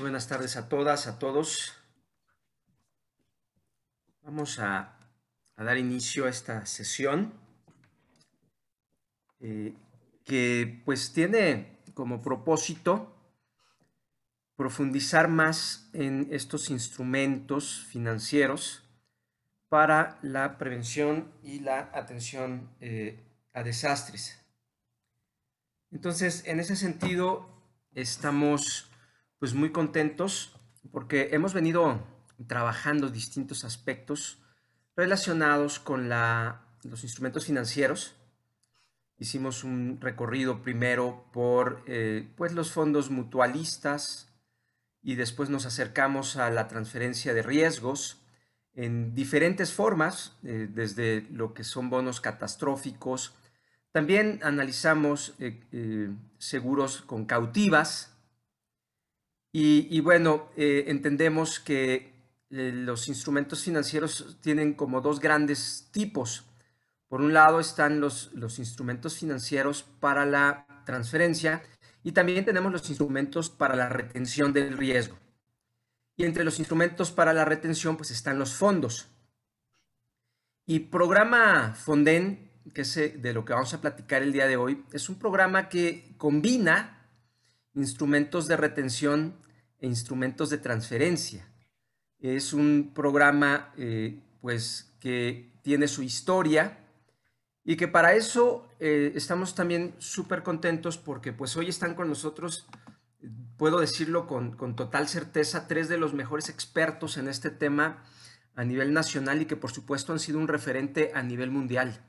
buenas tardes a todas, a todos. Vamos a, dar inicio a esta sesión eh, que pues tiene como propósito profundizar más en estos instrumentos financieros para la prevención y la atención eh, a desastres. Entonces, en ese sentido, estamos pues muy contentos porque hemos venido trabajando distintos aspectos relacionados con los instrumentos financieros. Hicimos un recorrido primero por eh, pues los fondos mutualistas y después nos acercamos a la transferencia de riesgos en diferentes formas, eh, desde lo que son bonos catastróficos. También analizamos eh, seguros con cautivas, y, bueno, eh, entendemos que eh, los instrumentos financieros tienen como dos grandes tipos. Por un lado están los, los instrumentos financieros para la transferencia y también tenemos los instrumentos para la retención del riesgo. Y entre los instrumentos para la retención pues están los fondos. Y programa Fonden, que es eh, de lo que vamos a platicar el día de hoy, es un programa que combina instrumentos de retención e instrumentos de transferencia. Es un programa eh, pues, que tiene su historia y que para eso eh, estamos también súper contentos porque pues, hoy están con nosotros, puedo decirlo con, total certeza, tres de los mejores expertos en este tema a nivel nacional y que por supuesto han sido un referente a nivel mundial.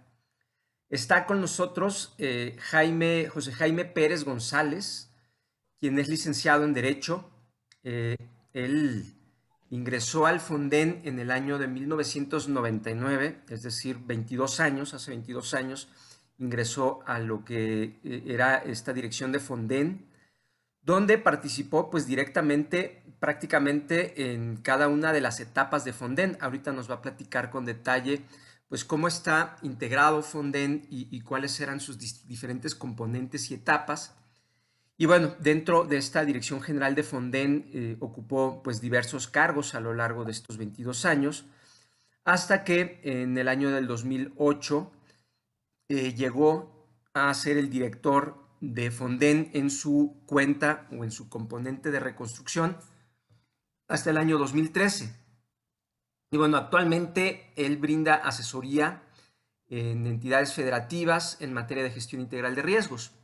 Está con nosotros eh, Jaime, José Jaime Pérez González, quien es licenciado en Derecho. Eh, él ingresó al Fonden en el año de 1999, es decir, 22 años, hace 22 años, ingresó a lo que eh, era esta dirección de Fonden, donde participó pues directamente prácticamente en cada una de las etapas de Fonden. Ahorita nos va a platicar con detalle pues cómo está integrado Fonden y, y cuáles eran sus diferentes componentes y etapas. Y bueno, dentro de esta Dirección General de Fonden eh, ocupó pues diversos cargos a lo largo de estos 22 años, hasta que en el año del 2008 eh, llegó a ser el director de Fonden en su cuenta o en su componente de reconstrucción hasta el año 2013. Y bueno, actualmente él brinda asesoría en entidades federativas en materia de gestión integral de riesgos.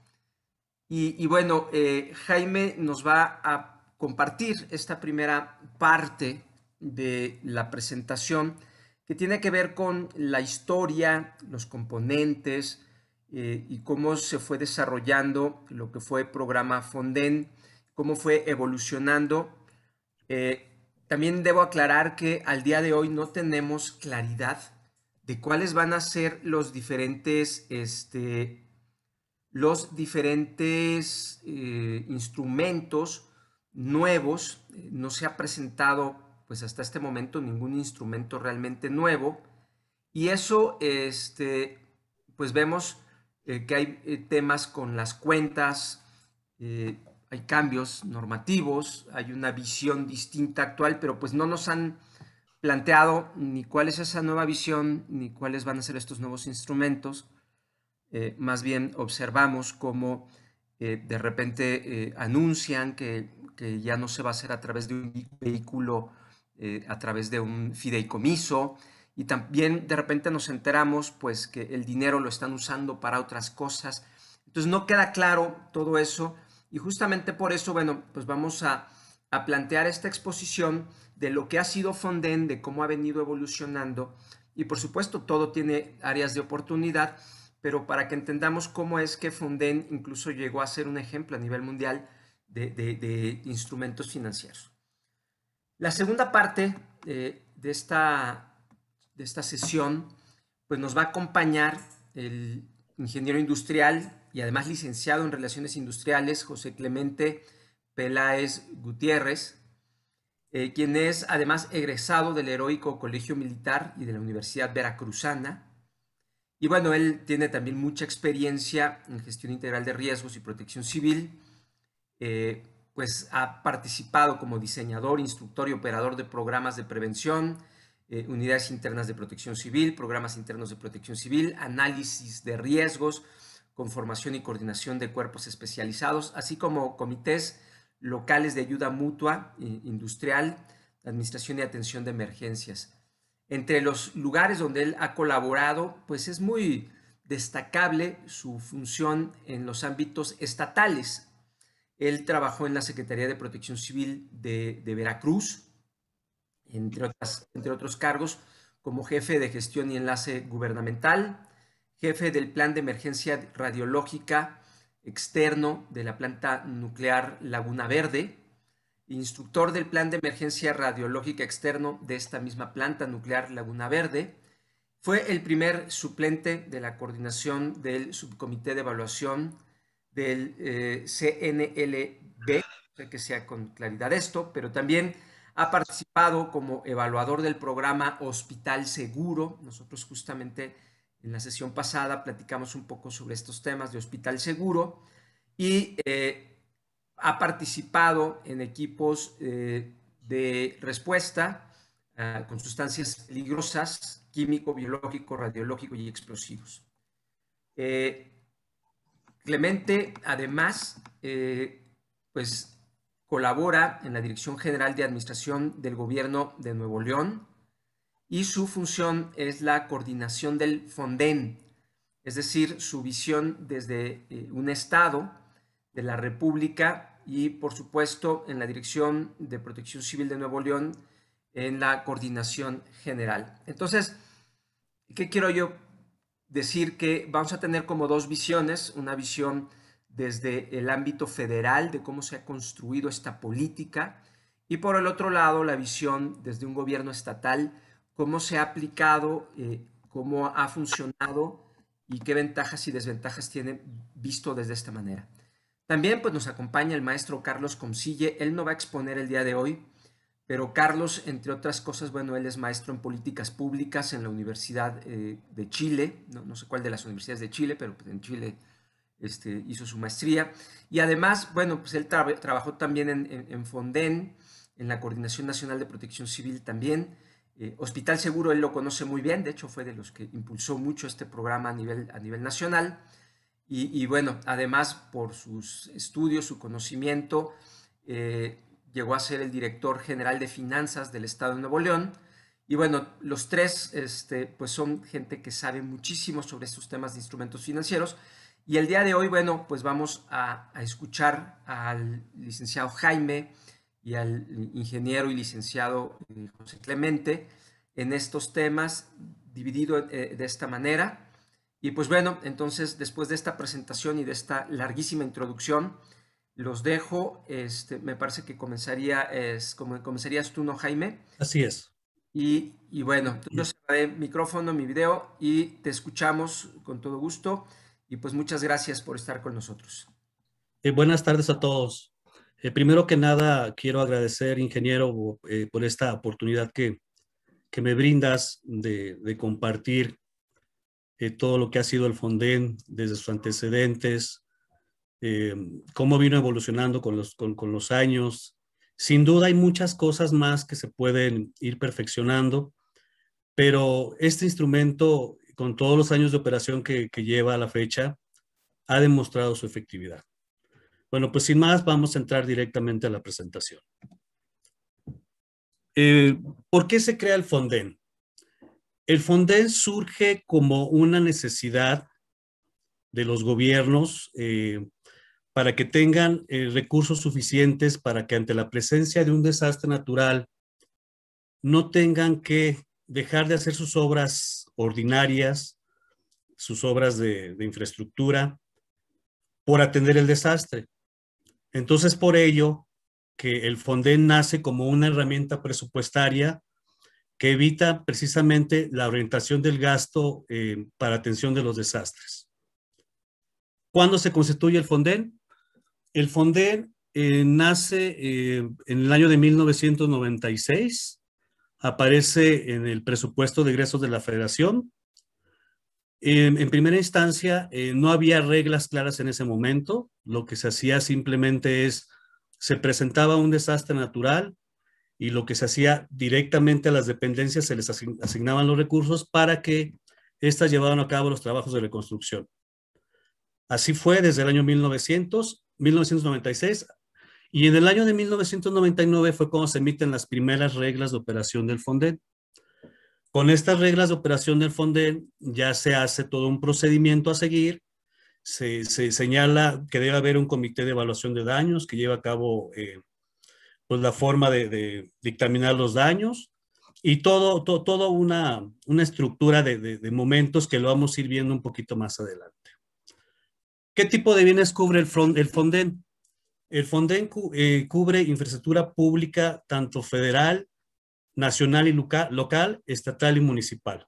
Y, bueno, eh, Jaime nos va a compartir esta primera parte de la presentación que tiene que ver con la historia, los componentes eh, y cómo se fue desarrollando lo que fue programa Fonden, cómo fue evolucionando. Eh, también debo aclarar que al día de hoy no tenemos claridad de cuáles van a ser los diferentes este, los diferentes eh, instrumentos nuevos. No se ha presentado, pues hasta este momento, ningún instrumento realmente nuevo. Y eso, este, pues vemos eh, que hay eh, temas con las cuentas, hay cambios normativos, hay una visión distinta actual, pero pues no nos han planteado ni cuál es esa nueva visión, ni cuáles van a ser estos nuevos instrumentos. Eh, más bien observamos cómo eh, de repente eh, anuncian que, ya no se va a hacer a través de un vehículo, a través de un fideicomiso, y también de repente nos enteramos pues que el dinero lo están usando para otras cosas. Entonces no queda claro todo eso y justamente por eso, bueno, pues vamos a, a plantear esta exposición de lo que ha sido Fonden, de cómo ha venido evolucionando y por supuesto todo tiene áreas de oportunidad pero para que entendamos cómo es que Funden incluso llegó a ser un ejemplo a nivel mundial de, instrumentos financieros. La segunda parte eh, de, esta, de esta sesión pues nos va a acompañar el ingeniero industrial y además licenciado en Relaciones Industriales, José Clemente Peláez Gutiérrez, eh, quien es además egresado del Heroico Colegio Militar y de la Universidad Veracruzana, y bueno, él tiene también mucha experiencia en gestión integral de riesgos y protección civil. Eh, pues ha participado como diseñador, instructor y operador de programas de prevención, eh, unidades internas de protección civil, programas internos de protección civil, análisis de riesgos, conformación y coordinación de cuerpos especializados, así como comités locales de ayuda mutua, industrial, administración y atención de emergencias. Entre los lugares donde él ha colaborado, pues es muy destacable su función en los ámbitos estatales. Él trabajó en la Secretaría de Protección Civil de, Veracruz, entre otros cargos, como jefe de gestión y enlace gubernamental, jefe del plan de emergencia radiológica externo de la planta nuclear Laguna Verde, instructor del Plan de Emergencia Radiológica Externo de esta misma planta nuclear Laguna Verde. Fue el primer suplente de la coordinación del Subcomité de Evaluación del eh, CNLB, que sea con claridad esto, pero también ha participado como evaluador del programa Hospital Seguro. Nosotros justamente en la sesión pasada platicamos un poco sobre estos temas de Hospital Seguro y eh, ha participado en equipos eh, de respuesta ah, con sustancias peligrosas, químico, biológico, radiológico y explosivos. Eh, Clemente, además, eh, pues colabora en la Dirección General de Administración del Gobierno de Nuevo León y su función es la coordinación del FONDEN, es decir, su visión desde un Estado, de la República y, por supuesto, en la Dirección de Protección Civil de Nuevo León, en la coordinación general. Entonces, ¿qué quiero yo decir? Que vamos a tener como dos visiones, una visión desde el ámbito federal de cómo se ha construido esta política y por el otro lado la visión desde un gobierno estatal, cómo se ha aplicado, eh, cómo ha funcionado y qué ventajas y desventajas tiene visto desde esta manera. También pues, nos acompaña el maestro Carlos Consille. Él no va a exponer el día de hoy, pero Carlos, entre otras cosas, bueno, él es maestro en políticas públicas en la Universidad eh, de Chile, no, sé cuál de las universidades de Chile, pero pues, en Chile este, hizo su maestría. Y además, bueno, pues él trabajó también en, en, Fonden, en la Coordinación Nacional de Protección Civil también. Eh, Hospital Seguro, él lo conoce muy bien, de hecho fue de los que impulsó mucho este programa a nivel, a nivel nacional. Y, bueno, además por sus estudios, su conocimiento, eh, llegó a ser el director general de finanzas del Estado de Nuevo León. Y bueno, los tres este, pues son gente que sabe muchísimo sobre estos temas de instrumentos financieros. Y el día de hoy, bueno, pues vamos a, a escuchar al licenciado Jaime y al ingeniero y licenciado eh, José Clemente en estos temas, dividido eh, de esta manera. Y pues bueno, entonces después de esta presentación y de esta larguísima introducción, los dejo. Este, me parece que comenzaría, es, como, comenzarías tú, ¿no, Jaime? Así es. Y, bueno, yo cerraré micrófono, mi video y te escuchamos con todo gusto. Y pues muchas gracias por estar con nosotros. Eh, buenas tardes a todos. Eh, primero que nada, quiero agradecer, ingeniero, eh, por esta oportunidad que, me brindas de, de compartir eh, todo lo que ha sido el Fonden desde sus antecedentes, eh, cómo vino evolucionando con los, años. Sin duda hay muchas cosas más que se pueden ir perfeccionando, pero este instrumento, con todos los años de operación que, lleva a la fecha, ha demostrado su efectividad. Bueno, pues sin más, vamos a entrar directamente a la presentación. Eh, ¿Por qué se crea el Fonden? El Fonden surge como una necesidad de los gobiernos eh, para que tengan eh, recursos suficientes para que ante la presencia de un desastre natural no tengan que dejar de hacer sus obras ordinarias, sus obras de, de infraestructura, por atender el desastre. Entonces, por ello, que el Fonden nace como una herramienta presupuestaria que evita precisamente la orientación del gasto eh, para atención de los desastres. ¿Cuándo se constituye el FONDEN? El FONDEN eh, nace eh, en el año de 1996, aparece en el presupuesto de egresos de la Federación. en primera instancia, no había reglas claras en ese momento, lo que se hacía simplemente es, se presentaba un desastre natural, y lo que se hacía directamente a las dependencias se les asignaban los recursos para que éstas llevaran a cabo los trabajos de reconstrucción. Así fue desde el año 1900, 1996 y en el año de 1999 fue cuando se emiten las primeras reglas de operación del Fonden. Con estas reglas de operación del Fonden ya se hace todo un procedimiento a seguir. Se, señala que debe haber un comité de evaluación de daños que lleva a cabo eh, pues, la forma de, de dictaminar los daños y todo, todo, una, estructura de, de, momentos que lo vamos a ir viendo un poquito más adelante. ¿Qué tipo de bienes cubre el, el Fonden? El Fonden eh, cubre infraestructura pública tanto federal, nacional y local, estatal y municipal,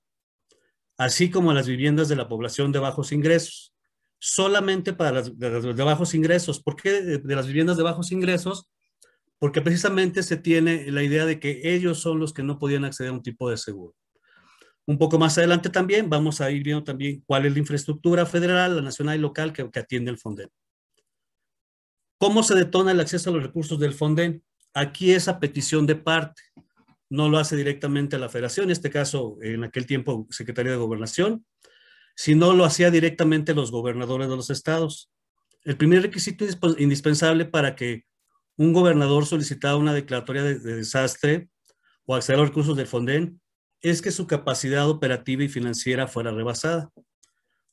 así como las viviendas de la población de bajos ingresos. Solamente para las de, de bajos ingresos. ¿Por qué de las viviendas de bajos ingresos? porque precisamente se tiene la idea de que ellos son los que no podían acceder a un tipo de seguro. Un poco más adelante también vamos a ir viendo también cuál es la infraestructura federal, la nacional y local que, atiende el FONDEN. ¿Cómo se detona el acceso a los recursos del FONDEN? Aquí esa petición de parte, no lo hace directamente la federación, en este caso en aquel tiempo Secretaría de Gobernación, sino lo hacía directamente los gobernadores de los estados. El primer requisito indispensable para que un gobernador solicitaba una declaratoria de, desastre o acceder a los recursos del Fonden es que su capacidad operativa y financiera fuera rebasada.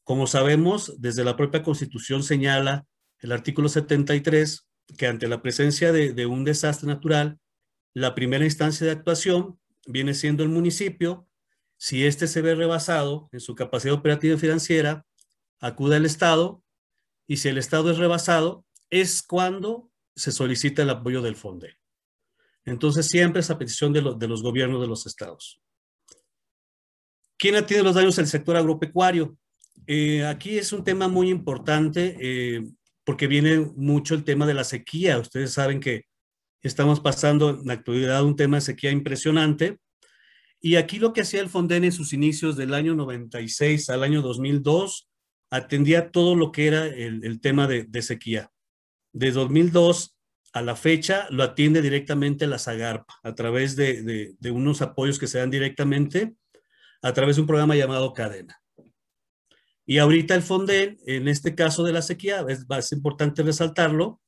Como sabemos, desde la propia Constitución señala el artículo 73 que ante la presencia de, de, un desastre natural, la primera instancia de actuación viene siendo el municipio. Si éste se ve rebasado en su capacidad operativa y financiera, acude al Estado. Y si el Estado es rebasado, es cuando se solicita el apoyo del FONDE. Entonces, siempre es a petición de, los gobiernos de los estados. ¿Quién atiende los daños del sector agropecuario? Eh, aquí es un tema muy importante eh, porque viene mucho el tema de la sequía. Ustedes saben que estamos pasando en la actualidad un tema de sequía impresionante. Y aquí lo que hacía el Fonden en sus inicios del año 96 al año 2002, atendía todo lo que era el, tema de, de sequía de 2002 a la fecha lo atiende directamente la Zagarpa a través de, unos apoyos que se dan directamente a través de un programa llamado Cadena. Y ahorita el FONDEN, en este caso de la sequía, es, importante resaltarlo,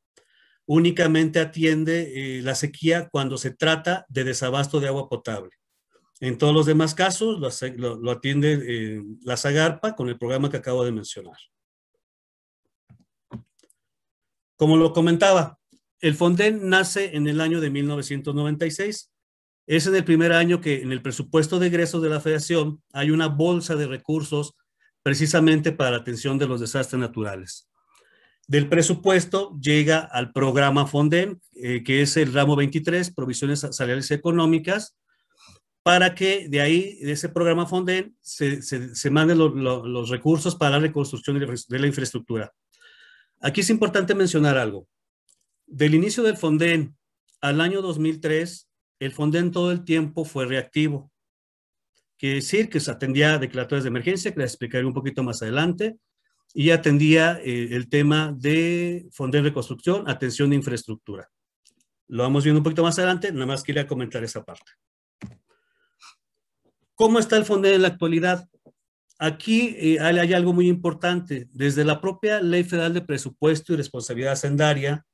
únicamente atiende eh, la sequía cuando se trata de desabasto de agua potable. En todos los demás casos lo, atiende eh, la Zagarpa con el programa que acabo de mencionar. Como lo comentaba, el Fonden nace en el año de 1996. Es en el primer año que en el presupuesto de egresos de la Federación hay una bolsa de recursos precisamente para la atención de los desastres naturales. Del presupuesto llega al programa Fonden, eh, que es el ramo 23, provisiones salariales económicas, para que de ahí, de ese programa Fonden, se, manden los recursos para la reconstrucción de la infraestructura. Aquí es importante mencionar algo. Del inicio del Fonden al año 2003, el Fonden todo el tiempo fue reactivo. Quiere decir que se atendía a declaratorias de emergencia, que las explicaré un poquito más adelante, y atendía eh, el tema de Fonden Reconstrucción, atención de infraestructura. Lo vamos viendo un poquito más adelante, nada más quería comentar esa parte. ¿Cómo está el Fonden en la actualidad? aquí eh, hay algo muy importante. Desde la propia Ley Federal de Presupuesto y Responsabilidad Hacendaria,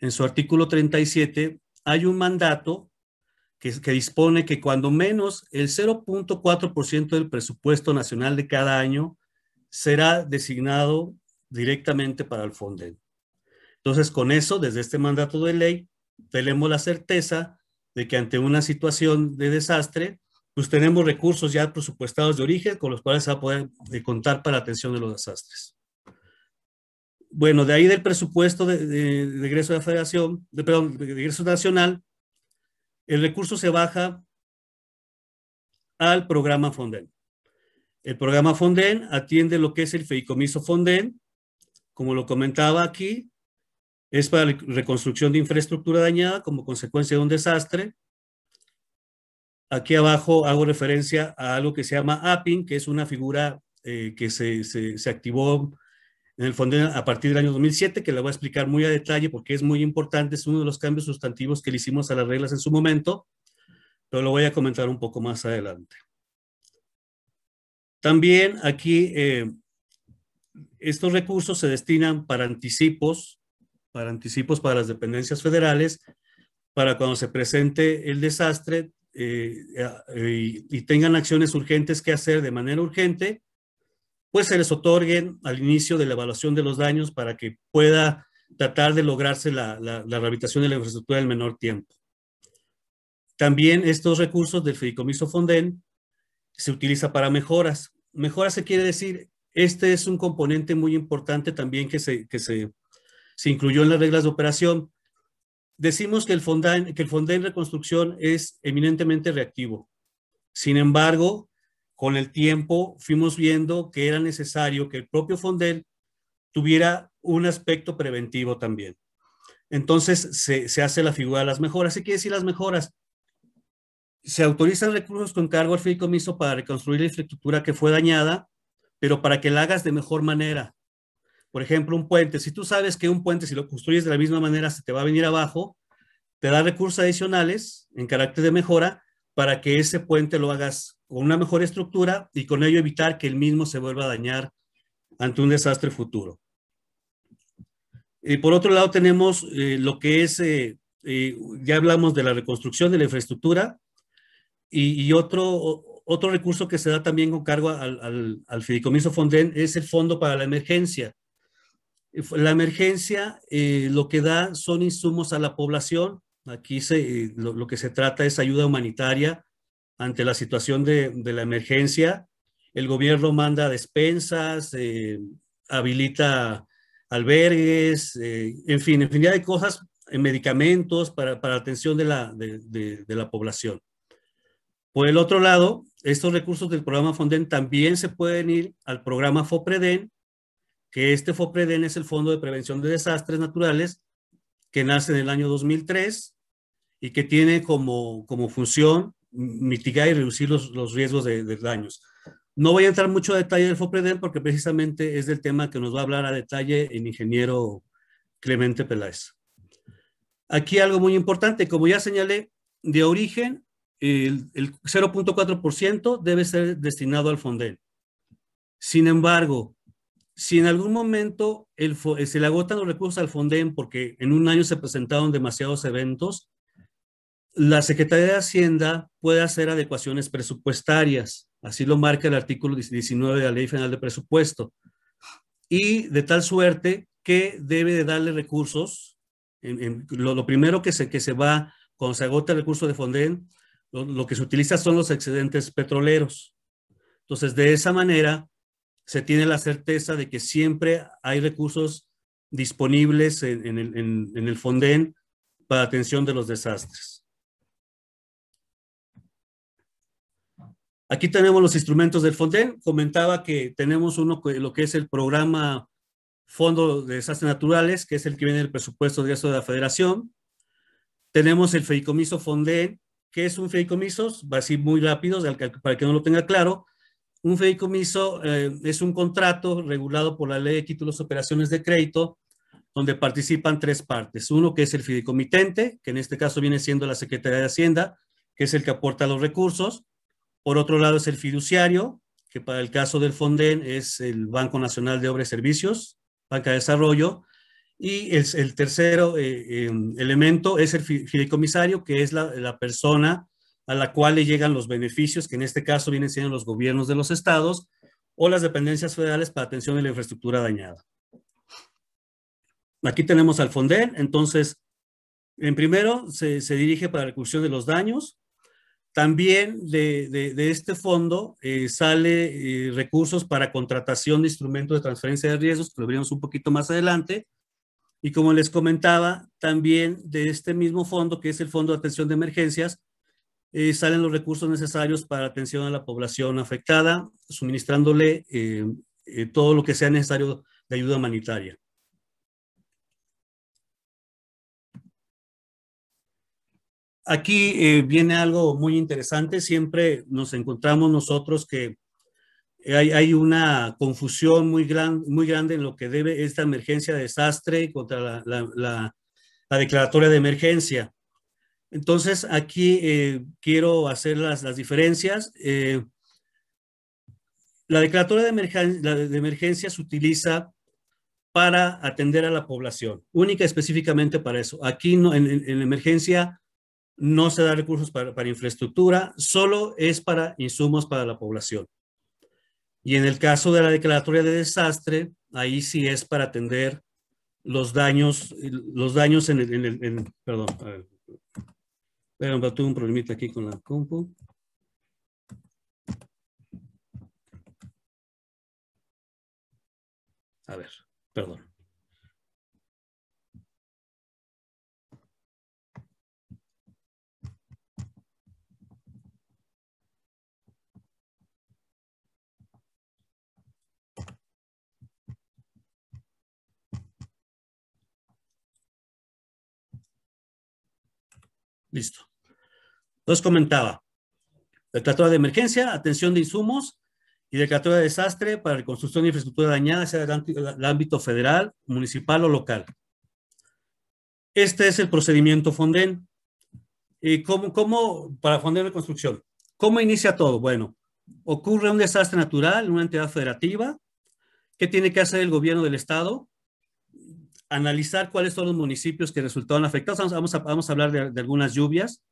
en su artículo 37, hay un mandato que, que dispone que cuando menos el 0.4% del presupuesto nacional de cada año será designado directamente para el FONDEN. Entonces, con eso, desde este mandato de ley, tenemos la certeza de que ante una situación de desastre, pues tenemos recursos ya presupuestados de origen con los cuales se va a poder eh, contar para atención de los desastres. Bueno, de ahí del presupuesto de, de, de de la federación, de, perdón, de nacional, el recurso se baja al programa Fonden. El programa Fonden atiende lo que es el feicomiso Fonden, como lo comentaba aquí, es para reconstrucción de infraestructura dañada como consecuencia de un desastre, Aquí abajo hago referencia a algo que se llama APIN, que es una figura eh, que se, activó en el fondo a partir del año 2007, que la voy a explicar muy a detalle porque es muy importante, es uno de los cambios sustantivos que le hicimos a las reglas en su momento, pero lo voy a comentar un poco más adelante. También aquí eh, estos recursos se destinan para anticipos, para anticipos para las dependencias federales, para cuando se presente el desastre, eh, eh, y tengan acciones urgentes que hacer de manera urgente, pues se les otorguen al inicio de la evaluación de los daños para que pueda tratar de lograrse la, la, rehabilitación de la infraestructura en menor tiempo. También estos recursos del Fideicomiso Fonden se utiliza para mejoras. Mejoras se quiere decir, este es un componente muy importante también que se, se incluyó en las reglas de operación. Decimos que el FONDEL que el Reconstrucción es eminentemente reactivo. Sin embargo, con el tiempo fuimos viendo que era necesario que el propio Fondel tuviera un aspecto preventivo también. Entonces se, hace la figura de las mejoras. ¿Qué quiere decir las mejoras? Se autorizan recursos con cargo al fideicomiso para reconstruir la infraestructura que fue dañada, pero para que la hagas de mejor manera, por ejemplo, un puente. Si tú sabes que un puente, si lo construyes de la misma manera, se te va a venir abajo, te da recursos adicionales en carácter de mejora para que ese puente lo hagas con una mejor estructura y con ello evitar que el mismo se vuelva a dañar ante un desastre futuro. Y por otro lado tenemos eh, lo que es, eh, eh, ya hablamos de la reconstrucción de la infraestructura y, otro, otro recurso que se da también con cargo al, al, al fideicomiso Fonden es el fondo para la emergencia. Eh, la emergencia eh, lo que da son insumos a la población. Aquí eh, lo, que se trata es ayuda humanitaria ante la situación de, la emergencia. El gobierno manda despensas, habilita albergues, en fin, infinidad de cosas, medicamentos para, la atención de la población. Por el otro lado, estos recursos del programa Fonden también se pueden ir al programa FOPREDEN que este FOPREDEN es el Fondo de Prevención de Desastres Naturales, que nace en el año 2003 y que tiene como, como función mitigar y reducir los, riesgos de, daños. No voy a entrar mucho a detalle del FOPREDEN porque precisamente es del tema que nos va a hablar a detalle el ingeniero Clemente Peláez. Aquí algo muy importante, como ya señalé, de origen, el, el 0.4% debe ser destinado al FONDEN. Sin embargo, si en algún momento eh, se le agotan los recursos al Fonden porque en un año se presentaron demasiados eventos, la Secretaría de Hacienda puede hacer adecuaciones presupuestarias, así lo marca el artículo 19 de la Ley Final de Presupuesto, y de tal suerte que debe de darle recursos. lo, primero que se, que se va cuando se agota el recurso de Fonden, lo que se utiliza son los excedentes petroleros. Entonces, de esa manera, se tiene la certeza de que siempre hay recursos disponibles en, el, en, Fonden para atención de los desastres. Aquí tenemos los instrumentos del Fonden. Comentaba que tenemos uno, lo que es el programa Fondo de Desastres Naturales, que es el que viene del presupuesto de gasto de la Federación. Tenemos el feicomiso Fonden, que es un feicomiso, va a así muy rápido, para que no lo tenga claro, un fideicomiso eh, es un contrato regulado por la ley de títulos operaciones de crédito donde participan tres partes. Uno que es el fideicomitente, que en este caso viene siendo la Secretaría de Hacienda, que es el que aporta los recursos. Por otro lado es el fiduciario, que para el caso del Fonden es el Banco Nacional de Obras y Servicios, Banca de Desarrollo. Y el, el tercero eh, em, elemento es el fideicomisario, que es la, la persona a la cual le llegan los beneficios, que en este caso vienen siendo los gobiernos de los estados o las dependencias federales para atención de la infraestructura dañada. Aquí tenemos al FONDER, entonces, en primero se, dirige para la recursión de los daños, también de, este fondo eh, sale eh, recursos para contratación de instrumentos de transferencia de riesgos, que lo veremos un poquito más adelante. Y como les comentaba, también de este mismo fondo, que es el Fondo de Atención de Emergencias, eh, salen los recursos necesarios para atención a la población afectada, suministrándole eh, eh, todo lo que sea necesario de ayuda humanitaria. Aquí viene algo muy interesante. Siempre nos encontramos nosotros que hay, una confusión muy, gran, muy grande en lo que debe esta emergencia de desastre contra la declaratoria de emergencia. Entonces, aquí eh, quiero hacer las, diferencias. Eh, la declaratoria de, emergencia se utiliza para atender a la población, única específicamente para eso. Aquí no, en, en, emergencia no se da recursos para, para, infraestructura, solo es para insumos para la población. Y en el caso de la declaratoria de desastre, ahí sí es para atender los daños, los daños en el, en el en, perdón, Vean tuve un problemita aquí con la compu. A ver, perdón. Listo. Entonces comentaba, declaratoria de emergencia, atención de insumos y declaratoria de desastre para la reconstrucción de infraestructura dañada, sea el ámbito federal, municipal o local. Este es el procedimiento Fonden. ¿Y cómo, cómo para Fonden construcción. ¿Cómo inicia todo? Bueno, ocurre un desastre natural en una entidad federativa. ¿Qué tiene que hacer el gobierno del Estado? analizar cuáles son los municipios que resultaron afectados. Vamos, a, hablar de, algunas lluvias.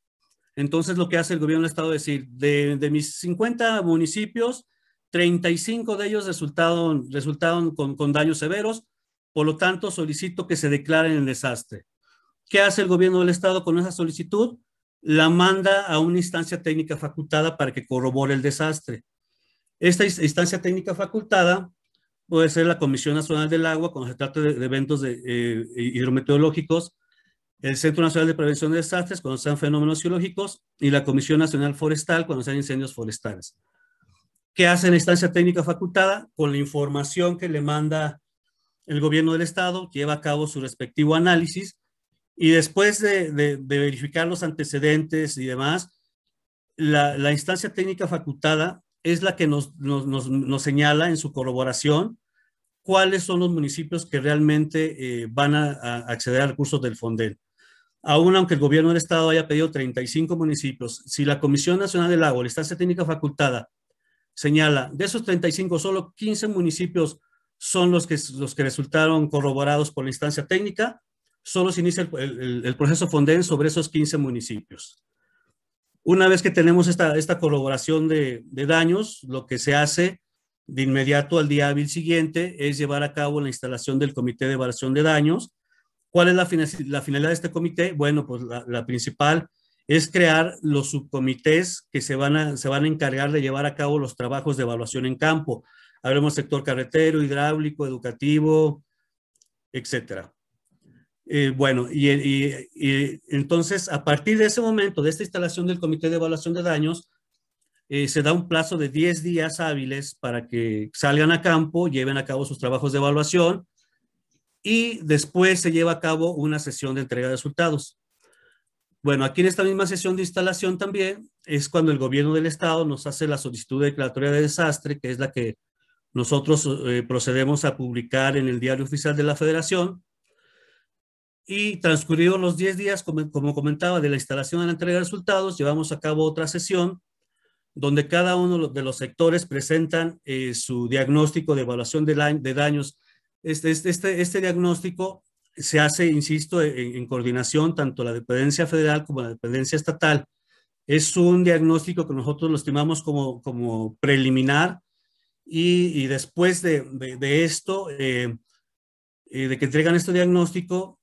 Entonces, lo que hace el gobierno del Estado es decir, de, mis 50 municipios, 35 de ellos resultaron, con, con, daños severos, por lo tanto solicito que se declaren el desastre. ¿Qué hace el gobierno del Estado con esa solicitud? La manda a una instancia técnica facultada para que corrobore el desastre. Esta instancia técnica facultada puede ser la Comisión Nacional del Agua cuando se trata de, eventos de, eh, hidrometeorológicos, el Centro Nacional de Prevención de Desastres cuando sean fenómenos geológicos y la Comisión Nacional Forestal cuando sean incendios forestales. ¿Qué hace la instancia técnica facultada? Con la información que le manda el gobierno del estado, lleva a cabo su respectivo análisis y después de, verificar los antecedentes y demás, la, la, instancia técnica facultada es la que nos, señala en su corroboración cuáles son los municipios que realmente eh, van a, acceder a recursos del Fondel. Aún aunque el gobierno del estado haya pedido 35 municipios, si la Comisión Nacional del Agua, la instancia técnica facultada, señala, de esos 35, solo 15 municipios son los que, resultaron corroborados por la instancia técnica, solo se inicia el, proceso Fonden sobre esos 15 municipios. Una vez que tenemos esta, esta colaboración de, daños, lo que se hace de inmediato al día hábil siguiente es llevar a cabo la instalación del Comité de Evaluación de Daños. ¿Cuál es la, finalidad de este comité? Bueno, pues la, principal es crear los subcomités que se van, a, se van a encargar de llevar a cabo los trabajos de evaluación en campo. Habremos sector carretero, hidráulico, educativo, etcétera. Eh, bueno, y, entonces a partir de ese momento, de esta instalación del Comité de Evaluación de Daños, eh, se da un plazo de 10 días hábiles para que salgan a campo, lleven a cabo sus trabajos de evaluación y después se lleva a cabo una sesión de entrega de resultados. Bueno, aquí en esta misma sesión de instalación también es cuando el gobierno del estado nos hace la solicitud de declaratoria de desastre, que es la que nosotros eh, procedemos a publicar en el diario oficial de la federación y transcurridos los 10 días, como comentaba, de la instalación a la entrega de resultados, llevamos a cabo otra sesión donde cada uno de los sectores presentan eh, su diagnóstico de evaluación de, de daños. Este, este, este, este, diagnóstico se hace, insisto, e, en, coordinación tanto la dependencia federal como la dependencia estatal. Es un diagnóstico que nosotros lo estimamos como, como preliminar y, después de, de, esto, eh, eh, de que entregan este diagnóstico,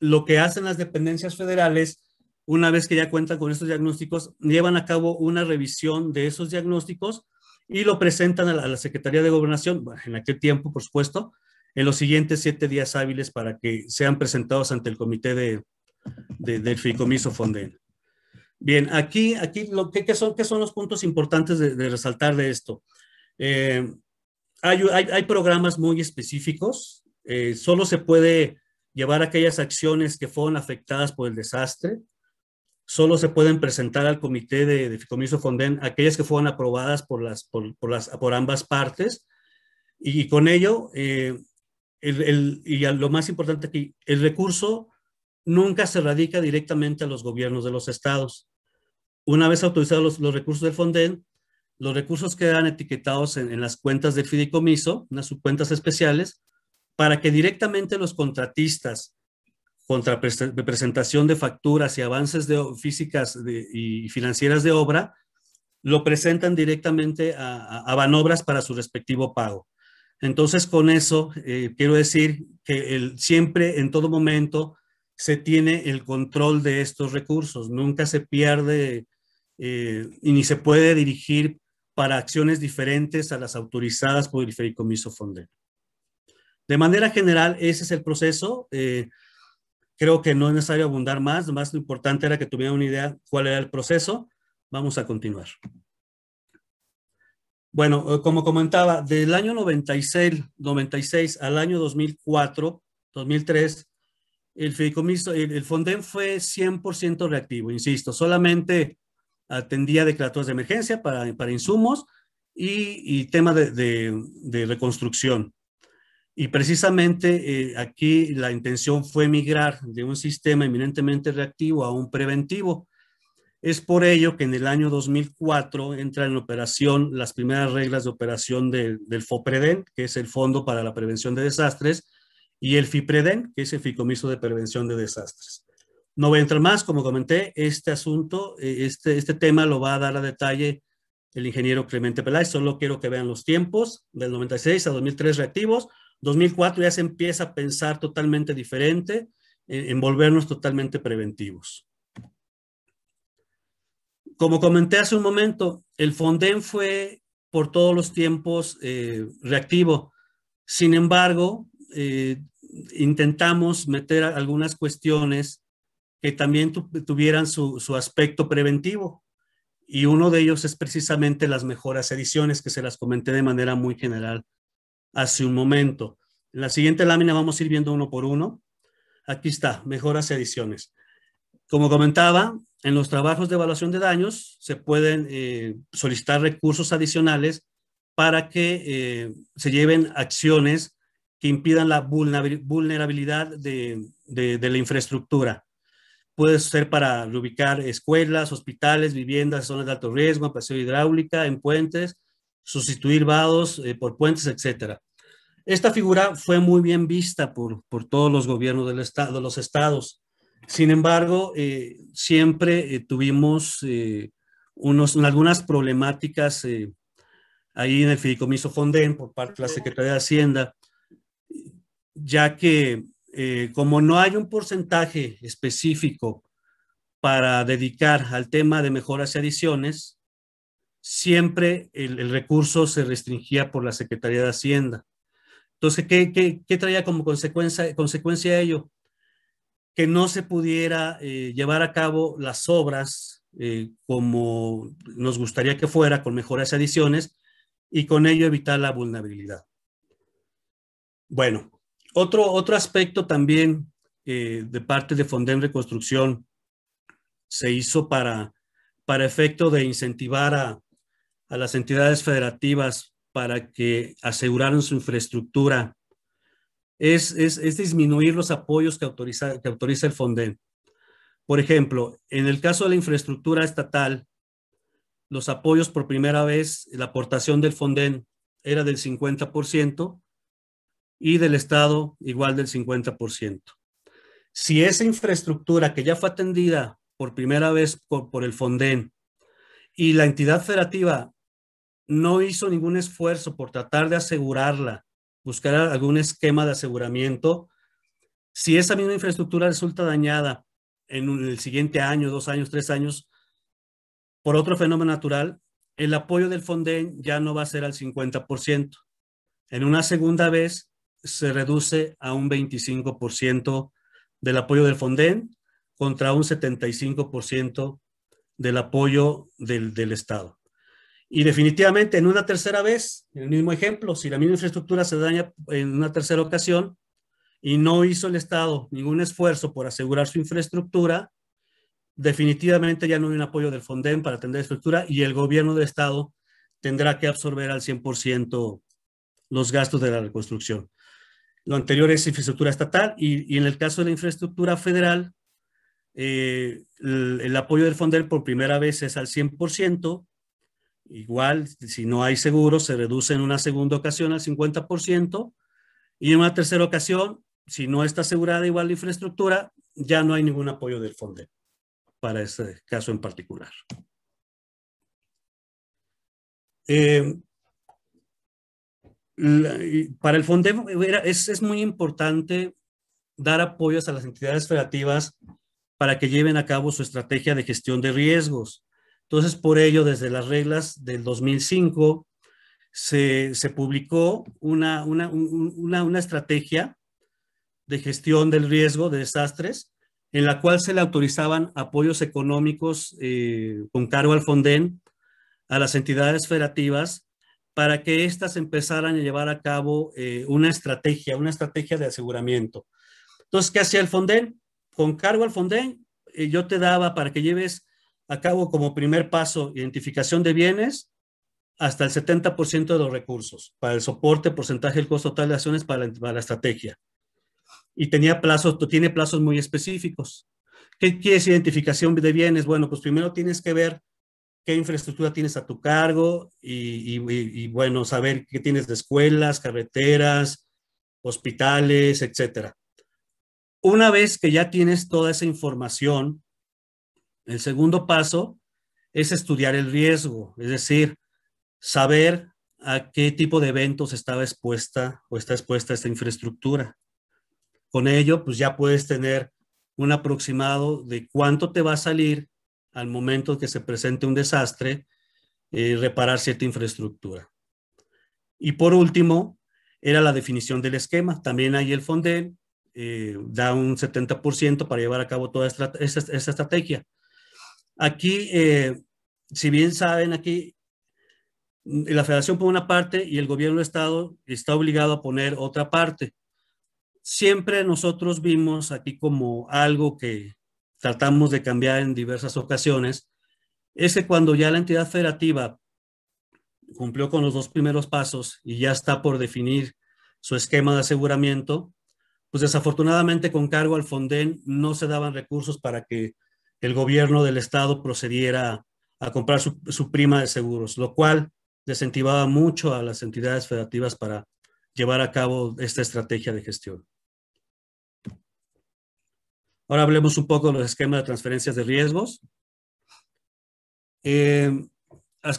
lo que hacen las dependencias federales, una vez que ya cuentan con estos diagnósticos, llevan a cabo una revisión de esos diagnósticos y lo presentan a la, Secretaría de Gobernación, en aquel tiempo, por supuesto, en los siguientes siete días hábiles para que sean presentados ante el comité de, del FICOMISO Fonden. Bien, aquí, aquí lo que, son, qué son los puntos importantes de, resaltar de esto. Eh, hay, hay, programas muy específicos, eh, solo se puede llevar aquellas acciones que fueron afectadas por el desastre. Solo se pueden presentar al comité de, fideicomiso Fonden aquellas que fueron aprobadas por, las, las, por ambas partes. Y, con ello, eh, y lo más importante aquí, el recurso nunca se radica directamente a los gobiernos de los estados. Una vez autorizados los, recursos del Fonden, los recursos quedan etiquetados en, las cuentas de fideicomiso, en las subcuentas especiales, para que directamente los contratistas, contra presentación de facturas y avances de, físicas y financieras de obra, lo presentan directamente a, a, Banobras para su respectivo pago. Entonces, con eso, eh, quiero decir que el, siempre, en todo momento, se tiene el control de estos recursos. Nunca se pierde eh, y ni se puede dirigir para acciones diferentes a las autorizadas por el fericomiso Fondero. De manera general, ese es el proceso. Eh, creo que no es necesario abundar más, más importante era que tuviera una idea cuál era el proceso. Vamos a continuar. Bueno, eh, como comentaba, del año 96, 96 al año 2004, 2003, el Fondem el, Fonden fue 100% reactivo, insisto, solamente atendía declaratorias de emergencia para, insumos y, y temas de, reconstrucción. Y precisamente eh, aquí la intención fue migrar de un sistema eminentemente reactivo a un preventivo. Es por ello que en el año 2004 entran en operación las primeras reglas de operación del FOPREDEN, que es el Fondo para la Prevención de Desastres, y el FIPREDEN, que es el Ficomiso de Prevención de Desastres. No voy a entrar más, como comenté, este asunto, eh, este, este tema lo va a dar a detalle el ingeniero Clemente Peláez, solo quiero que vean los tiempos del 96 a 2003 reactivos, 2004 ya se empieza a pensar totalmente diferente, eh, en, volvernos totalmente preventivos. Como comenté hace un momento, el Fonden fue por todos los tiempos eh, reactivo. Sin embargo, eh, intentamos meter algunas cuestiones que también tuvieran su, aspecto preventivo. Y uno de ellos es precisamente las mejoras ediciones que se las comenté de manera muy general hace un momento. En la siguiente lámina vamos a ir viendo uno por uno. Aquí está, mejoras y adiciones. Como comentaba, en los trabajos de evaluación de daños se pueden eh, solicitar recursos adicionales para que eh, se lleven acciones que impidan la vulnerabilidad de, la infraestructura. Puede ser para reubicar escuelas, hospitales, viviendas, zonas de alto riesgo, paseo hidráulica, en puentes, sustituir vados eh, por puentes, etc. Esta figura fue muy bien vista por, todos los gobiernos del estado, de los estados. Sin embargo, eh, siempre eh, tuvimos algunas problemáticas ahí en el fideicomiso Fonden por parte de la Secretaría de Hacienda, ya que como no hay un porcentaje específico para dedicar al tema de mejoras y adiciones, siempre el, recurso se restringía por la Secretaría de Hacienda. Entonces, ¿qué, traía como consecuencia, consecuencia de ello? Que no se pudiera eh, llevar a cabo las obras eh, como nos gustaría que fuera, con mejoras y adiciones, y con ello evitar la vulnerabilidad. Bueno, otro, otro aspecto también eh, de parte de Fonden Reconstrucción se hizo para, para efecto de incentivar a, a las entidades federativas para que aseguraran su infraestructura, es, disminuir los apoyos que autoriza, que autoriza el FONDEN. Por ejemplo, en el caso de la infraestructura estatal, los apoyos por primera vez, la aportación del FONDEN era del 50% y del Estado igual del 50%. Si esa infraestructura que ya fue atendida por primera vez por, el FONDEN y la entidad federativa no hizo ningún esfuerzo por tratar de asegurarla, buscar algún esquema de aseguramiento, si esa misma infraestructura resulta dañada en el siguiente año, dos años, tres años, por otro fenómeno natural, el apoyo del Fonden ya no va a ser al 50%. En una segunda vez se reduce a un 25% del apoyo del Fonden contra un 75% del apoyo del, del Estado. Y definitivamente en una tercera vez, en el mismo ejemplo, si la misma infraestructura se daña en una tercera ocasión y no hizo el Estado ningún esfuerzo por asegurar su infraestructura, definitivamente ya no hay un apoyo del Fonden para atender la estructura y el gobierno del Estado tendrá que absorber al 100% los gastos de la reconstrucción. Lo anterior es infraestructura estatal y, en el caso de la infraestructura federal, eh, el, el, apoyo del FONDEM por primera vez es al 100%, Igual, si no hay seguro, se reduce en una segunda ocasión al 50% y en una tercera ocasión, si no está asegurada igual la infraestructura, ya no hay ningún apoyo del fonde para este caso en particular. Eh, para el fonde es, es muy importante dar apoyos a las entidades federativas para que lleven a cabo su estrategia de gestión de riesgos entonces, por ello, desde las reglas del 2005, se, publicó una, estrategia de gestión del riesgo de desastres, en la cual se le autorizaban apoyos económicos eh, con cargo al Fonden a las entidades federativas para que éstas empezaran a llevar a cabo eh, una estrategia, una estrategia de aseguramiento. Entonces, ¿qué hacía el Fonden? Con cargo al Fonden, eh, yo te daba para que lleves Acabo como primer paso identificación de bienes hasta el 70% de los recursos para el soporte, porcentaje del costo total de acciones para la, estrategia. Y tenía plazos, tiene plazos muy específicos. ¿Qué, es identificación de bienes? Bueno, pues primero tienes que ver qué infraestructura tienes a tu cargo y, bueno, saber qué tienes de escuelas, carreteras, hospitales, etcétera. Una vez que ya tienes toda esa información, el segundo paso es estudiar el riesgo, es decir, saber a qué tipo de eventos estaba expuesta o está expuesta esta infraestructura. Con ello, pues ya puedes tener un aproximado de cuánto te va a salir al momento que se presente un desastre y eh, reparar cierta infraestructura. Y por último, era la definición del esquema. También ahí el Fondel eh, da un 70% para llevar a cabo toda esta estrategia. Aquí, eh, si bien saben, aquí mm, la federación pone una parte y el gobierno de Estado está obligado a poner otra parte. Siempre nosotros vimos aquí como algo que tratamos de cambiar en diversas ocasiones, es que cuando ya la entidad federativa cumplió con los dos primeros pasos y ya está por definir su esquema de aseguramiento, pues desafortunadamente con cargo al Fonden no se daban recursos para que el gobierno del estado procediera a comprar su, prima de seguros, lo cual desincentivaba mucho a las entidades federativas para llevar a cabo esta estrategia de gestión. Ahora hablemos un poco de los esquemas de transferencias de riesgos. Eh,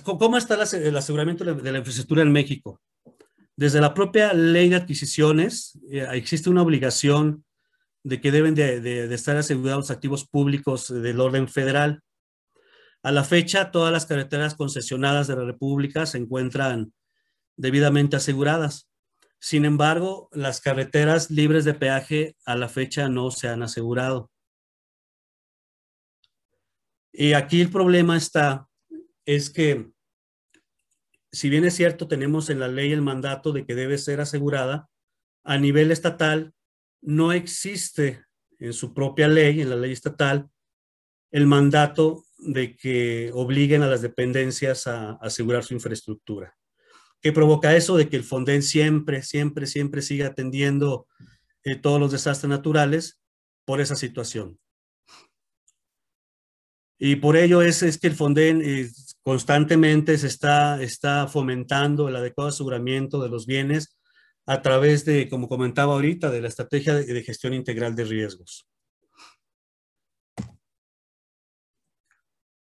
¿Cómo está el aseguramiento de la infraestructura en México? Desde la propia ley de adquisiciones eh, existe una obligación de que deben de, estar asegurados activos públicos del orden federal. A la fecha, todas las carreteras concesionadas de la República se encuentran debidamente aseguradas. Sin embargo, las carreteras libres de peaje a la fecha no se han asegurado. Y aquí el problema está, es que si bien es cierto, tenemos en la ley el mandato de que debe ser asegurada, a nivel estatal no existe en su propia ley, en la ley estatal, el mandato de que obliguen a las dependencias a asegurar su infraestructura. ¿Qué provoca eso? De que el Fonden siempre, siempre, siempre siga atendiendo eh, todos los desastres naturales por esa situación. Y por ello es, que el Fonden eh, constantemente se está fomentando el adecuado aseguramiento de los bienes a través de, como comentaba ahorita, de la estrategia de gestión integral de riesgos.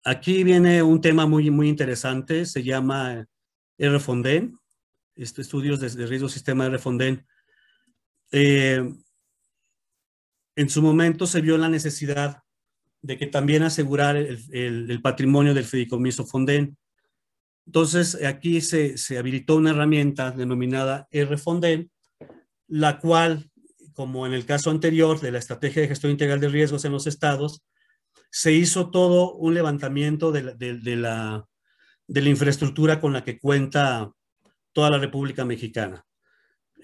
Aquí viene un tema muy, muy interesante, se llama RFONDEN, e este, estudios de, riesgo sistema RFONDEN. E eh, en su momento se vio la necesidad de que también asegurar el, patrimonio del fideicomiso Fonden entonces, aquí se, se habilitó una herramienta denominada RFondel, la cual, como en el caso anterior de la estrategia de gestión integral de riesgos en los estados, se hizo todo un levantamiento de la, de, la, de la infraestructura con la que cuenta toda la República Mexicana.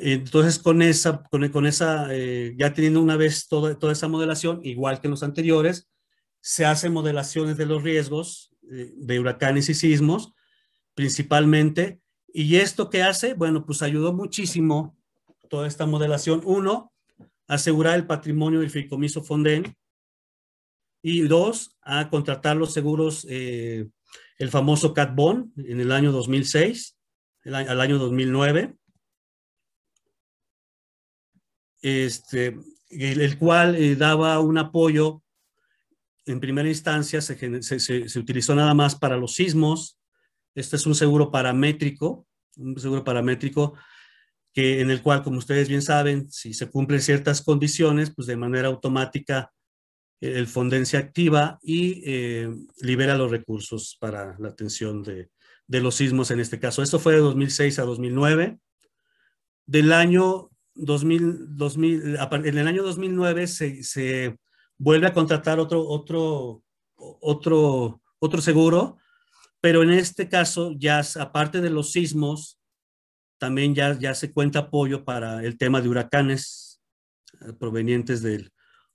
Entonces, con esa, con, con esa eh, ya teniendo una vez toda, toda esa modelación, igual que en los anteriores, se hacen modelaciones de los riesgos eh, de huracanes y sismos principalmente. ¿Y esto qué hace? Bueno, pues ayudó muchísimo toda esta modelación. Uno, asegurar el patrimonio del fideicomiso Fonden. Y dos, a contratar los seguros, eh, el famoso cat bond en el año 2006, al año 2009. Este, el, cual eh, daba un apoyo en primera instancia, se utilizó nada más para los sismos, este es un seguro paramétrico, un seguro paramétrico que, en el cual, como ustedes bien saben, si se cumplen ciertas condiciones, pues de manera automática eh, el Fonden se activa y eh, libera los recursos para la atención de, los sismos en este caso. Esto fue de 2006 a 2009. Del año 2000, en el año 2009 se, vuelve a contratar otro, otro, otro, otro seguro pero en este caso, ya aparte de los sismos, también ya, se cuenta apoyo para el tema de huracanes eh, provenientes del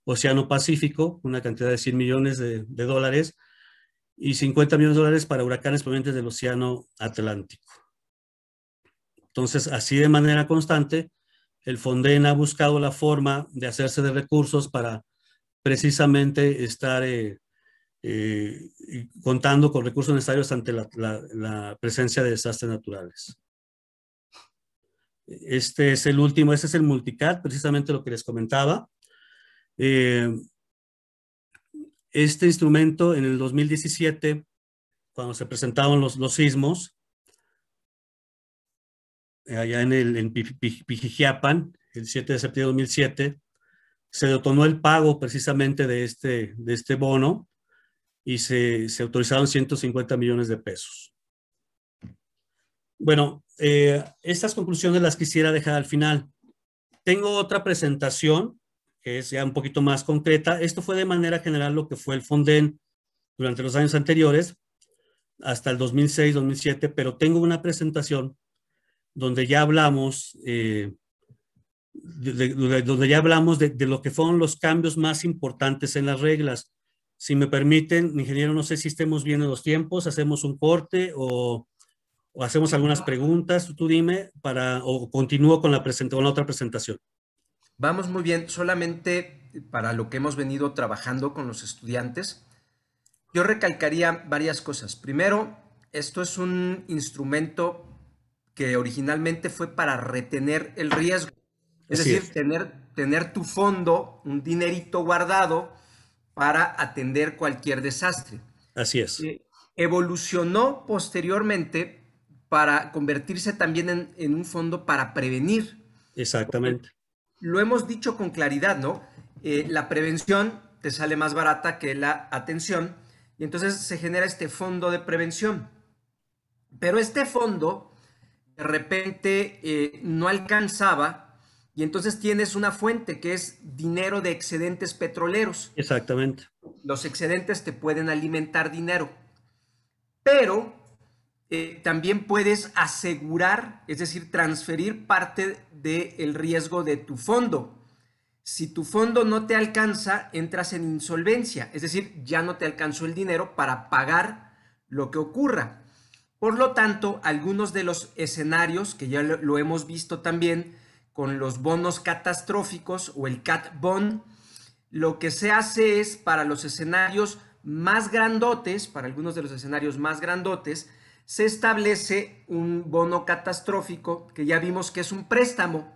Océano Pacífico, una cantidad de 100 millones de, dólares, y 50 millones de dólares para huracanes provenientes del Océano Atlántico. Entonces, así de manera constante, el Fonden ha buscado la forma de hacerse de recursos para precisamente estar eh, eh, contando con recursos necesarios ante la, presencia de desastres naturales. Este es el último, este es el multicat, precisamente lo que les comentaba. Eh, este instrumento en el 2017, cuando se presentaban los, los sismos, eh, allá en, el, en Pijijiapan, el 7 de septiembre de 2007, se detonó el pago precisamente de este, de este bono y se, autorizaron 150 millones de pesos. Bueno, eh, estas conclusiones las quisiera dejar al final. Tengo otra presentación que es ya un poquito más concreta. Esto fue de manera general lo que fue el Fonden durante los años anteriores, hasta el 2006, 2007, pero tengo una presentación donde ya hablamos, eh, donde ya hablamos de, lo que fueron los cambios más importantes en las reglas. Si me permiten, ingeniero, no sé si estemos viendo los tiempos, hacemos un corte o, hacemos algunas preguntas, tú dime, para, o continúo con la, con la otra presentación. Vamos muy bien, solamente para lo que hemos venido trabajando con los estudiantes, yo recalcaría varias cosas. Primero, esto es un instrumento que originalmente fue para retener el riesgo. Es decir, Tener, tener tu fondo, un dinerito guardado para atender cualquier desastre. Así es. Eh, evolucionó posteriormente para convertirse también en, un fondo para prevenir. Exactamente. lo hemos dicho con claridad, ¿no? Eh, la prevención te sale más barata que la atención y entonces se genera este fondo de prevención. Pero este fondo de repente eh, no alcanzaba y entonces tienes una fuente que es dinero de excedentes petroleros. Exactamente. Los excedentes te pueden alimentar dinero, pero eh, también puedes asegurar, es decir, transferir parte del riesgo de tu fondo. Si tu fondo no te alcanza, entras en insolvencia, es decir, ya no te alcanzó el dinero para pagar lo que ocurra. Por lo tanto, algunos de los escenarios que ya lo hemos visto también, con los bonos catastróficos o el cat bond, lo que se hace es para los escenarios más grandotes, para algunos de los escenarios más grandotes, se establece un bono catastrófico que ya vimos que es un préstamo.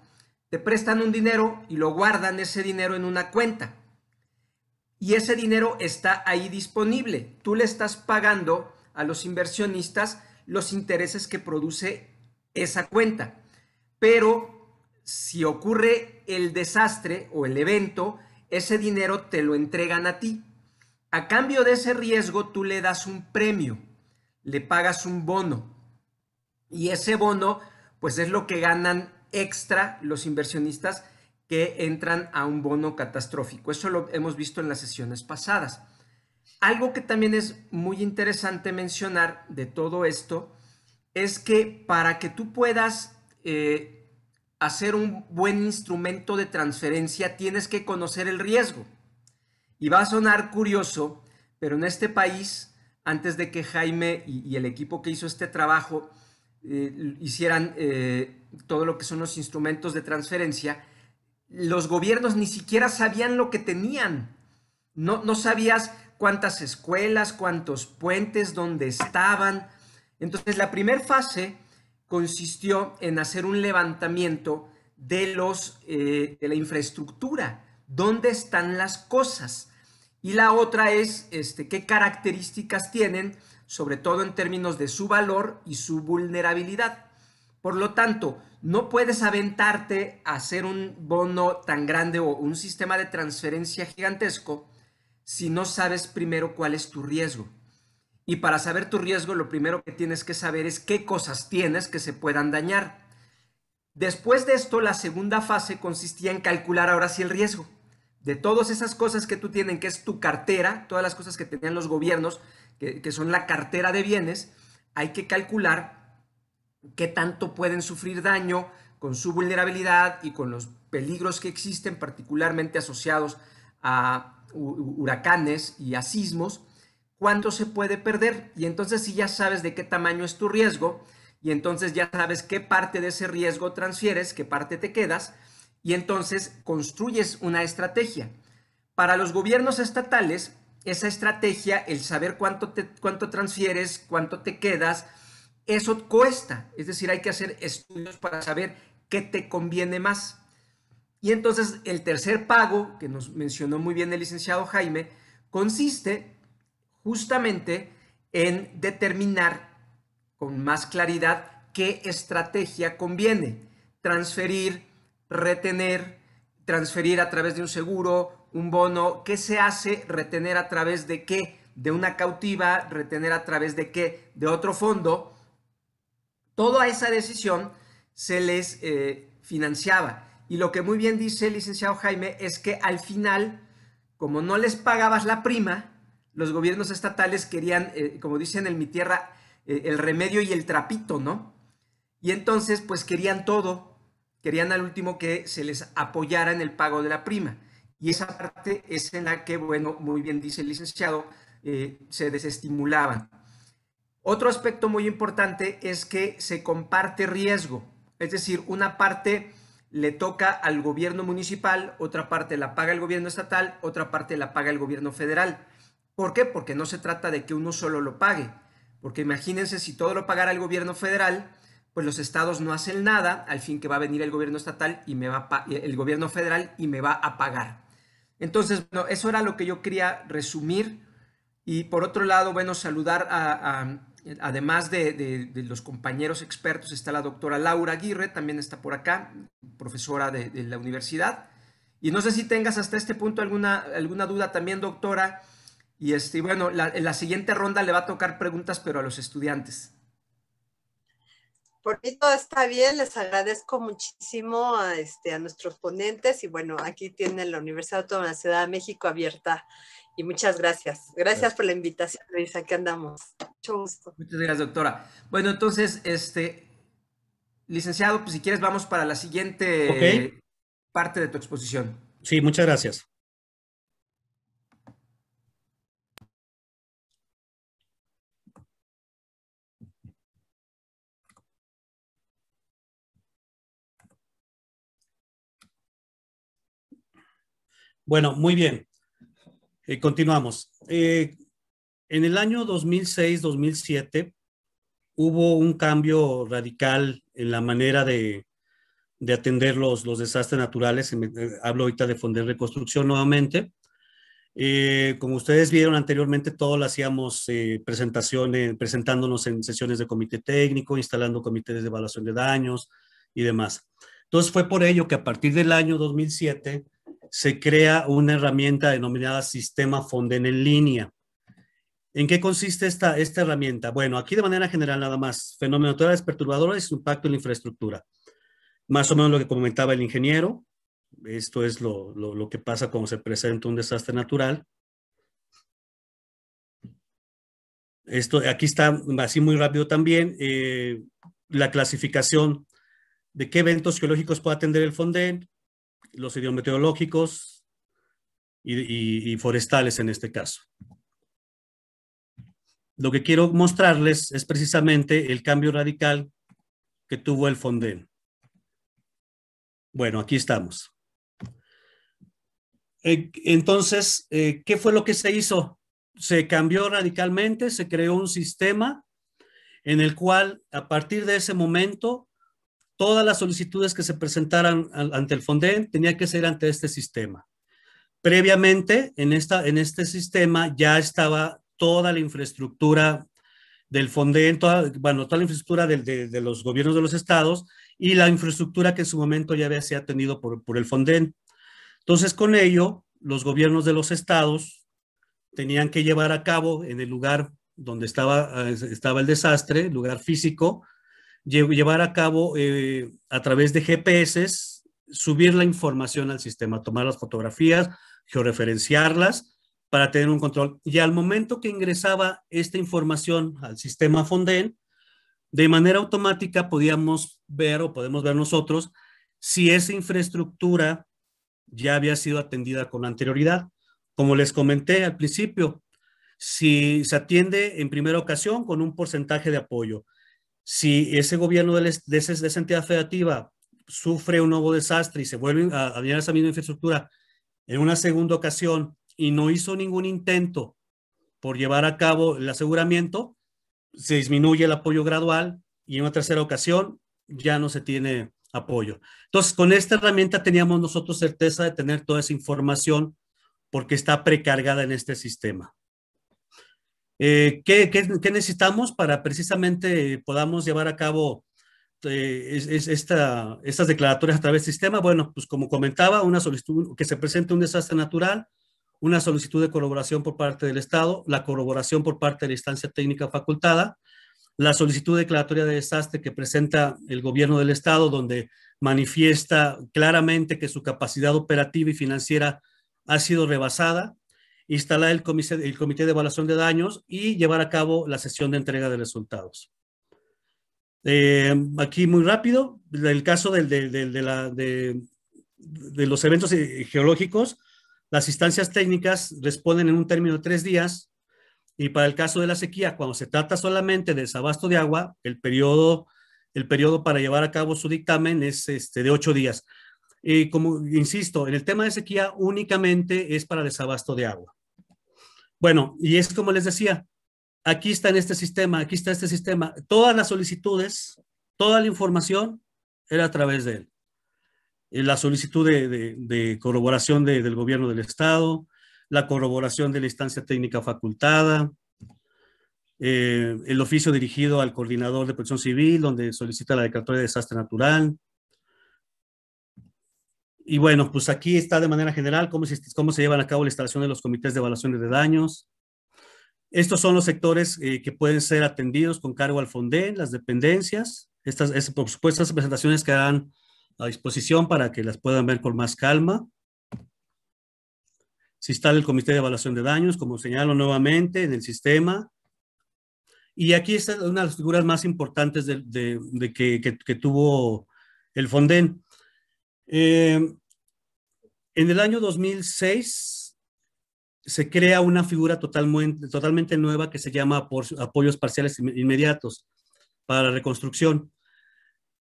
Te prestan un dinero y lo guardan ese dinero en una cuenta. Y ese dinero está ahí disponible. Tú le estás pagando a los inversionistas los intereses que produce esa cuenta. Pero si ocurre el desastre o el evento, ese dinero te lo entregan a ti. A cambio de ese riesgo, tú le das un premio, le pagas un bono. Y ese bono, pues es lo que ganan extra los inversionistas que entran a un bono catastrófico. Eso lo hemos visto en las sesiones pasadas. Algo que también es muy interesante mencionar de todo esto es que para que tú puedas eh, ...hacer un buen instrumento de transferencia tienes que conocer el riesgo. Y va a sonar curioso, pero en este país, antes de que Jaime y, el equipo que hizo este trabajo eh, hicieran eh, todo lo que son los instrumentos de transferencia, los gobiernos ni siquiera sabían lo que tenían. No, no sabías cuántas escuelas, cuántos puentes, dónde estaban. Entonces, la primera fase consistió en hacer un levantamiento de, los, eh, de la infraestructura, dónde están las cosas. Y la otra es este, qué características tienen, sobre todo en términos de su valor y su vulnerabilidad. Por lo tanto, no puedes aventarte a hacer un bono tan grande o un sistema de transferencia gigantesco si no sabes primero cuál es tu riesgo. Y para saber tu riesgo, lo primero que tienes que saber es qué cosas tienes que se puedan dañar. Después de esto, la segunda fase consistía en calcular ahora sí el riesgo. De todas esas cosas que tú tienes, que es tu cartera, todas las cosas que tenían los gobiernos, que, son la cartera de bienes, hay que calcular qué tanto pueden sufrir daño con su vulnerabilidad y con los peligros que existen, particularmente asociados a huracanes y a sismos. ¿Cuánto se puede perder. Y entonces si ya sabes de qué tamaño es tu riesgo, y entonces ya sabes qué parte de ese riesgo transfieres, qué parte te quedas, y entonces construyes una estrategia. Para los gobiernos estatales, esa estrategia, el saber cuánto, cuánto transfieres, cuánto te quedas, eso cuesta. Es decir, hay que hacer estudios para saber qué te conviene más. Y entonces el tercer pago, que nos mencionó muy bien el licenciado Jaime, consiste justamente en determinar con más claridad qué estrategia conviene. Transferir, retener, transferir a través de un seguro, un bono, qué se hace, retener a través de qué, de una cautiva, retener a través de qué, de otro fondo. Toda esa decisión se les eh, financiaba. Y lo que muy bien dice el licenciado Jaime es que al final, como no les pagabas la prima, los gobiernos estatales querían, eh, como dicen en mi tierra, eh, el remedio y el trapito, ¿no? Y entonces, pues querían todo, querían al último que se les apoyara en el pago de la prima. Y esa parte es en la que, bueno, muy bien dice el licenciado, eh, se desestimulaban. Otro aspecto muy importante es que se comparte riesgo, es decir, una parte le toca al gobierno municipal, otra parte la paga el gobierno estatal, otra parte la paga el gobierno federal. ¿Por qué? Porque no se trata de que uno solo lo pague. Porque imagínense si todo lo pagara el gobierno federal, pues los estados no hacen nada, al fin que va a venir el gobierno estatal y me va eh, el gobierno federal y me va a pagar. Entonces, bueno, eso era lo que yo quería resumir. Y por otro lado, bueno, saludar a, además de, los compañeros expertos, está la doctora Laura Aguirre, también está por acá, profesora de, la universidad. Y no sé si tengas hasta este punto alguna, alguna duda también, doctora, y este, bueno, la, en la siguiente ronda le va a tocar preguntas, pero a los estudiantes. Por mí todo está bien, les agradezco muchísimo a, este, a nuestros ponentes y bueno, aquí tiene la Universidad Autónoma de la Ciudad de México abierta y muchas gracias. Gracias por la invitación, Luis, aquí andamos. Mucho gusto. Muchas gracias, doctora. Bueno, entonces, este, licenciado, pues si quieres vamos para la siguiente parte de tu exposición. Sí, muchas gracias. Bueno, muy bien. Eh, continuamos. Eh, en el año 2006-2007 hubo un cambio radical en la manera de, atender los, los, desastres naturales. Hablo ahorita de Fonder Reconstrucción nuevamente. Eh, como ustedes vieron anteriormente, todo lo hacíamos presentaciones, presentándonos en sesiones de comité técnico, instalando comités de evaluación de daños y demás. Entonces fue por ello que a partir del año 2007 se crea una herramienta denominada Sistema Fonden en línea. ¿En qué consiste esta, esta herramienta? Bueno, aquí de manera general nada más, naturales, perturbadoras y su impacto en la infraestructura. Más o menos lo que comentaba el ingeniero, esto es lo, que pasa cuando se presenta un desastre natural. aquí está así muy rápido también eh, la clasificación de qué eventos geológicos puede atender el Fonden, los hidrometeorológicos y, forestales en este caso. Lo que quiero mostrarles es precisamente el cambio radical que tuvo el Fonden. Bueno, aquí estamos. Eh, entonces, eh, ¿qué fue lo que se hizo? Se cambió radicalmente, se creó un sistema en el cual a partir de ese momento todas las solicitudes que se presentaran ante el FONDEN tenía que ser ante este sistema. Previamente, en, esta, en este sistema ya estaba toda la infraestructura del FONDEN, bueno, toda la infraestructura de, los gobiernos de los estados y la infraestructura que en su momento ya había sido tenido por, el FONDEN. Entonces, con ello, los gobiernos de los estados tenían que llevar a cabo en el lugar donde estaba, eh, estaba el desastre, lugar físico, llevar a cabo eh, a través de GPS, subir la información al sistema, tomar las fotografías, georreferenciarlas para tener un control. Y al momento que ingresaba esta información al sistema Fonden, de manera automática podíamos ver o podemos ver nosotros si esa infraestructura ya había sido atendida con anterioridad. Como les comenté al principio, si se atiende en primera ocasión con un porcentaje de apoyo, si ese gobierno de, esa entidad federativa sufre un nuevo desastre y se vuelve a dañar esa misma infraestructura en una segunda ocasión y no hizo ningún intento por llevar a cabo el aseguramiento, se disminuye el apoyo gradual y en una tercera ocasión ya no se tiene apoyo. Entonces, con esta herramienta teníamos nosotros certeza de tener toda esa información porque está precargada en este sistema. Eh, ¿qué, necesitamos para precisamente podamos llevar a cabo eh, estas declaratorias a través del sistema? Bueno, pues como comentaba, una solicitud que se presente un desastre natural, una solicitud de colaboración por parte del Estado, la corroboración por parte de la instancia técnica facultada, la solicitud declaratoria de desastre que presenta el gobierno del Estado, donde manifiesta claramente que su capacidad operativa y financiera ha sido rebasada, instalar el comité, comité de evaluación de daños y llevar a cabo la sesión de entrega de resultados. Eh, aquí muy rápido, el caso de, la, de, los eventos eh, geológicos, las instancias técnicas responden en un término de tres días y para el caso de la sequía, cuando se trata solamente de desabasto de agua, el periodo, el periodo para llevar a cabo su dictamen es este, de ocho días. Y como insisto, en el tema de sequía únicamente es para desabasto de agua. Bueno, y es como les decía, aquí está en este sistema, aquí está este sistema. Todas las solicitudes, toda la información era a través de él. Eh, la solicitud de, corroboración del gobierno del Estado, la corroboración de la instancia técnica facultada, eh, el oficio dirigido al coordinador de protección civil, donde solicita la declaratoria de desastre natural, y bueno, pues aquí está de manera general cómo se, cómo se llevan a cabo la instalación de los comités de evaluación de daños. Estos son los sectores eh, que pueden ser atendidos con cargo al FONDEN, las dependencias. Estas, por supuesto, estas presentaciones quedarán a disposición para que las puedan ver con más calma. Se instala el comité de evaluación de daños, como señalo nuevamente, en el sistema. Y aquí está una de las figuras más importantes de, que, que tuvo el FONDEN eh, en el año 2006 se crea una figura totalmente nueva que se llama apoyos parciales inmediatos para la reconstrucción.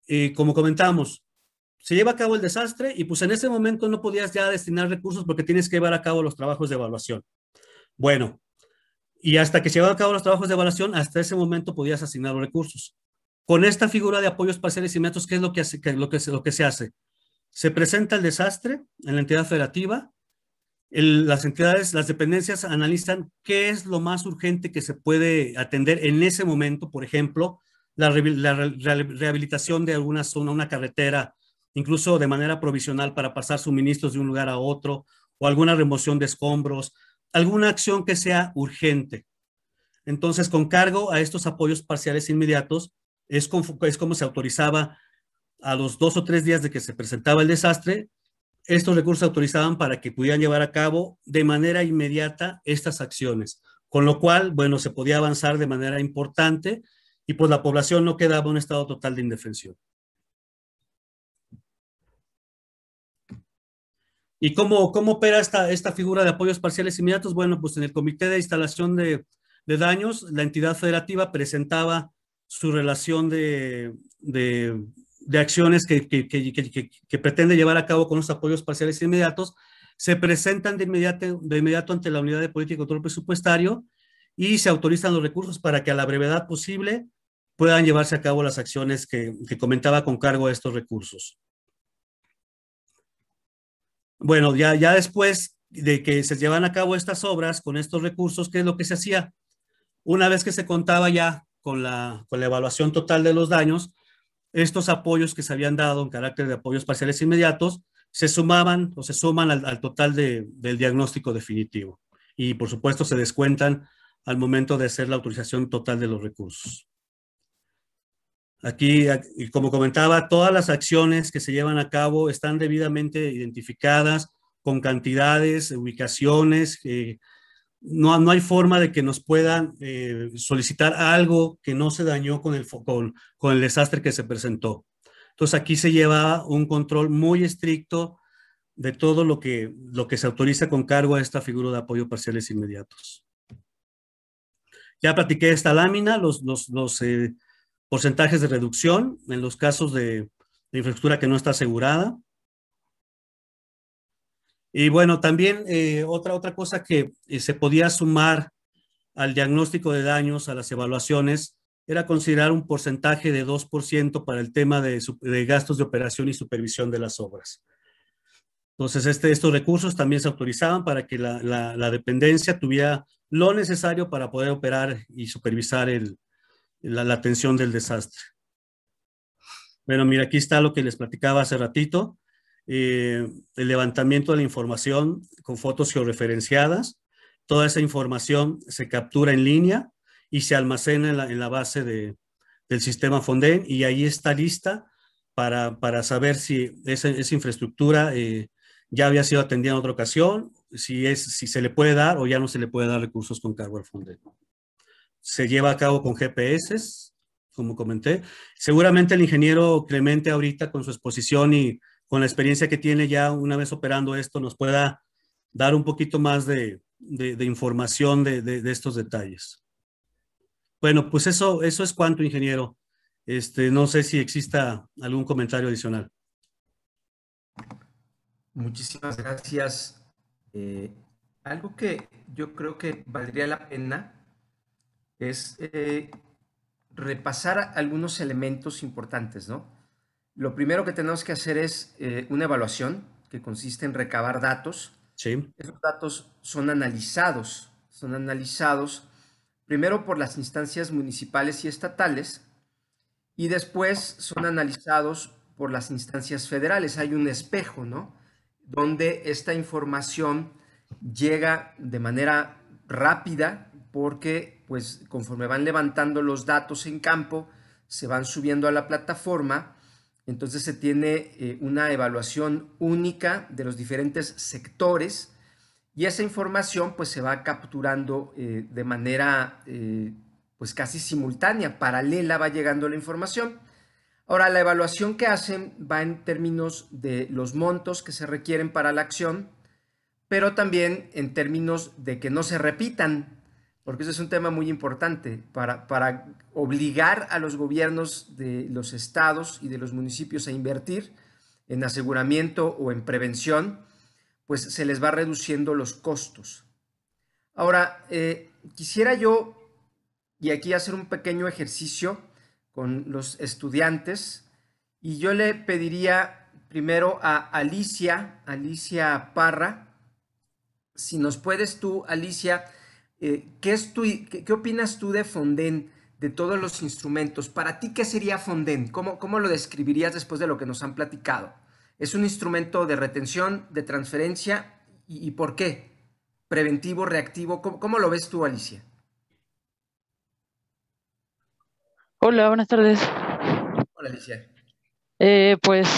Y eh, como comentamos, se lleva a cabo el desastre y pues en ese momento no podías ya destinar recursos porque tienes que llevar a cabo los trabajos de evaluación. Bueno, y hasta que se llevan a cabo los trabajos de evaluación, hasta ese momento podías asignar los recursos. Con esta figura de apoyos parciales inmediatos, ¿qué es que, hace, lo que, lo que se hace? Se presenta el desastre en la entidad federativa. las entidades, las dependencias analizan qué es lo más urgente que se puede atender en ese momento, por ejemplo, la, rehabilitación de alguna zona, una carretera, incluso de manera provisional para pasar suministros de un lugar a otro, o alguna remoción de escombros, alguna acción que sea urgente. Entonces, con cargo a estos apoyos parciales inmediatos, es es como se autorizaba a los dos o tres días de que se presentaba el desastre, estos recursos autorizaban para que pudieran llevar a cabo de manera inmediata estas acciones, con lo cual, bueno, se podía avanzar de manera importante y pues la población no quedaba en un estado total de indefensión. ¿Y cómo, cómo opera esta, esta figura de apoyos parciales inmediatos? Bueno, pues en el Comité de Instalación de, Daños, la entidad federativa presentaba su relación de de acciones que, que, pretende llevar a cabo con los apoyos parciales inmediatos se presentan de inmediato, de inmediato ante la Unidad de Política y Control Presupuestario y se autorizan los recursos para que a la brevedad posible puedan llevarse a cabo las acciones que, comentaba con cargo a estos recursos. Bueno, ya, ya después de que se llevan a cabo estas obras con estos recursos, ¿qué es lo que se hacía? Una vez que se contaba ya con la evaluación total de los daños, estos apoyos que se habían dado en carácter de apoyos parciales inmediatos se sumaban o se suman al, total del diagnóstico definitivo y por supuesto se descuentan al momento de hacer la autorización total de los recursos. Aquí, como comentaba, todas las acciones que se llevan a cabo están debidamente identificadas con cantidades, ubicaciones, eh, no, hay forma de que nos puedan eh, solicitar algo que no se dañó con el, con el desastre que se presentó. Entonces aquí se lleva un control muy estricto de todo lo que, lo que se autoriza con cargo a esta figura de apoyo parciales inmediatos. Ya platiqué esta lámina, los, eh, porcentajes de reducción en los casos de infraestructura que no está asegurada. Y bueno, también eh, otra, otra cosa que eh, se podía sumar al diagnóstico de daños, a las evaluaciones, era considerar un porcentaje de 2% para el tema de, gastos de operación y supervisión de las obras. Entonces, este, estos recursos también se autorizaban para que la, dependencia tuviera lo necesario para poder operar y supervisar la, la atención del desastre. Bueno, mira, aquí está lo que les platicaba hace ratito. Eh, el levantamiento de la información con fotos georreferenciadas. Toda esa información se captura en línea y se almacena en la, base de, del sistema Fonden y ahí está lista para, saber si esa, infraestructura eh, ya había sido atendida en otra ocasión, si, es, si se le puede dar o ya no se le puede dar recursos con cargo al Fonden. Se lleva a cabo con GPS, como comenté. Seguramente el ingeniero Clemente ahorita con su exposición y con la experiencia que tiene ya una vez operando esto, nos pueda dar un poquito más de, información de, estos detalles. Bueno, pues eso, eso es cuanto, ingeniero. Este, no sé si exista algún comentario adicional. Muchísimas gracias. Eh, algo que yo creo que valdría la pena es eh, repasar algunos elementos importantes, ¿no? lo primero que tenemos que hacer es eh, una evaluación que consiste en recabar datos. Sí. Esos datos son analizados, son analizados primero por las instancias municipales y estatales y después son analizados por las instancias federales. Hay un espejo, ¿no? Donde esta información llega de manera rápida porque pues conforme van levantando los datos en campo, se van subiendo a la plataforma entonces se tiene eh, una evaluación única de los diferentes sectores y esa información pues se va capturando eh, de manera eh, pues casi simultánea, paralela va llegando la información. Ahora, la evaluación que hacen va en términos de los montos que se requieren para la acción, pero también en términos de que no se repitan porque ese es un tema muy importante para, para obligar a los gobiernos de los estados y de los municipios a invertir en aseguramiento o en prevención, pues se les va reduciendo los costos. Ahora, eh, quisiera yo, y aquí hacer un pequeño ejercicio con los estudiantes, y yo le pediría primero a Alicia, Alicia Parra, si nos puedes tú, Alicia, eh, ¿qué, opinas tú de Fonden, de todos los instrumentos? Para ti, ¿qué sería Fonden? ¿Cómo, lo describirías después de lo que nos han platicado? ¿Es un instrumento de retención, de transferencia y, por qué? ¿Preventivo, reactivo? ¿Cómo, lo ves tú, Alicia? Hola, buenas tardes. Hola, Alicia. Eh, pues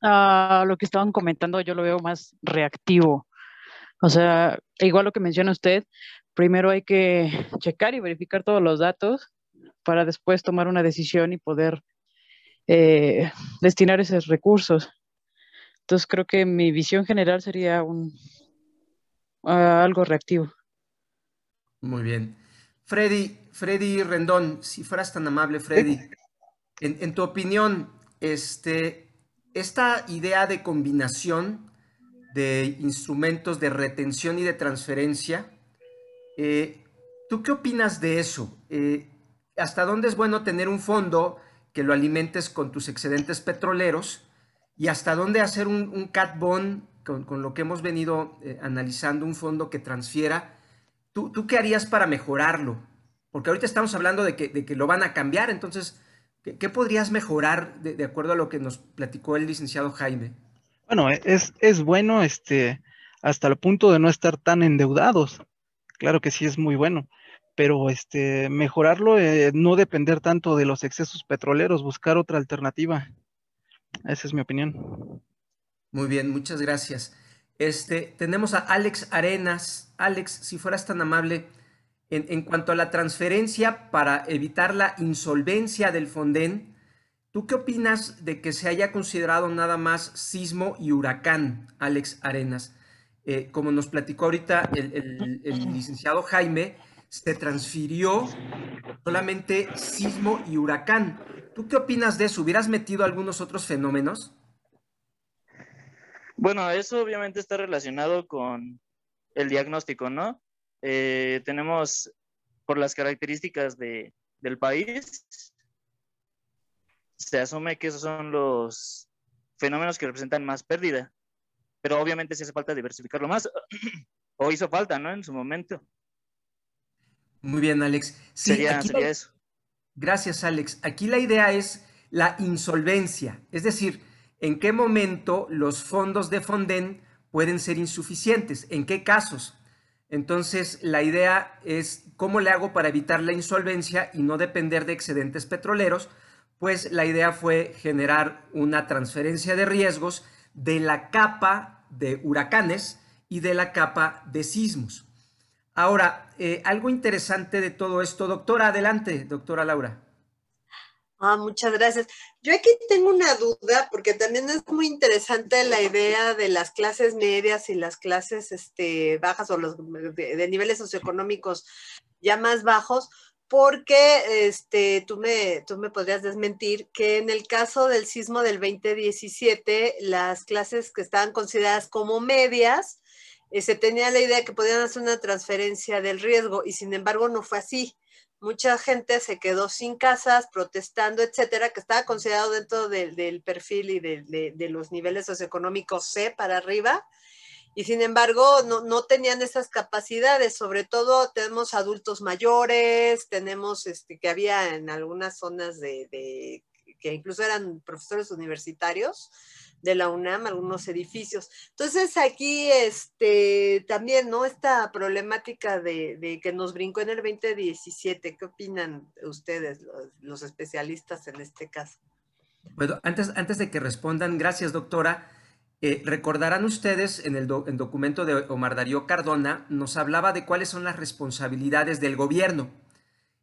a lo que estaban comentando yo lo veo más reactivo o sea, igual lo que menciona usted, primero hay que checar y verificar todos los datos para después tomar una decisión y poder eh, destinar esos recursos. Entonces creo que mi visión general sería un ah, algo reactivo. Muy bien. Freddy, Freddy Rendón, si fueras tan amable, Freddy, en, en tu opinión, este, esta idea de combinación de instrumentos de retención y de transferencia. Eh, ¿Tú qué opinas de eso? Eh, ¿Hasta dónde es bueno tener un fondo que lo alimentes con tus excedentes petroleros? ¿Y hasta dónde hacer un, un cat bond con, lo que hemos venido eh, analizando, un fondo que transfiera? ¿Tú, qué harías para mejorarlo? Porque ahorita estamos hablando de que, lo van a cambiar, entonces, ¿qué, podrías mejorar de acuerdo a lo que nos platicó el licenciado Jaime? Bueno, e-, es, es bueno este, hasta el punto de no estar tan endeudados. Claro que sí es muy bueno, pero este, mejorarlo, eh, no depender tanto de los excesos petroleros, buscar otra alternativa. Esa es mi opinión. Muy bien, muchas gracias. Este, tenemos a Alex Arenas. Alex, si fueras tan amable, en, en, cuanto a la transferencia para evitar la insolvencia del Fonden, ¿Tú qué opinas de que se haya considerado nada más sismo y huracán, Alex Arenas? Eh, como nos platicó ahorita el, licenciado Jaime, se transfirió solamente sismo y huracán. ¿Tú qué opinas de eso? ¿Hubieras metido algunos otros fenómenos? Bueno, eso obviamente está relacionado con el diagnóstico, ¿no? Eh, tenemos, por las características del país, se asume que esos son los fenómenos que representan más pérdida, pero obviamente sí hace falta diversificarlo más, o hizo falta, ¿no? En su momento. Muy bien, Alex. sería, eso. Gracias, Alex. Aquí la idea es la insolvencia, es decir, en qué momento los fondos de Fonden pueden ser insuficientes, en qué casos. Entonces, la idea es cómo le hago para evitar la insolvencia y no depender de excedentes petroleros, pues la idea fue generar una transferencia de riesgos de la capa de huracanes y de la capa de sismos. Ahora, eh, algo interesante de todo esto, doctora, adelante, doctora Laura. Ah, muchas gracias. Yo aquí tengo una duda porque también es muy interesante la idea de las clases medias y las clases este, bajas o los de niveles socioeconómicos ya más bajos, porque este, tú, me, tú me podrías desmentir que en el caso del sismo del 2017, las clases que estaban consideradas como medias, eh, se tenía la idea que podían hacer una transferencia del riesgo y sin embargo no fue así. Mucha gente se quedó sin casas, protestando, etcétera, que estaba considerado dentro del perfil y de, de los niveles socioeconómicos C para arriba y sin embargo no, tenían esas capacidades, sobre todo tenemos adultos mayores, tenemos este, que había en algunas zonas de, que incluso eran profesores universitarios de la UNAM, algunos edificios. Entonces aquí este, también, ¿no? Esta problemática de, que nos brincó en el 2017, ¿qué opinan ustedes, los, especialistas en este caso? Bueno, antes, antes de que respondan, gracias doctora. Eh, recordarán ustedes, en el, documento de Omar Darío Cardona nos hablaba de cuáles son las responsabilidades del gobierno.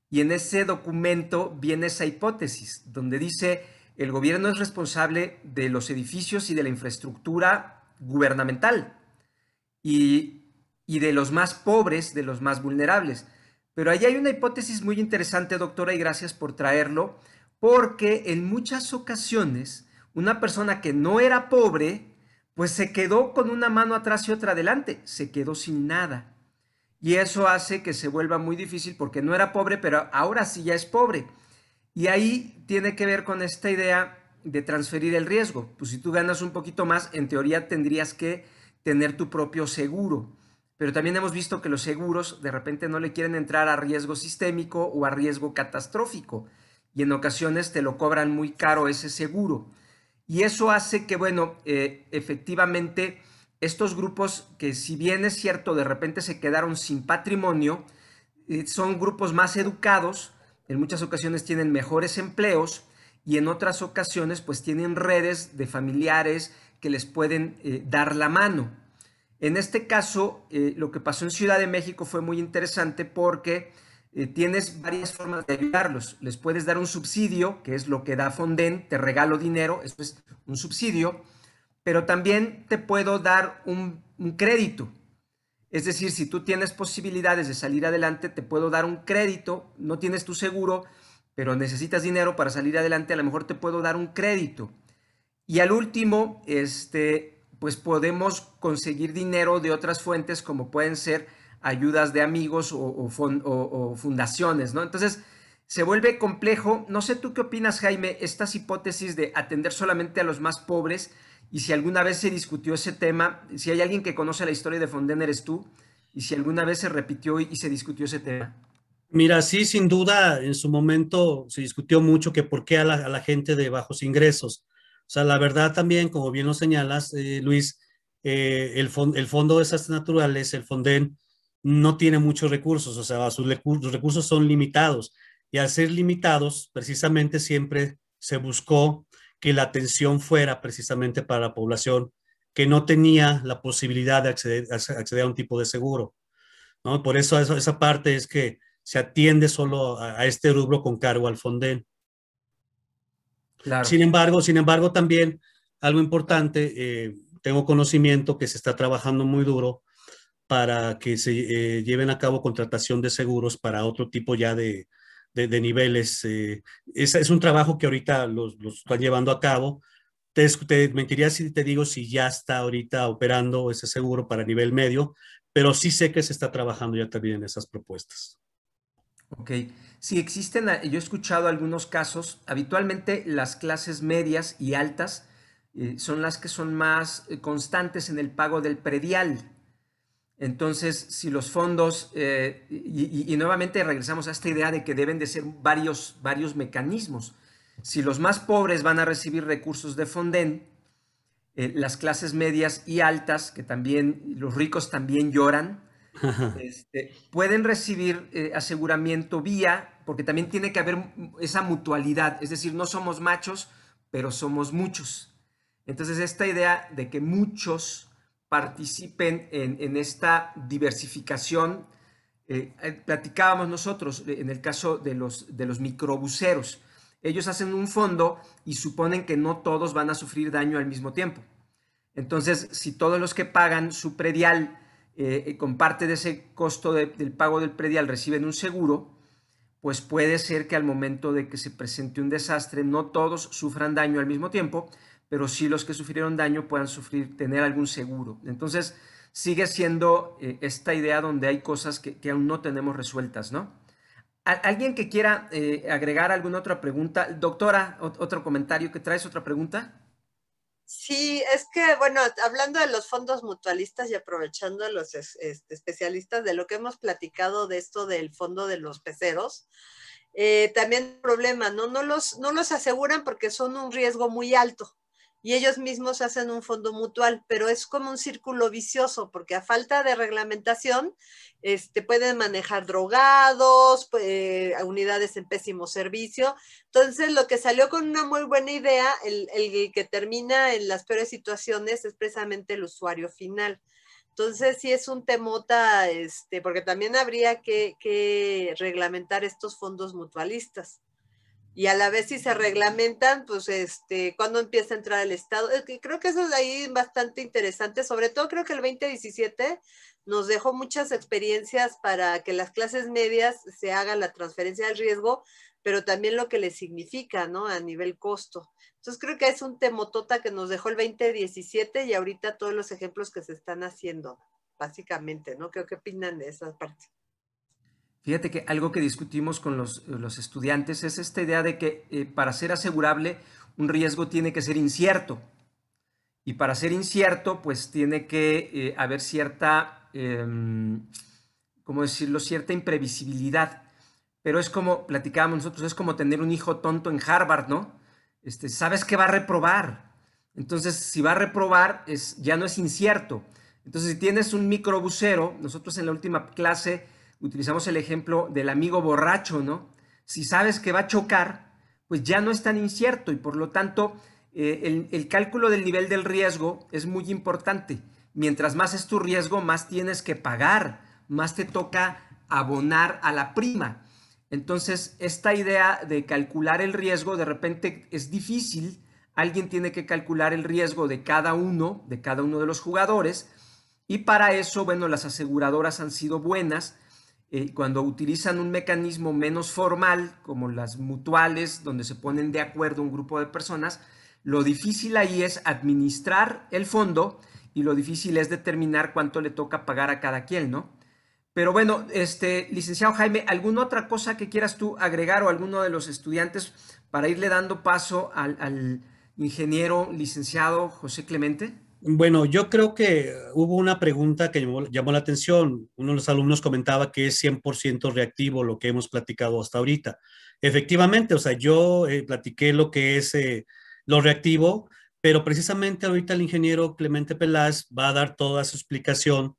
Y en ese documento viene esa hipótesis, donde dice, el gobierno es responsable de los edificios y de la infraestructura gubernamental y, y de los más pobres, de los más vulnerables. Pero ahí hay una hipótesis muy interesante, doctora, y gracias por traerlo, porque en muchas ocasiones una persona que no era pobre pues se quedó con una mano atrás y otra adelante, se quedó sin nada. Y eso hace que se vuelva muy difícil porque no era pobre, pero ahora sí ya es pobre. Y ahí tiene que ver con esta idea de transferir el riesgo. Pues si tú ganas un poquito más, en teoría tendrías que tener tu propio seguro. Pero también hemos visto que los seguros de repente no le quieren entrar a riesgo sistémico o a riesgo catastrófico. Y en ocasiones te lo cobran muy caro ese seguro. Y eso hace que, bueno, eh, efectivamente, estos grupos que si bien es cierto, de repente se quedaron sin patrimonio, eh, son grupos más educados, en muchas ocasiones tienen mejores empleos y en otras ocasiones pues tienen redes de familiares que les pueden eh, dar la mano. En este caso, lo que pasó en Ciudad de México fue muy interesante porque eh, tienes varias formas de ayudarlos. Les puedes dar un subsidio, que es lo que da Fonden, te regalo dinero, eso es un subsidio, pero también te puedo dar un, un crédito. Es decir, si tú tienes posibilidades de salir adelante, te puedo dar un crédito, no tienes tu seguro, pero necesitas dinero para salir adelante, a lo mejor te puedo dar un crédito. Y al último, este, pues podemos conseguir dinero de otras fuentes como pueden ser ayudas de amigos o, fundaciones, ¿no? Entonces, se vuelve complejo. No sé tú qué opinas, Jaime, estas hipótesis de atender solamente a los más pobres y si alguna vez se discutió ese tema, si hay alguien que conoce la historia de Fonden, eres tú, y si alguna vez se repitió y se discutió ese tema. Mira, sí, sin duda, en su momento se discutió mucho que por qué a la, gente de bajos ingresos. O sea, la verdad también, como bien lo señalas, eh, Luis, eh, el, Fondo de Desastres Naturales, el Fonden, no tiene muchos recursos, o sea, sus recursos son limitados. Y al ser limitados, precisamente siempre se buscó que la atención fuera precisamente para la población que no tenía la posibilidad de acceder, a un tipo de seguro. Por eso, esa parte es que se atiende solo a, este rubro con cargo al Fonden. Sin embargo, sin embargo, también algo importante, eh, tengo conocimiento que se está trabajando muy duro para que se eh, lleven a cabo contratación de seguros para otro tipo ya de, de, niveles. Eh, es, un trabajo que ahorita los, están llevando a cabo. Te, mentiría si te digo si ya está ahorita operando ese seguro para nivel medio, pero sí sé que se está trabajando ya también en esas propuestas. Ok, Si existen, ah, yo he escuchado algunos casos, habitualmente las clases medias y altas eh, son las que son más constantes en el pago del predial. Entonces, si los fondos, eh, y, nuevamente regresamos a esta idea de que deben de ser varios, varios mecanismos. Si los más pobres van a recibir recursos de Fonden, eh, las clases medias y altas, que también los ricos también lloran, este, pueden recibir eh, aseguramiento vía, porque también tiene que haber esa mutualidad, es decir, no somos machos, pero somos muchos. Entonces, esta idea de que muchos participen en, esta diversificación. Eh, eh, platicábamos nosotros eh, en el caso de los, de los microbuseros. Ellos hacen un fondo y suponen que no todos van a sufrir daño al mismo tiempo. Entonces, si todos los que pagan su predial eh, con parte de ese costo del pago del predial reciben un seguro, pues puede ser que al momento de que se presente un desastre no todos sufran daño al mismo tiempo, pero sí los que sufrieron daño puedan sufrir, tener algún seguro. Entonces, sigue siendo eh, esta idea donde hay cosas que, aún no tenemos resueltas, ¿no? ¿Alguien que quiera eh, agregar alguna otra pregunta? Doctora, otro comentario que traes, otra pregunta. Sí, es que, bueno, hablando de los fondos mutualistas y aprovechando a los este, especialistas de lo que hemos platicado de esto del fondo de los peceros, eh, también problema, ¿no? No los, no los aseguran porque son un riesgo muy alto y ellos mismos hacen un fondo mutual, pero es como un círculo vicioso, porque a falta de reglamentación, este, pueden manejar drogados, pues, eh, unidades en pésimo servicio. Entonces, lo que salió con una muy buena idea, el, que termina en las peores situaciones es precisamente el usuario final. Entonces, sí es un temota, este, porque también habría que reglamentar estos fondos mutualistas y a la vez si se reglamentan, pues este, cuando empieza a entrar el Estado. Creo que eso es ahí bastante interesante, sobre todo creo que el 2017 nos dejó muchas experiencias para que las clases medias se hagan la transferencia del riesgo, pero también lo que le significa, ¿no? A nivel costo. Entonces creo que es un temotota que nos dejó el 2017 y ahorita todos los ejemplos que se están haciendo, básicamente, ¿no? Creo que opinan de esas partes. Fíjate que algo que discutimos con los, eh, estudiantes es esta idea de que eh, para ser asegurable un riesgo tiene que ser incierto. Y para ser incierto, pues tiene que eh, haber cierta, em, ¿cómo decirlo?, cierta imprevisibilidad. Pero es como, platicábamos nosotros, es como tener un hijo tonto en Harvard, ¿no? Este, sabes que va a reprobar. Entonces, si va a reprobar, es, ya no es incierto. Entonces, si tienes un microbusero, nosotros en la última clase utilizamos el ejemplo del amigo borracho, ¿no? Si sabes que va a chocar, pues ya no es tan incierto y por lo tanto eh, el, el cálculo del nivel del riesgo es muy importante. Mientras más es tu riesgo, más tienes que pagar, más te toca abonar a la prima. Entonces, esta idea de calcular el riesgo de repente es difícil. Alguien tiene que calcular el riesgo de cada uno, de cada uno de los jugadores. Y para eso, bueno, las aseguradoras han sido buenas eh, cuando utilizan un mecanismo menos formal, como las mutuales, donde se ponen de acuerdo un grupo de personas, lo difícil ahí es administrar el fondo y lo difícil es determinar cuánto le toca pagar a cada quien, ¿no? Pero bueno, este, licenciado Jaime, ¿alguna otra cosa que quieras tú agregar o alguno de los estudiantes para irle dando paso al, al ingeniero licenciado José Clemente? Bueno, yo creo que hubo una pregunta que llamó, llamó, la atención. Uno de los alumnos comentaba que es 100% reactivo lo que hemos platicado hasta ahorita. Efectivamente, o sea, yo eh, platiqué lo que es eh, lo reactivo, pero precisamente ahorita el ingeniero Clemente Pelás va a dar toda su explicación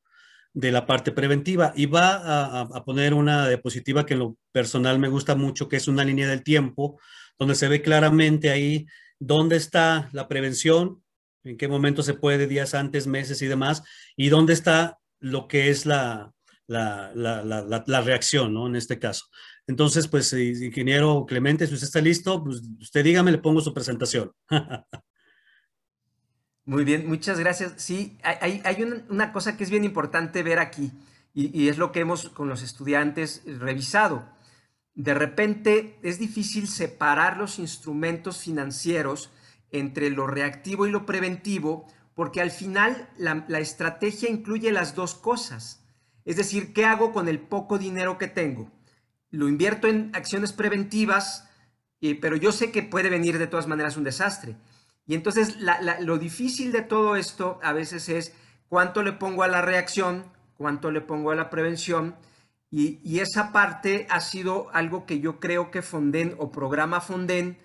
de la parte preventiva y va a, a, poner una diapositiva que en lo personal me gusta mucho, que es una línea del tiempo, donde se ve claramente ahí dónde está la prevención en qué momento se puede, días antes, meses y demás, y dónde está lo que es la, la, reacción, ¿no? En este caso. Entonces, pues, ingeniero Clemente, si usted está listo, pues usted dígame, le pongo su presentación. Muy bien, muchas gracias. Sí, hay, una, cosa que es bien importante ver aquí y, y es lo que hemos con los estudiantes revisado. De repente es difícil separar los instrumentos financieros entre lo reactivo y lo preventivo, porque al final la, estrategia incluye las dos cosas. Es decir, ¿qué hago con el poco dinero que tengo? Lo invierto en acciones preventivas, eh, pero yo sé que puede venir de todas maneras un desastre. Y entonces lo difícil de todo esto a veces es cuánto le pongo a la reacción, cuánto le pongo a la prevención. Y, y esa parte ha sido algo que yo creo que Fonden o programa Fonden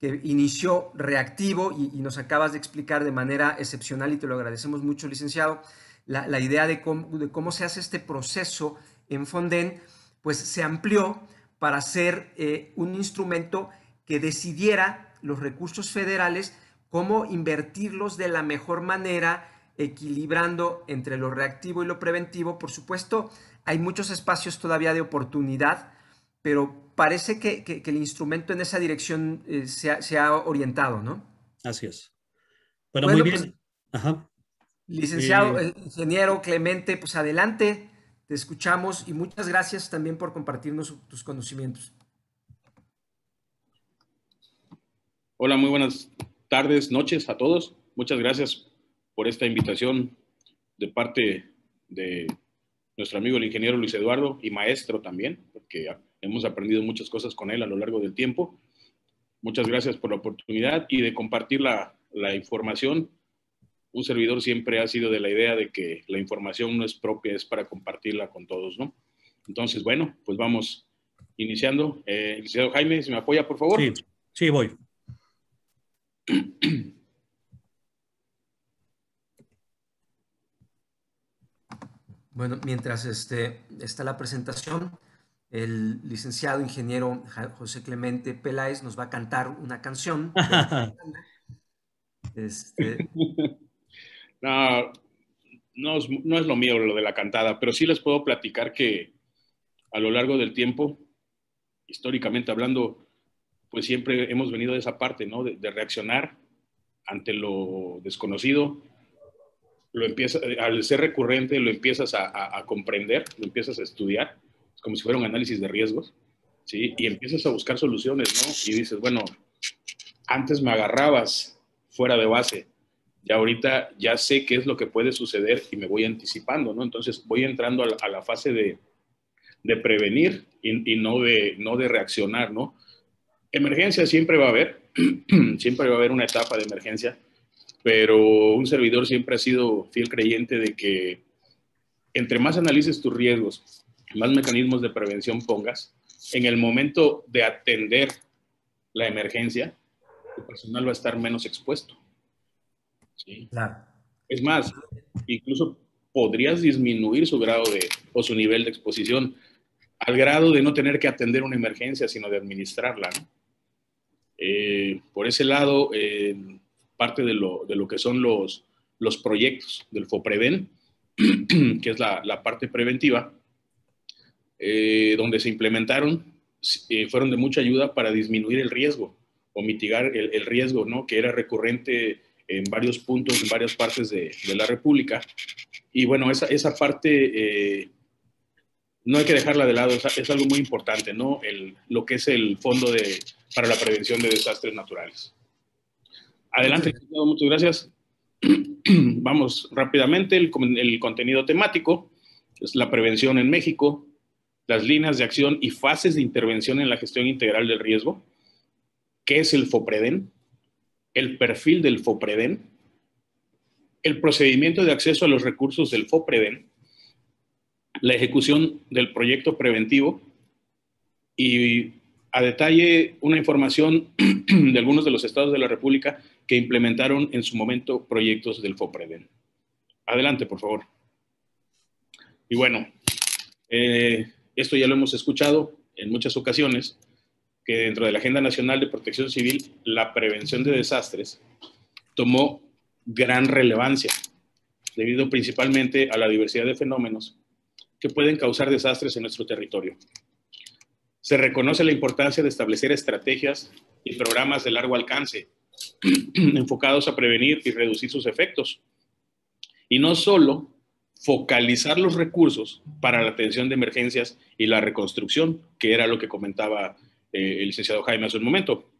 que inició reactivo y, nos acabas de explicar de manera excepcional y te lo agradecemos mucho, licenciado, la, idea de cómo, se hace este proceso en Fonden, pues se amplió para ser eh, un instrumento que decidiera los recursos federales, cómo invertirlos de la mejor manera, equilibrando entre lo reactivo y lo preventivo. Por supuesto, hay muchos espacios todavía de oportunidad pero parece que, el instrumento en esa dirección eh, se, ha, orientado, ¿no? Así es. Bueno, muy pues, bien. Licenciado, eh, ingeniero Clemente, pues adelante, te escuchamos y muchas gracias también por compartirnos tus conocimientos. Hola, muy buenas tardes, noches a todos. Muchas gracias por esta invitación de parte de nuestro amigo el ingeniero Luis Eduardo y maestro también, porque Hemos aprendido muchas cosas con él a lo largo del tiempo. Muchas gracias por la oportunidad y de compartir la, información. Un servidor siempre ha sido de la idea de que la información no es propia, es para compartirla con todos, ¿no? Entonces, bueno, pues vamos iniciando. Eh, el licenciado Jaime, si me apoya, por favor. Sí, sí, voy. Bueno, mientras este, está la presentación, el licenciado ingeniero José Clemente Peláez nos va a cantar una canción. Este, no, es, lo mío lo de la cantada, pero sí les puedo platicar que a lo largo del tiempo, históricamente hablando, pues siempre hemos venido de esa parte, ¿no? De, reaccionar ante lo desconocido. Lo al ser recurrente lo empiezas a comprender, lo empiezas a estudiar como si fuera un análisis de riesgos, ¿sí? Y empiezas a buscar soluciones, ¿no? Y dices, bueno, antes me agarrabas fuera de base, Y ahorita ya sé qué es lo que puede suceder y me voy anticipando, ¿no? Entonces voy entrando a la, fase de, prevenir y, no, de, no de reaccionar, ¿no? Emergencia siempre va a haber, siempre va a haber una etapa de emergencia, pero un servidor siempre ha sido fiel creyente de que entre más analices tus riesgos más mecanismos de prevención pongas, en el momento de atender la emergencia, el personal va a estar menos expuesto. Es más, incluso podrías disminuir su grado de, o su nivel de exposición al grado de no tener que atender una emergencia, sino de administrarla. Eh, por ese lado, parte de lo, que son los, los proyectos del FOPREVEN, que es la parte preventiva, eh, donde se implementaron, eh, fueron de mucha ayuda para disminuir el riesgo o mitigar el, riesgo, ¿no? Que era recurrente en varios puntos, en varias partes de, la República. Y bueno, esa, parte eh, no hay que dejarla de lado, es, algo muy importante, ¿no? El, lo que es el Fondo para la Prevención de Desastres Naturales. Adelante, muchas gracias. Vamos rápidamente, el, el contenido temático es la prevención en México, las líneas de acción y fases de intervención en la gestión integral del riesgo, qué es el FOPREDEN, el perfil del FOPREDEN, el procedimiento de acceso a los recursos del FOPREDEN, la ejecución del proyecto preventivo y a detalle una información de algunos de los estados de la República que implementaron en su momento proyectos del FOPREDEN. Adelante, por favor. Y bueno, eh, esto ya lo hemos escuchado en muchas ocasiones, que dentro de la Agenda Nacional de Protección Civil, la prevención de desastres tomó gran relevancia, debido principalmente a la diversidad de fenómenos que pueden causar desastres en nuestro territorio. Se reconoce la importancia de establecer estrategias y programas de largo alcance enfocados a prevenir y reducir sus efectos. Y no solo focalizar los recursos para la atención de emergencias y la reconstrucción, que era lo que comentaba eh, el licenciado Jaime hace un momento.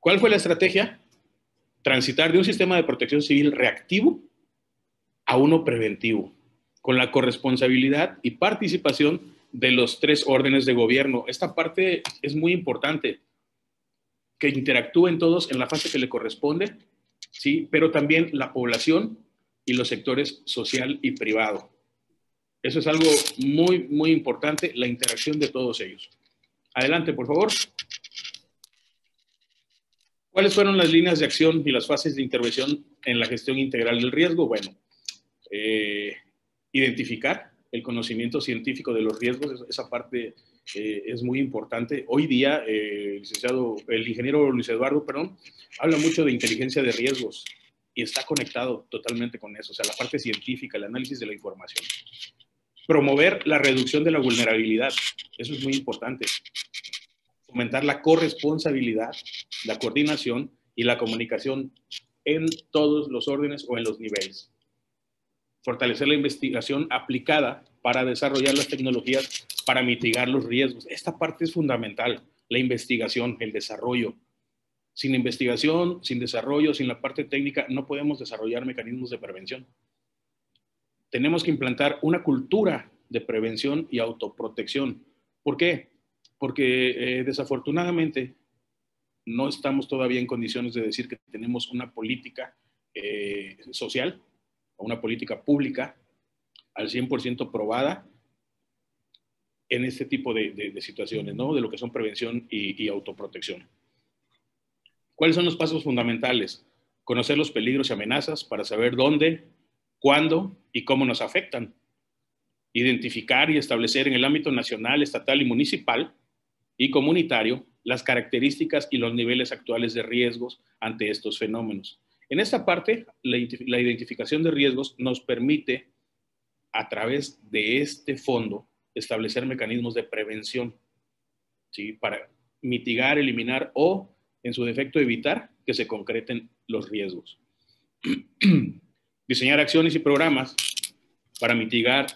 ¿Cuál fue la estrategia? Transitar de un sistema de protección civil reactivo a uno preventivo, con la corresponsabilidad y participación de los tres órdenes de gobierno. Esta parte es muy importante, que interactúen todos en la fase que le corresponde, ¿sí? pero también la población y los sectores social y privado. Eso es algo muy, muy importante, la interacción de todos ellos. Adelante, por favor. ¿Cuáles fueron las líneas de acción y las fases de intervención en la gestión integral del riesgo? Bueno, eh, identificar el conocimiento científico de los riesgos, esa parte eh, es muy importante. Hoy día, eh, el licenciado, el ingeniero Luis Eduardo, perdón, habla mucho de inteligencia de riesgos, y está conectado totalmente con eso, o sea, la parte científica, el análisis de la información. Promover la reducción de la vulnerabilidad, eso es muy importante. Fomentar la corresponsabilidad, la coordinación y la comunicación en todos los órdenes o en los niveles. Fortalecer la investigación aplicada para desarrollar las tecnologías para mitigar los riesgos. Esta parte es fundamental, la investigación, el desarrollo, sin investigación, sin desarrollo, sin la parte técnica, no podemos desarrollar mecanismos de prevención. Tenemos que implantar una cultura de prevención y autoprotección. ¿Por qué? Porque eh, desafortunadamente no estamos todavía en condiciones de decir que tenemos una política eh, social o una política pública al 100% probada en este tipo de, situaciones, ¿no? De lo que son prevención y autoprotección. ¿Cuáles son los pasos fundamentales? Conocer los peligros y amenazas para saber dónde, cuándo y cómo nos afectan. Identificar y establecer en el ámbito nacional, estatal y municipal y comunitario las características y los niveles actuales de riesgos ante estos fenómenos. En esta parte, la, identificación de riesgos nos permite, a través de este fondo, establecer mecanismos de prevención para mitigar, eliminar o en su defecto evitar que se concreten los riesgos. Diseñar acciones y programas para mitigar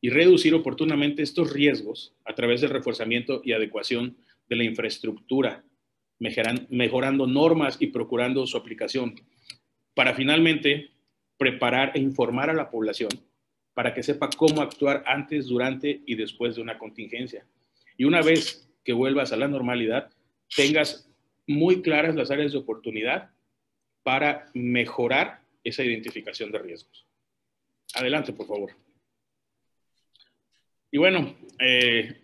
y reducir oportunamente estos riesgos a través del reforzamiento y adecuación de la infraestructura, mejorando normas y procurando su aplicación, para finalmente preparar e informar a la población para que sepa cómo actuar antes, durante y después de una contingencia. Y una vez que vuelvas a la normalidad, tengas muy claras las áreas de oportunidad para mejorar esa identificación de riesgos. Adelante, por favor. Y bueno, eh,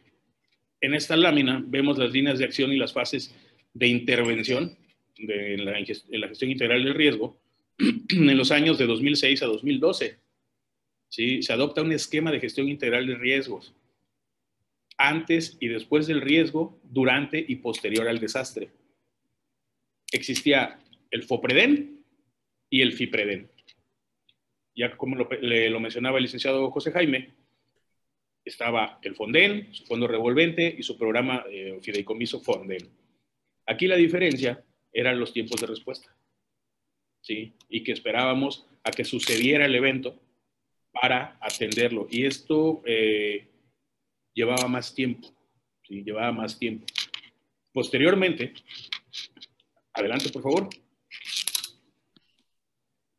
en esta lámina vemos las líneas de acción y las fases de intervención de, en, la, gestión integral del riesgo en los años de 2006 a 2012. ¿sí? Se adopta un esquema de gestión integral de riesgos antes y después del riesgo, durante y posterior al desastre existía el FOPREDEN y el FIPREDEN. Ya como lo, le, mencionaba el licenciado José Jaime, estaba el FONDEN, su fondo revolvente y su programa eh, fideicomiso FONDEN. Aquí la diferencia eran los tiempos de respuesta. ¿sí? Y que esperábamos a que sucediera el evento para atenderlo. Y esto eh, llevaba más tiempo. ¿sí? Llevaba más tiempo. Posteriormente, Adelante, por favor.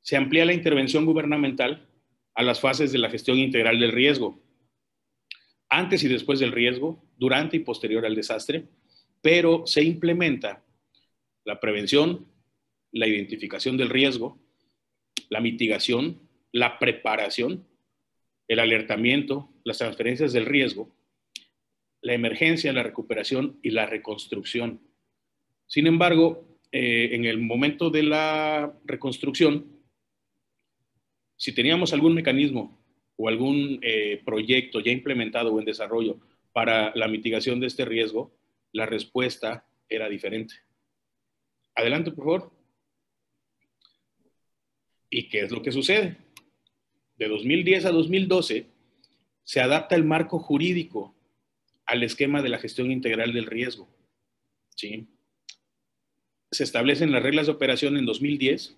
Se amplía la intervención gubernamental a las fases de la gestión integral del riesgo, antes y después del riesgo, durante y posterior al desastre, pero se implementa la prevención, la identificación del riesgo, la mitigación, la preparación, el alertamiento, las transferencias del riesgo, la emergencia, la recuperación y la reconstrucción. Sin embargo, eh, en el momento de la reconstrucción, si teníamos algún mecanismo o algún eh, proyecto ya implementado o en desarrollo para la mitigación de este riesgo, la respuesta era diferente. Adelante, por favor. ¿Y qué es lo que sucede? De 2010 a 2012 se adapta el marco jurídico al esquema de la gestión integral del riesgo. ¿sí? se establecen las reglas de operación en 2010,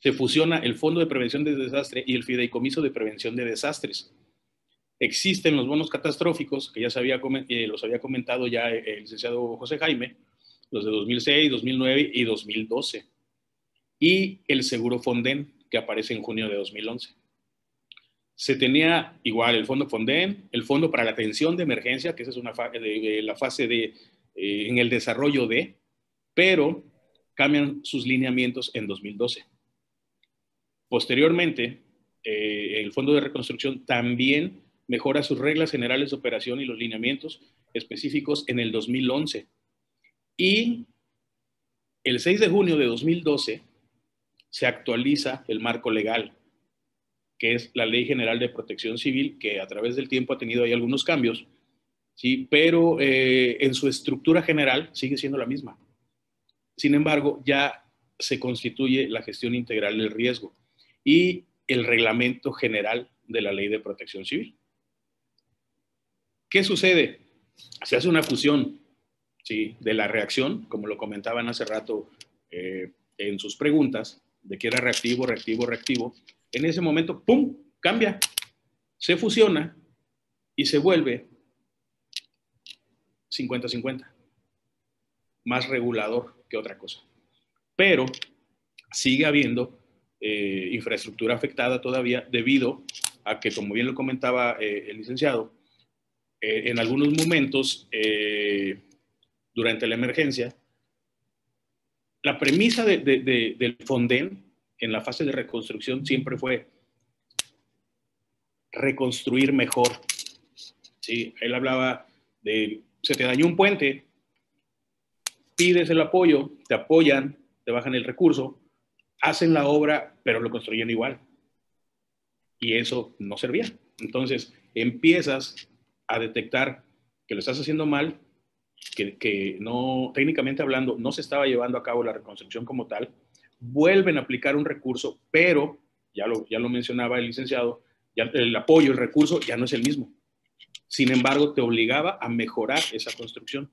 se fusiona el Fondo de Prevención de Desastre y el Fideicomiso de Prevención de Desastres. Existen los bonos catastróficos, que ya se había, eh, los había comentado ya eh, el licenciado José Jaime, los de 2006, 2009 y 2012. Y el seguro Fonden, que aparece en junio de 2011. Se tenía igual el fondo Fonden, el fondo para la atención de emergencia, que esa es una la fase de, eh, en el desarrollo de, pero cambian sus lineamientos en 2012. Posteriormente, eh, el Fondo de Reconstrucción también mejora sus reglas generales de operación y los lineamientos específicos en el 2011. Y el 6 de junio de 2012 se actualiza el marco legal, que es la Ley General de Protección Civil, que a través del tiempo ha tenido ahí algunos cambios, ¿sí? pero eh, en su estructura general sigue siendo la misma. Sin embargo, ya se constituye la gestión integral del riesgo y el reglamento general de la ley de protección civil. ¿Qué sucede? Se hace una fusión de la reacción, como lo comentaban hace rato eh, en sus preguntas, de que era reactivo, reactivo, reactivo. En ese momento, ¡pum!, cambia, se fusiona y se vuelve 50-50, más regulador que otra cosa. Pero sigue habiendo eh, infraestructura afectada todavía debido a que, como bien lo comentaba eh, el licenciado, eh, en algunos momentos, durante la emergencia, la premisa del Fonden en la fase de reconstrucción siempre fue reconstruir mejor. Sí, él hablaba de, se te dañó un puente, pides el apoyo, te apoyan, te bajan el recurso, hacen la obra, pero lo construyen igual. Y eso no servía. Entonces, empiezas a detectar que lo estás haciendo mal, que, no, técnicamente hablando, no se estaba llevando a cabo la reconstrucción como tal, vuelven a aplicar un recurso, pero, ya lo, ya lo mencionaba el licenciado, ya el apoyo, el recurso ya no es el mismo. Sin embargo, te obligaba a mejorar esa construcción.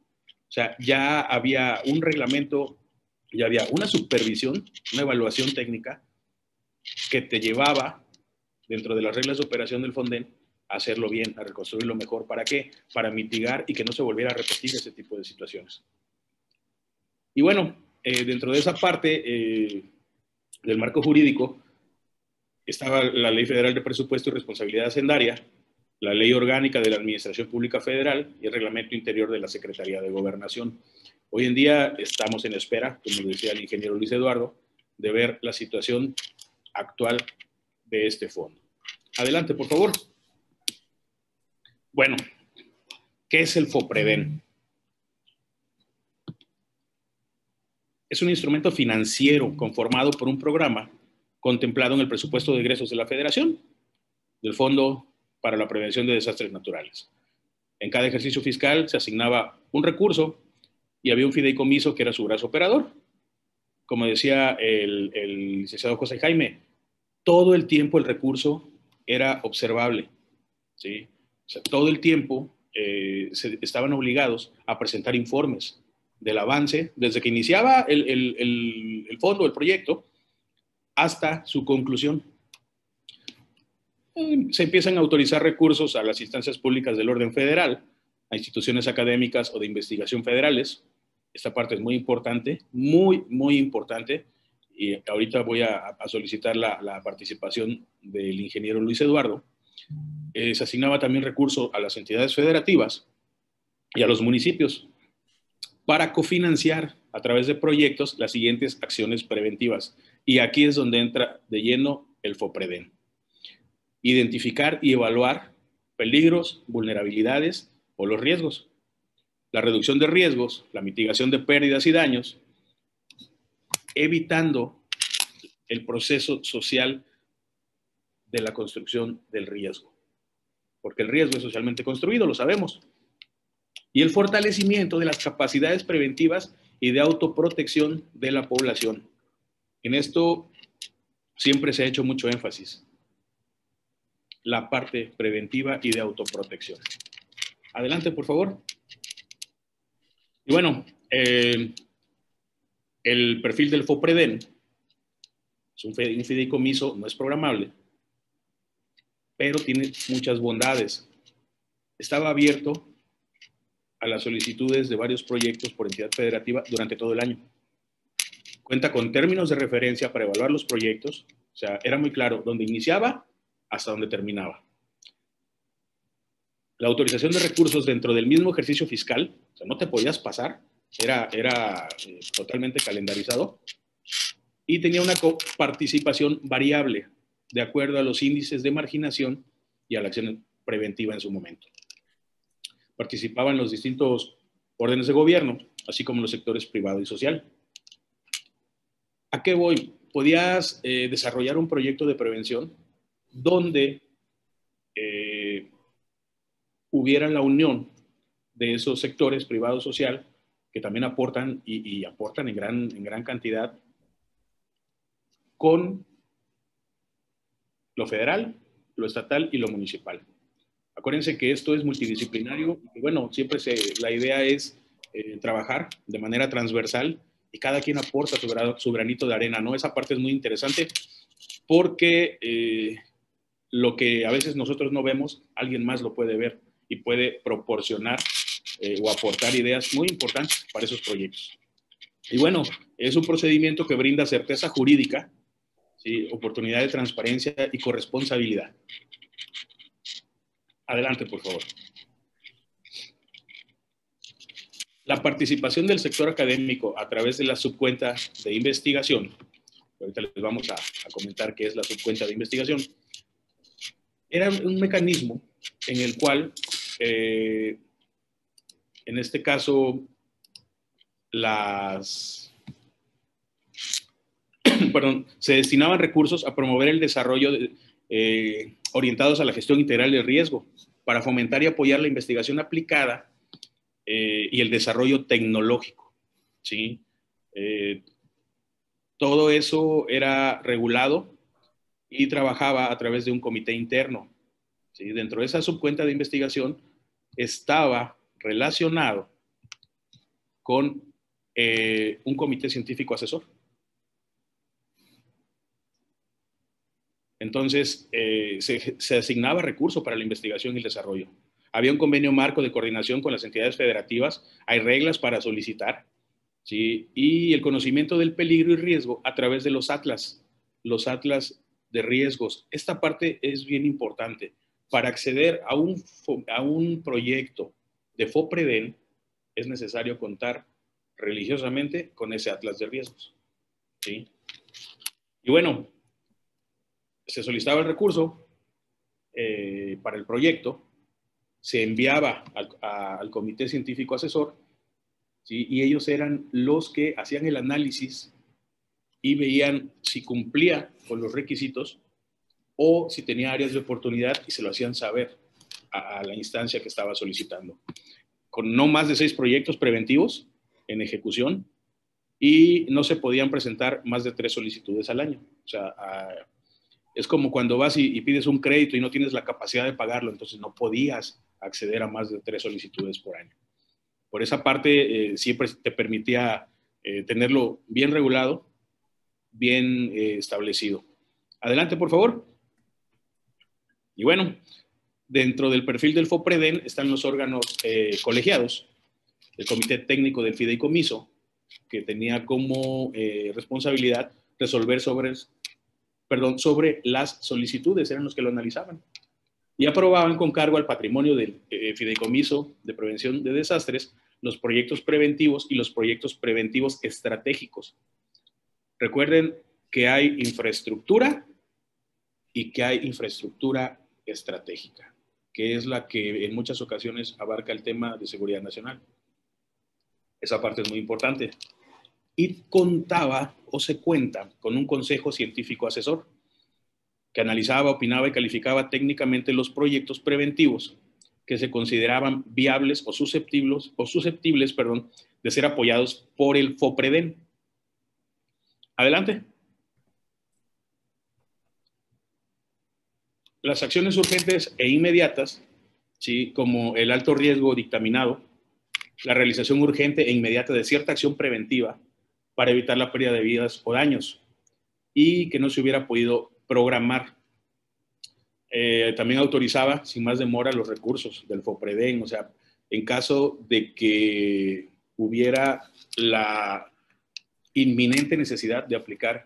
O sea, ya había un reglamento, ya había una supervisión, una evaluación técnica que te llevaba dentro de las reglas de operación del Fonden a hacerlo bien, a reconstruirlo mejor. ¿Para qué? Para mitigar y que no se volviera a repetir ese tipo de situaciones. Y bueno, eh, dentro de esa parte eh, del marco jurídico estaba la Ley Federal de Presupuesto y Responsabilidad Hacendaria, la Ley Orgánica de la Administración Pública Federal y el Reglamento Interior de la Secretaría de Gobernación. Hoy en día estamos en espera, como decía el ingeniero Luis Eduardo, de ver la situación actual de este fondo. Adelante, por favor. Bueno, ¿qué es el FOPREDEN? Es un instrumento financiero conformado por un programa contemplado en el presupuesto de egresos de la Federación, del Fondo para la prevención de desastres naturales. En cada ejercicio fiscal se asignaba un recurso y había un fideicomiso que era su brazo operador. Como decía el, licenciado José Jaime, todo el tiempo el recurso era observable. ¿sí? todo el tiempo eh, estaban obligados a presentar informes del avance desde que iniciaba el fondo, el proyecto, hasta su conclusión. Em, se empiezan a autorizar recursos a las instancias públicas del orden federal, a instituciones académicas o de investigación federales. Esta parte es muy importante, muy, muy importante. Y ahorita voy a, solicitar la, participación del ingeniero Luis Eduardo. Eh, se asignaba también recursos a las entidades federativas y a los municipios para cofinanciar a través de proyectos las siguientes acciones preventivas. Y aquí es donde entra de lleno el FOPREDEN identificar y evaluar peligros, vulnerabilidades o los riesgos. La reducción de riesgos, la mitigación de pérdidas y daños, evitando el proceso social de la construcción del riesgo. Porque el riesgo es socialmente construido, lo sabemos. Y el fortalecimiento de las capacidades preventivas y de autoprotección de la población. En esto siempre se ha hecho mucho énfasis la parte preventiva y de autoprotección. Adelante, por favor. Y bueno, eh, el perfil del FOPREDEN es un fideicomiso, no es programable, pero tiene muchas bondades. Estaba abierto a las solicitudes de varios proyectos por entidad federativa durante todo el año. Cuenta con términos de referencia para evaluar los proyectos, o sea, era muy claro, donde iniciaba hasta donde terminaba. La autorización de recursos dentro del mismo ejercicio fiscal, o sea, no te podías pasar, era, era eh, totalmente calendarizado, y tenía una participación variable de acuerdo a los índices de marginación y a la acción preventiva en su momento. Participaban los distintos órdenes de gobierno, así como los sectores privado y social. ¿A qué voy? Podías eh, desarrollar un proyecto de prevención donde eh, hubiera la unión de esos sectores privado social que también aportan y, aportan en gran, gran cantidad con lo federal, lo estatal y lo municipal. Acuérdense que esto es multidisciplinario y bueno, siempre se, la idea es eh, trabajar de manera transversal y cada quien aporta su, granito de arena, ¿no? Esa parte es muy interesante porque eh, lo que a veces nosotros no vemos, alguien más lo puede ver y puede proporcionar eh, o aportar ideas muy importantes para esos proyectos. Y bueno, es un procedimiento que brinda certeza jurídica, ¿sí? oportunidad de transparencia y corresponsabilidad. Adelante, por favor. La participación del sector académico a través de la subcuenta de investigación, ahorita les vamos a, a comentar qué es la subcuenta de investigación, era un mecanismo en el cual, eh, en este caso, se destinaban recursos a promover el desarrollo eh, orientados a la gestión integral del riesgo, para fomentar y apoyar la investigación aplicada eh, y el desarrollo tecnológico. ¿sí? todo eso era regulado y trabajaba a través de un comité interno. ¿sí? Dentro de esa subcuenta de investigación estaba relacionado con eh, un comité científico asesor. Entonces, eh, se, asignaba recurso para la investigación y el desarrollo. Había un convenio marco de coordinación con las entidades federativas, hay reglas para solicitar, y el conocimiento del peligro y riesgo a través de los atlas. Los atlas de riesgos. Esta parte es bien importante. Para acceder a un, a un proyecto de FOPREDEN es necesario contar religiosamente con ese atlas de riesgos. ¿sí? Y bueno, se solicitaba el recurso eh, para el proyecto, se enviaba al, comité científico asesor ¿sí? y ellos eran los que hacían el análisis y veían si cumplía con los requisitos o si tenía áreas de oportunidad y se lo hacían saber a, la instancia que estaba solicitando. Con no más de seis proyectos preventivos en ejecución y no se podían presentar más de tres solicitudes al año. O sea, es como cuando vas y, pides un crédito y no tienes la capacidad de pagarlo, entonces no podías acceder a más de tres solicitudes por año. Por esa parte, eh, siempre te permitía eh, tenerlo bien regulado bien eh, establecido. Adelante, por favor. Y bueno, dentro del perfil del FOPREDEN están los órganos eh, colegiados, el Comité Técnico del Fideicomiso, que tenía como eh, responsabilidad resolver sobre, perdón, sobre las solicitudes, eran los que lo analizaban, y aprobaban con cargo al patrimonio del Fideicomiso de Prevención de Desastres los proyectos preventivos y los proyectos preventivos estratégicos Recuerden que hay infraestructura y que hay infraestructura estratégica, que es la que en muchas ocasiones abarca el tema de seguridad nacional. Esa parte es muy importante. Y contaba o se cuenta con un consejo científico asesor que analizaba, opinaba y calificaba técnicamente los proyectos preventivos que se consideraban viables o susceptibles, o susceptibles perdón, de ser apoyados por el FOPREDEN, Adelante. Las acciones urgentes e inmediatas, ¿sí? como el alto riesgo dictaminado, la realización urgente e inmediata de cierta acción preventiva para evitar la pérdida de vidas o daños y que no se hubiera podido programar. Eh, también autorizaba, sin más demora, los recursos del FOPREDEN, o sea, en caso de que hubiera la inminente necesidad de aplicar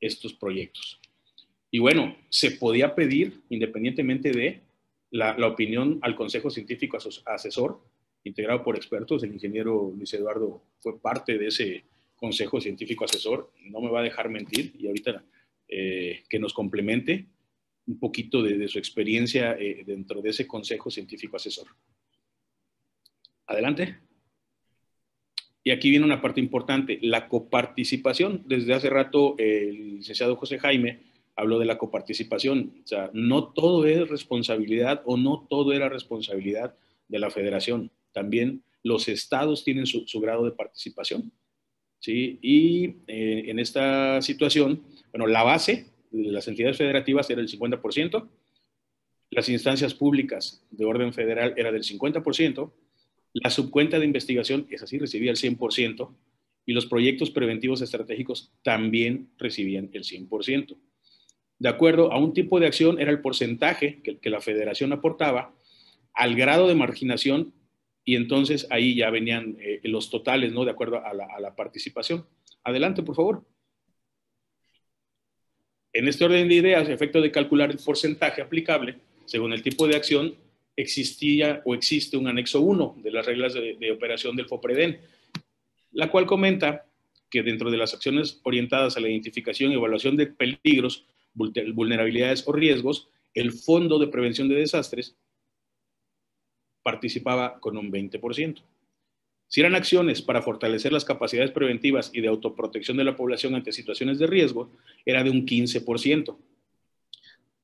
estos proyectos. Y bueno, se podía pedir, independientemente de la, opinión al Consejo Científico Asesor, integrado por expertos, el ingeniero Luis Eduardo fue parte de ese Consejo Científico Asesor, no me va a dejar mentir, y ahorita eh, que nos complemente un poquito de, su experiencia eh, dentro de ese Consejo Científico Asesor. Adelante. Y aquí viene una parte importante, la coparticipación. Desde hace rato el licenciado José Jaime habló de la coparticipación. O sea, no todo es responsabilidad o no todo era responsabilidad de la federación. También los estados tienen su, grado de participación. Y eh, en esta situación, bueno, la base de las entidades federativas era el 50%, las instancias públicas de orden federal era del 50%, la subcuenta de investigación, es así, recibía el 100% y los proyectos preventivos estratégicos también recibían el 100%. De acuerdo a un tipo de acción era el porcentaje que, la federación aportaba al grado de marginación y entonces ahí ya venían eh, los totales, ¿no? De acuerdo a la, a la, participación. Adelante, por favor. En este orden de ideas, efecto de calcular el porcentaje aplicable según el tipo de acción existía o existe un anexo 1 de las reglas de, operación del FOPREDEN, la cual comenta que dentro de las acciones orientadas a la identificación y evaluación de peligros, vulnerabilidades o riesgos, el Fondo de Prevención de Desastres participaba con un 20%. Si eran acciones para fortalecer las capacidades preventivas y de autoprotección de la población ante situaciones de riesgo, era de un 15%.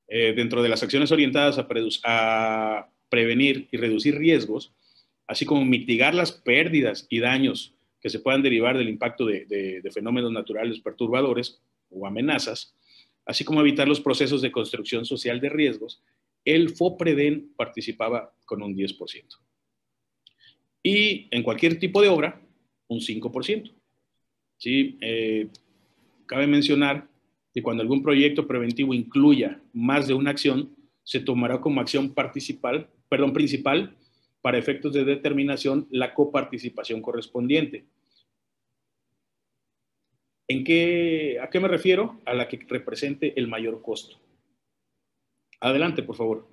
Eh, dentro de las acciones orientadas a, a prevenir y reducir riesgos, así como mitigar las pérdidas y daños que se puedan derivar del impacto de, fenómenos naturales perturbadores o amenazas, así como evitar los procesos de construcción social de riesgos, el FOPREDEN participaba con un 10%. Y en cualquier tipo de obra, un 5%. ¿Sí? Eh, cabe mencionar que cuando algún proyecto preventivo incluya más de una acción, se tomará como acción principal, perdón, principal para efectos de determinación la coparticipación correspondiente. ¿En ¿A qué me refiero? A la que represente el mayor costo. Adelante, por favor.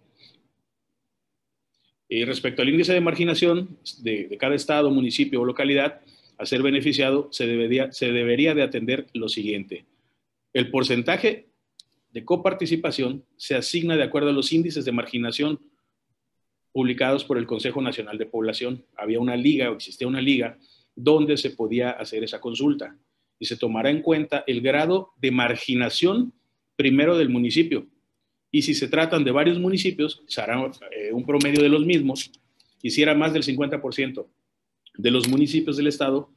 y eh, respecto al índice de marginación de, cada estado, municipio o localidad, a ser beneficiado se debería, se debería de atender lo siguiente. El porcentaje de coparticipación se asigna de acuerdo a los índices de marginación publicados por el Consejo Nacional de Población. Había una liga o existía una liga donde se podía hacer esa consulta y se tomará en cuenta el grado de marginación primero del municipio. Y si se tratan de varios municipios, se hará eh, un promedio de los mismos. Y si era más del 50% de los municipios del estado,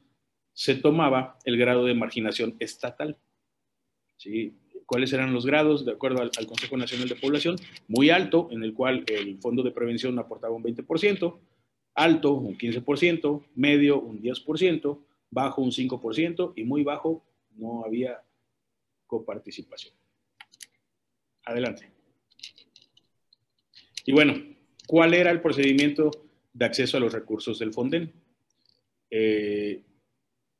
se tomaba el grado de marginación estatal. Sí, cuáles eran los grados, de acuerdo al, Consejo Nacional de Población, muy alto, en el cual el Fondo de Prevención aportaba un 20%, alto un 15%, medio un 10%, bajo un 5% y muy bajo no había coparticipación. Adelante. Y bueno, ¿cuál era el procedimiento de acceso a los recursos del Fonden? Eh,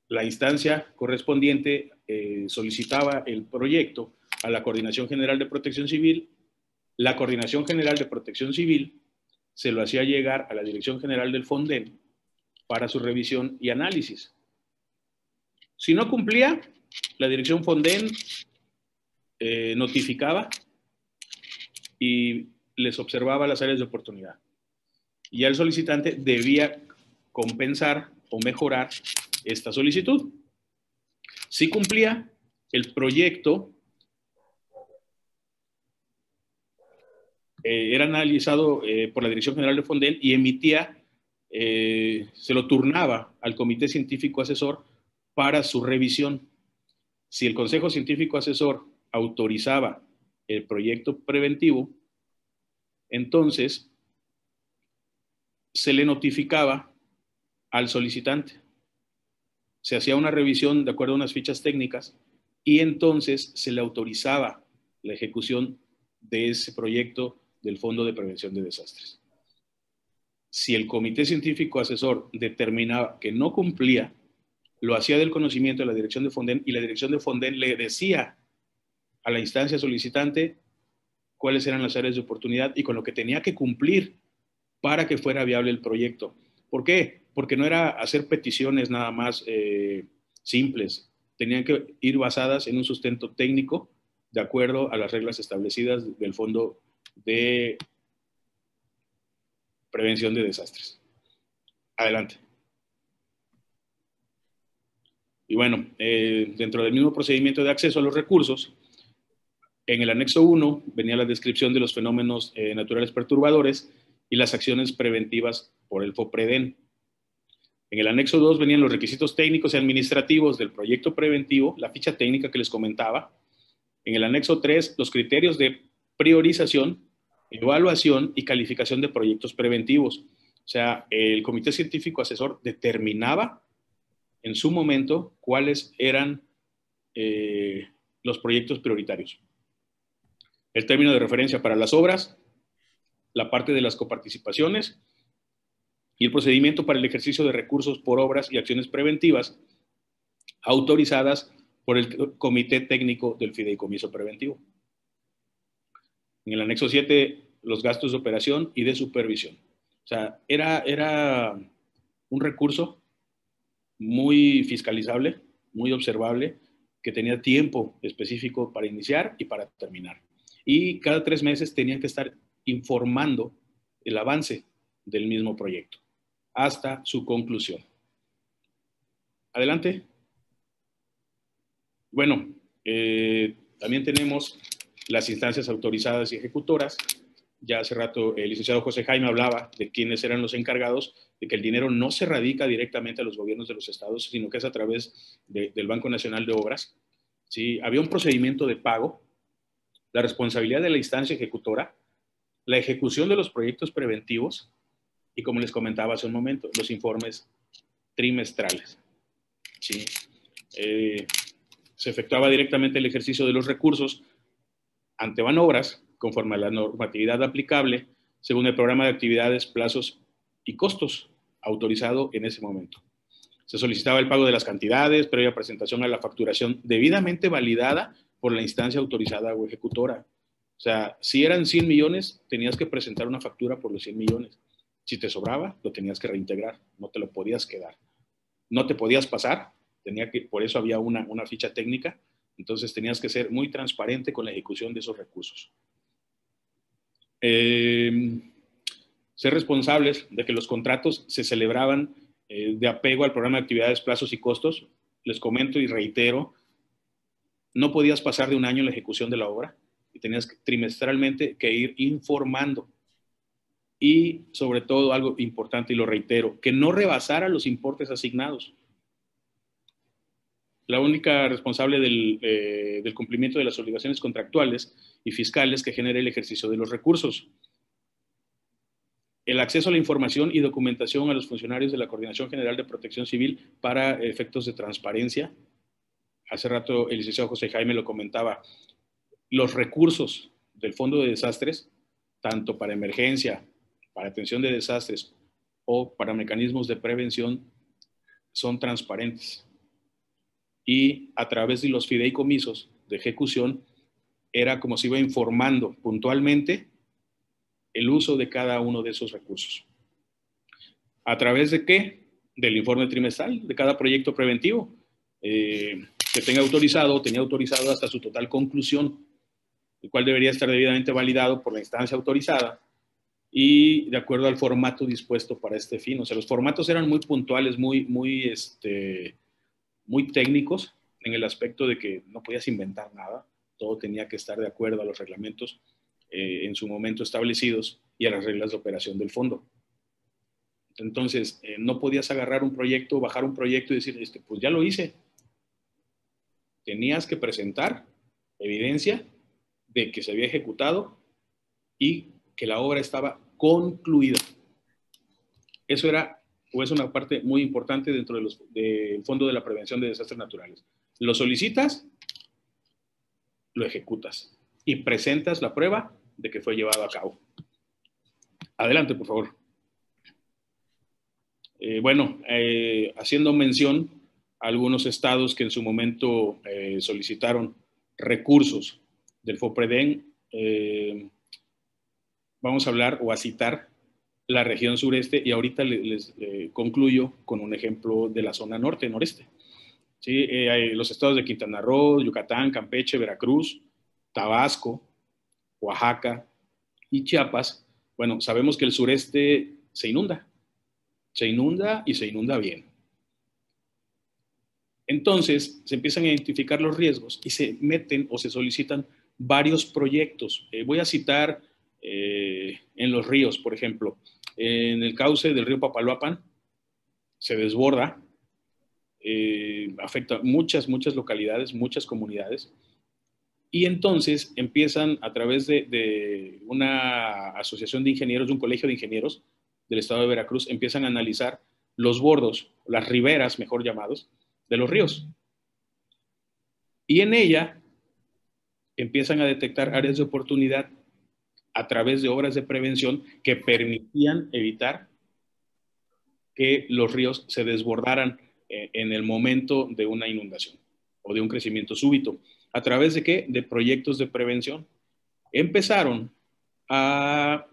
la instancia correspondiente eh, solicitaba el proyecto a la Coordinación General de Protección Civil. La Coordinación General de Protección Civil se lo hacía llegar a la Dirección General del Fonden para su revisión y análisis. Si no cumplía, la Dirección Fonden eh, notificaba y les observaba las áreas de oportunidad. Y el solicitante debía compensar o mejorar esta solicitud. Si cumplía, el proyecto Eh, era analizado eh, por la Dirección General de Fondel y emitía, eh, se lo turnaba al Comité Científico Asesor para su revisión. Si el Consejo Científico Asesor autorizaba el proyecto preventivo, entonces se le notificaba al solicitante. Se hacía una revisión de acuerdo a unas fichas técnicas y entonces se le autorizaba la ejecución de ese proyecto del Fondo de Prevención de Desastres. Si el comité científico asesor determinaba que no cumplía, lo hacía del conocimiento de la dirección de Fonden y la dirección de Fonden le decía a la instancia solicitante cuáles eran las áreas de oportunidad y con lo que tenía que cumplir para que fuera viable el proyecto. ¿Por qué? Porque no era hacer peticiones nada más eh, simples, tenían que ir basadas en un sustento técnico de acuerdo a las reglas establecidas del Fondo de prevención de desastres. Adelante. Y bueno, eh, dentro del mismo procedimiento de acceso a los recursos, en el anexo 1 venía la descripción de los fenómenos eh, naturales perturbadores y las acciones preventivas por el FOPREDEN. En el anexo 2 venían los requisitos técnicos y administrativos del proyecto preventivo, la ficha técnica que les comentaba. En el anexo 3, los criterios de priorización evaluación y calificación de proyectos preventivos. O sea, el comité científico asesor determinaba en su momento cuáles eran eh, los proyectos prioritarios. El término de referencia para las obras, la parte de las coparticipaciones y el procedimiento para el ejercicio de recursos por obras y acciones preventivas autorizadas por el Comité Técnico del Fideicomiso Preventivo en el anexo 7 los gastos de operación y de supervisión. O sea, era, era un recurso muy fiscalizable, muy observable, que tenía tiempo específico para iniciar y para terminar. Y cada tres meses tenían que estar informando el avance del mismo proyecto hasta su conclusión. Adelante. Bueno, eh, también tenemos las instancias autorizadas y ejecutoras. Ya hace rato eh, el licenciado José Jaime hablaba de quiénes eran los encargados de que el dinero no se radica directamente a los gobiernos de los estados, sino que es a través del Banco Nacional de Obras. ¿Sí? Había un procedimiento de pago, la responsabilidad de la instancia ejecutora, la ejecución de los proyectos preventivos y, como les comentaba hace un momento, los informes trimestrales. ¿Sí? Eh, se efectuaba directamente el ejercicio de los recursos van obras conforme a la normatividad aplicable según el programa de actividades, plazos y costos autorizado en ese momento. Se solicitaba el pago de las cantidades previa presentación a la facturación debidamente validada por la instancia autorizada o ejecutora. O sea, si eran 100 millones, tenías que presentar una factura por los 100 millones. Si te sobraba, lo tenías que reintegrar, no te lo podías quedar. No te podías pasar, tenía que, por eso había una, una ficha técnica entonces tenías que ser muy transparente con la ejecución de esos recursos. Em, ser responsables de que los contratos se celebraban eh, de apego al programa de actividades, plazos y costos. Les comento y reitero, no podías pasar de un año en la ejecución de la obra y tenías trimestralmente que ir informando. Y sobre todo algo importante, y lo reitero, que no rebasara los importes asignados la única responsable eh, del, cumplimiento de las obligaciones contractuales y fiscales que genera el ejercicio de los recursos. El acceso a la información y documentación a los funcionarios de la Coordinación General de Protección Civil para efectos de transparencia. Hace rato el licenciado José Jaime lo comentaba. Los recursos del Fondo de Desastres, tanto para emergencia, para atención de desastres o para mecanismos de prevención, son transparentes y a través de los fideicomisos de ejecución era como se iba informando puntualmente el uso de cada uno de esos recursos. ¿A través de qué? Del informe trimestral de cada proyecto preventivo eh, que tenga autorizado, o tenía autorizado hasta su total conclusión, el cual debería estar debidamente validado por la instancia autorizada y de acuerdo al formato dispuesto para este fin. O sea, los formatos eran muy puntuales, muy, muy, este, muy técnicos en el aspecto de que no podías inventar nada, todo tenía que estar de acuerdo a los reglamentos eh, en su momento establecidos y a las reglas de operación del fondo. Entonces, eh, no podías agarrar un proyecto, bajar un proyecto y decir, este, pues ya lo hice. Tenías que presentar evidencia de que se había ejecutado y que la obra estaba concluida. Eso era o es una parte muy importante dentro del Fondo de la Prevención de Desastres Naturales. Lo solicitas, lo ejecutas y presentas la prueba de que fue llevado a cabo. Adelante, por favor. Eh, bueno, eh, haciendo mención a algunos estados que en su momento eh, solicitaron recursos del FOPREDEN, vamos a hablar o a citar la región sureste y ahorita les, concluyo con un ejemplo de la zona norte, noreste. ¿Sí? Eh, los estados de Quintana Roo, Yucatán, Campeche, Veracruz, Tabasco, Oaxaca y Chiapas, bueno, sabemos que el sureste se inunda, se inunda y se inunda bien. Entonces se empiezan a identificar los riesgos y se meten o se solicitan varios proyectos. Eh, voy a citar eh, en los ríos, por ejemplo, en el cauce del río Papaloapan, se desborda, eh, afecta muchas, muchas localidades, muchas comunidades. Y entonces empiezan a través de, de, una asociación de ingenieros, de un colegio de ingenieros del estado de Veracruz, empiezan a analizar los bordos, las riberas, mejor llamados, de los ríos. Y en ella empiezan a detectar áreas de oportunidad a través de obras de prevención que permitían evitar que los ríos se desbordaran eh, en el momento de una inundación o de un crecimiento súbito. ¿A través de qué? De proyectos de prevención. Empezaron a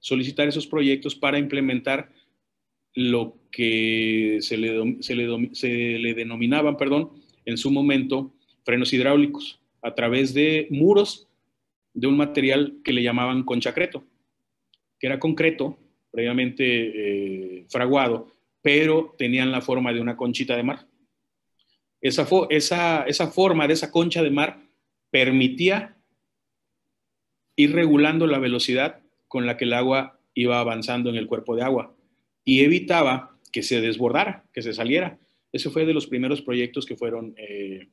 solicitar esos proyectos para implementar lo que se le, se le denominaban, perdón, en su momento, frenos hidráulicos, a través de muros de un material que le llamaban conchacreto, que era concreto, previamente eh, fraguado, pero tenían la forma de una conchita de mar. Esa, esa, forma de esa concha de mar permitía ir regulando la velocidad con la que el agua iba avanzando en el cuerpo de agua y evitaba que se desbordara, que se saliera. Ese fue de los primeros proyectos que fueron eh,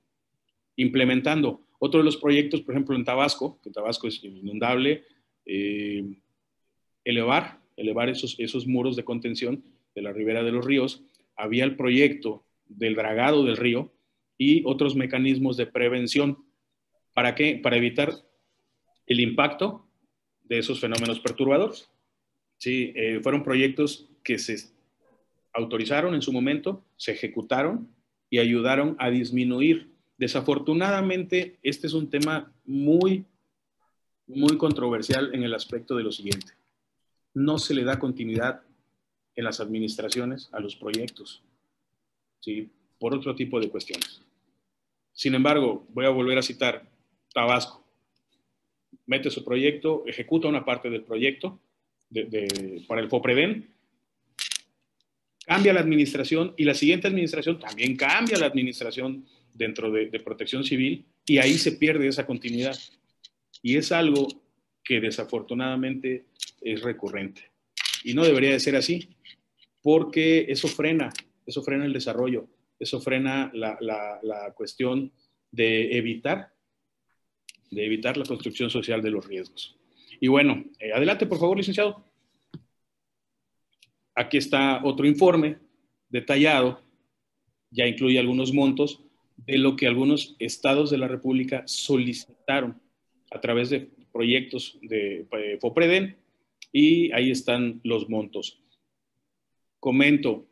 implementando. Otro de los proyectos, por ejemplo, en Tabasco, que Tabasco es inundable, eh, elevar, elevar esos, esos muros de contención de la ribera de los ríos. Había el proyecto del dragado del río y otros mecanismos de prevención. ¿Para Para evitar el impacto de esos fenómenos perturbadores. Sí, eh, fueron proyectos que se autorizaron en su momento, se ejecutaron y ayudaron a disminuir Desafortunadamente, este es un tema muy, muy controversial en el aspecto de lo siguiente. No se le da continuidad en las administraciones a los proyectos, ¿sí? por otro tipo de cuestiones. Sin embargo, voy a volver a citar Tabasco. Mete su proyecto, ejecuta una parte del proyecto para el FOPREDEN, cambia la administración y la siguiente administración también cambia la administración dentro de, protección civil y ahí se pierde esa continuidad. Y es algo que desafortunadamente es recurrente. Y no debería de ser así, porque eso frena, eso frena el desarrollo, eso frena la, la, cuestión de evitar, de evitar la construcción social de los riesgos. Y bueno, eh, adelante por favor, licenciado. Aquí está otro informe detallado, ya incluye algunos montos, de lo que algunos estados de la República solicitaron a través de proyectos de eh, FOPREDEN y ahí están los montos. Comento,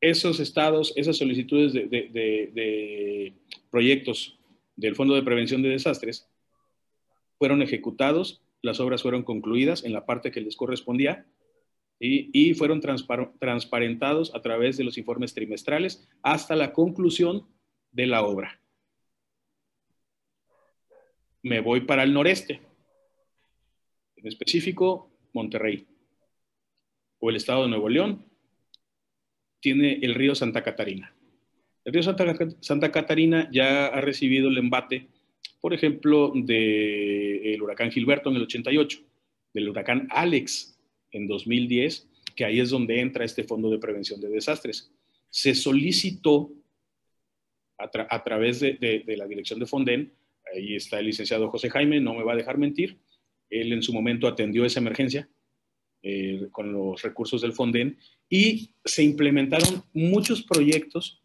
esos estados, esas solicitudes de, de proyectos del Fondo de Prevención de Desastres fueron ejecutados, las obras fueron concluidas en la parte que les correspondía y, fueron transparentados a través de los informes trimestrales hasta la conclusión de la obra. Me voy para el noreste, en específico Monterrey o el estado de Nuevo León, tiene el río Santa Catarina. El río Santa, Catarina ya ha recibido el embate, por ejemplo, del huracán Gilberto en el 88, del huracán Alex en 2010, que ahí es donde entra este Fondo de Prevención de Desastres. Se solicitó a, través de, la dirección de Fonden, ahí está el licenciado José Jaime, no me va a dejar mentir, él en su momento atendió esa emergencia, eh, con los recursos del Fonden y se implementaron muchos proyectos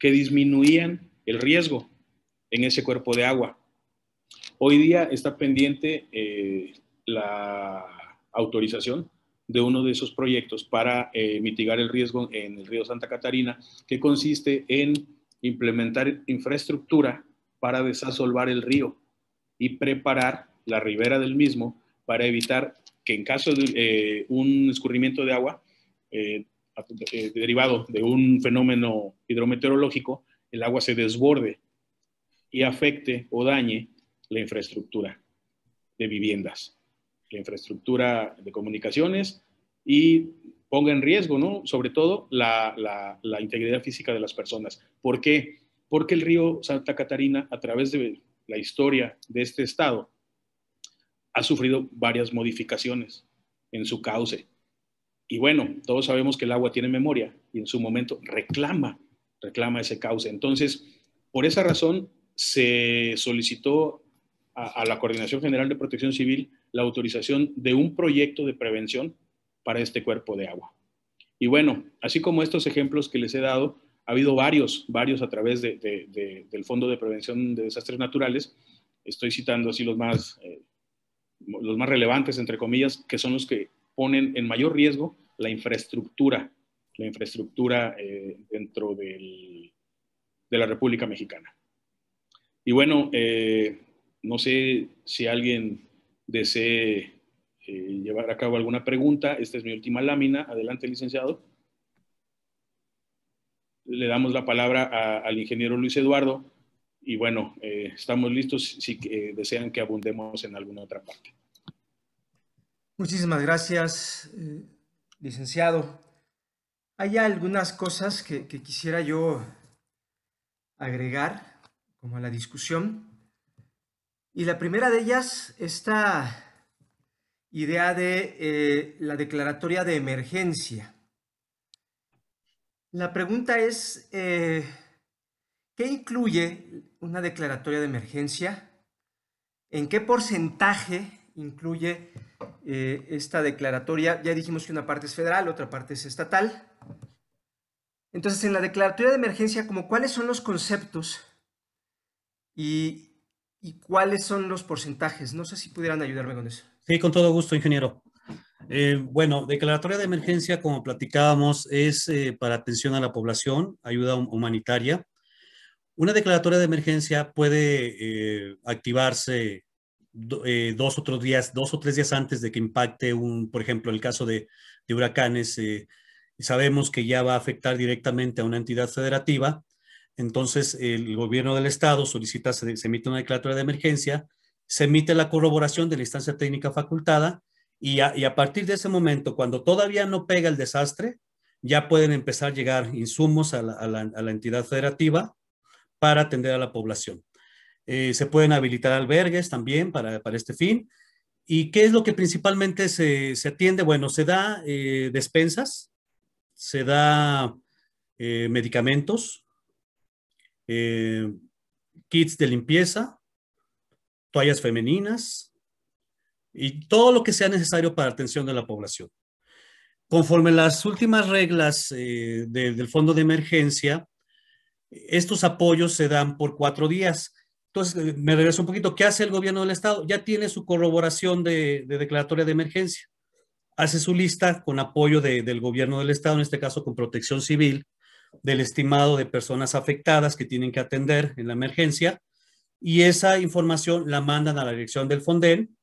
que disminuían el riesgo en ese cuerpo de agua. Hoy día está pendiente eh, la autorización de uno de esos proyectos para eh, mitigar el riesgo en el río Santa Catarina, que consiste en implementar infraestructura para desasolvar el río y preparar la ribera del mismo para evitar que en caso de eh, un escurrimiento de agua eh, derivado de un fenómeno hidrometeorológico, el agua se desborde y afecte o dañe la infraestructura de viviendas infraestructura de comunicaciones y ponga en riesgo, ¿no? Sobre todo la, la, integridad física de las personas. ¿Por qué? Porque el río Santa Catarina, a través de la historia de este estado, ha sufrido varias modificaciones en su cauce. Y bueno, todos sabemos que el agua tiene memoria y en su momento reclama, reclama ese cauce. Entonces, por esa razón se solicitó a, la Coordinación General de Protección Civil la autorización de un proyecto de prevención para este cuerpo de agua. Y bueno, así como estos ejemplos que les he dado, ha habido varios, varios a través de, del Fondo de Prevención de Desastres Naturales. Estoy citando así los más, eh, los más relevantes, entre comillas, que son los que ponen en mayor riesgo la infraestructura, la infraestructura eh, dentro del, de la República Mexicana. Y bueno, eh, no sé si alguien desee eh, llevar a cabo alguna pregunta. Esta es mi última lámina. Adelante, licenciado. Le damos la palabra al ingeniero Luis Eduardo. Y bueno, eh, estamos listos si eh, desean que abundemos en alguna otra parte. Muchísimas gracias, licenciado. Hay algunas cosas que, que quisiera yo agregar como a la discusión. Y la primera de ellas, esta idea de eh, la declaratoria de emergencia. La pregunta es, eh, ¿qué incluye una declaratoria de emergencia? ¿En qué porcentaje incluye eh, esta declaratoria? Ya dijimos que una parte es federal, otra parte es estatal. Entonces, en la declaratoria de emergencia, cuáles son los conceptos y y cuáles son los porcentajes. No sé si pudieran ayudarme con eso. Sí, con todo gusto, ingeniero. Eh, bueno, declaratoria de emergencia, como platicábamos, es eh, para atención a la población, ayuda humanitaria. Una declaratoria de emergencia puede eh, activarse dos, o tres días, dos o tres días antes de que impacte un, por ejemplo, el caso de, de huracanes. sabemos que ya va a afectar directamente a una entidad federativa entonces, el gobierno del estado solicita, se, emite una declaratoria de emergencia, se emite la corroboración de la instancia técnica facultada y a, partir de ese momento, cuando todavía no pega el desastre, ya pueden empezar a llegar insumos a la, entidad federativa para atender a la población. Eh, se pueden habilitar albergues también para, este fin. ¿Y qué es lo que principalmente se, atiende? Bueno, se da eh, despensas, se da eh, medicamentos, eh, kits de limpieza, toallas femeninas y todo lo que sea necesario para atención de la población. Conforme las últimas reglas eh, del fondo de emergencia, estos apoyos se dan por cuatro días. Entonces, eh, me regreso un poquito. ¿Qué hace el gobierno del Estado? Ya tiene su corroboración de, declaratoria de emergencia. Hace su lista con apoyo del gobierno del Estado, en este caso con protección civil, del estimado de personas afectadas que tienen que atender en la emergencia y esa información la mandan a la dirección del Fonden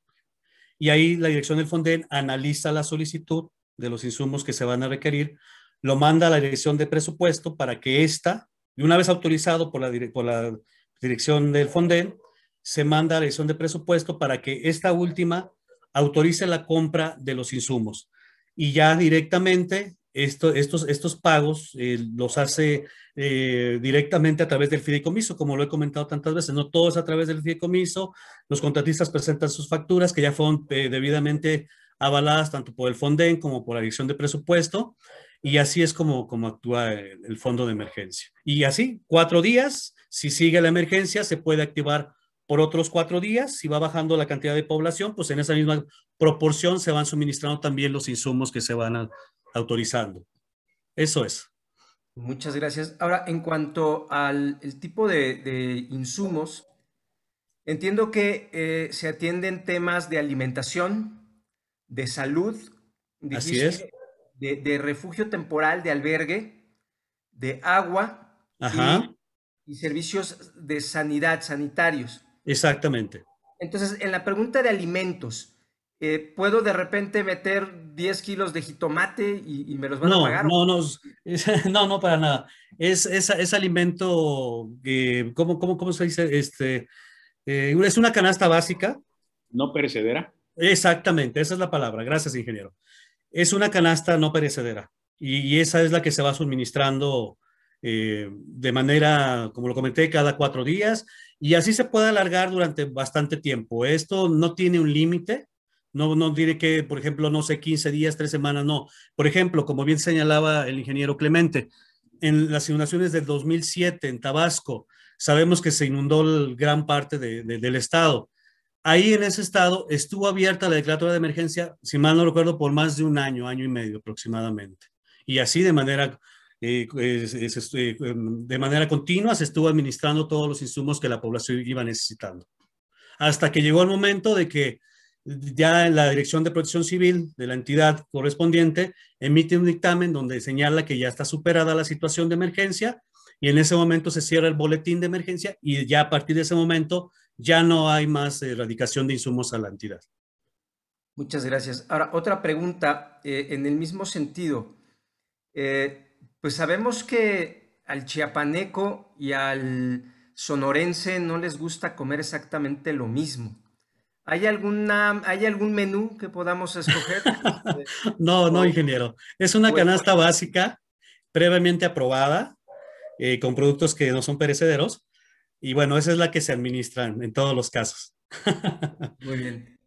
y ahí la dirección del Fonden analiza la solicitud de los insumos que se van a requerir, lo manda a la dirección de presupuesto para que esta, y una vez autorizado por la, por la dirección del Fonden, se manda a la dirección de presupuesto para que esta última autorice la compra de los insumos. Y ya directamente estos, estos pagos eh, los hace eh, directamente a través del fideicomiso, como lo he comentado tantas veces, no todos a través del fideicomiso, los contratistas presentan sus facturas que ya fueron eh, debidamente avaladas tanto por el Fonden como por la Dirección de Presupuesto, y así es como, como actúa el, el fondo de emergencia. Y así, cuatro días, si sigue la emergencia, se puede activar por otros cuatro días. Si va bajando la cantidad de población, pues en esa misma proporción se van suministrando también los insumos que se van a, autorizando. Eso es. Muchas gracias. Ahora, en cuanto al tipo de, insumos, entiendo que eh, se atienden temas de alimentación, de salud, De, refugio temporal, de albergue, de agua y servicios de sanidad, sanitarios. Exactamente. Entonces, en la pregunta de alimentos, eh, puedo de repente meter 10 kilos de jitomate y, me los van a pagar. No, no, no, no, para nada. Es, es, es alimento, eh, ¿cómo, cómo, se dice? Este, eh, es una canasta básica. No perecedera. Exactamente, esa es la palabra. Gracias, ingeniero. Es una canasta no perecedera y, y esa es la que se va suministrando eh, de manera, como lo comenté, cada cuatro días y así se puede alargar durante bastante tiempo. Esto no tiene un límite no, diré que, por ejemplo, no sé, 15 días, 3 semanas, no. Por ejemplo, como bien señalaba el ingeniero Clemente, en las inundaciones del 2007 en Tabasco, sabemos que se inundó gran parte del estado. Ahí en ese estado estuvo abierta la declaratoria de emergencia, si mal no recuerdo, por más de un año, año y medio aproximadamente. Y así de manera, eh, eh, de manera continua se estuvo administrando todos los insumos que la población iba necesitando. Hasta que llegó el momento de que ya la Dirección de Protección Civil de la entidad correspondiente emite un dictamen donde señala que ya está superada la situación de emergencia y en ese momento se cierra el boletín de emergencia y ya a partir de ese momento ya no hay más erradicación de insumos a la entidad. Muchas gracias. Ahora, otra pregunta eh, en el mismo sentido. Eh, pues sabemos que al chiapaneco y al sonorense no les gusta comer exactamente lo mismo. ¿Hay, alguna, ¿Hay algún menú que podamos escoger? no, no, ingeniero. Es una canasta básica, previamente aprobada, eh, con productos que no son perecederos. Y bueno, esa es la que se administran en todos los casos. Muy bien.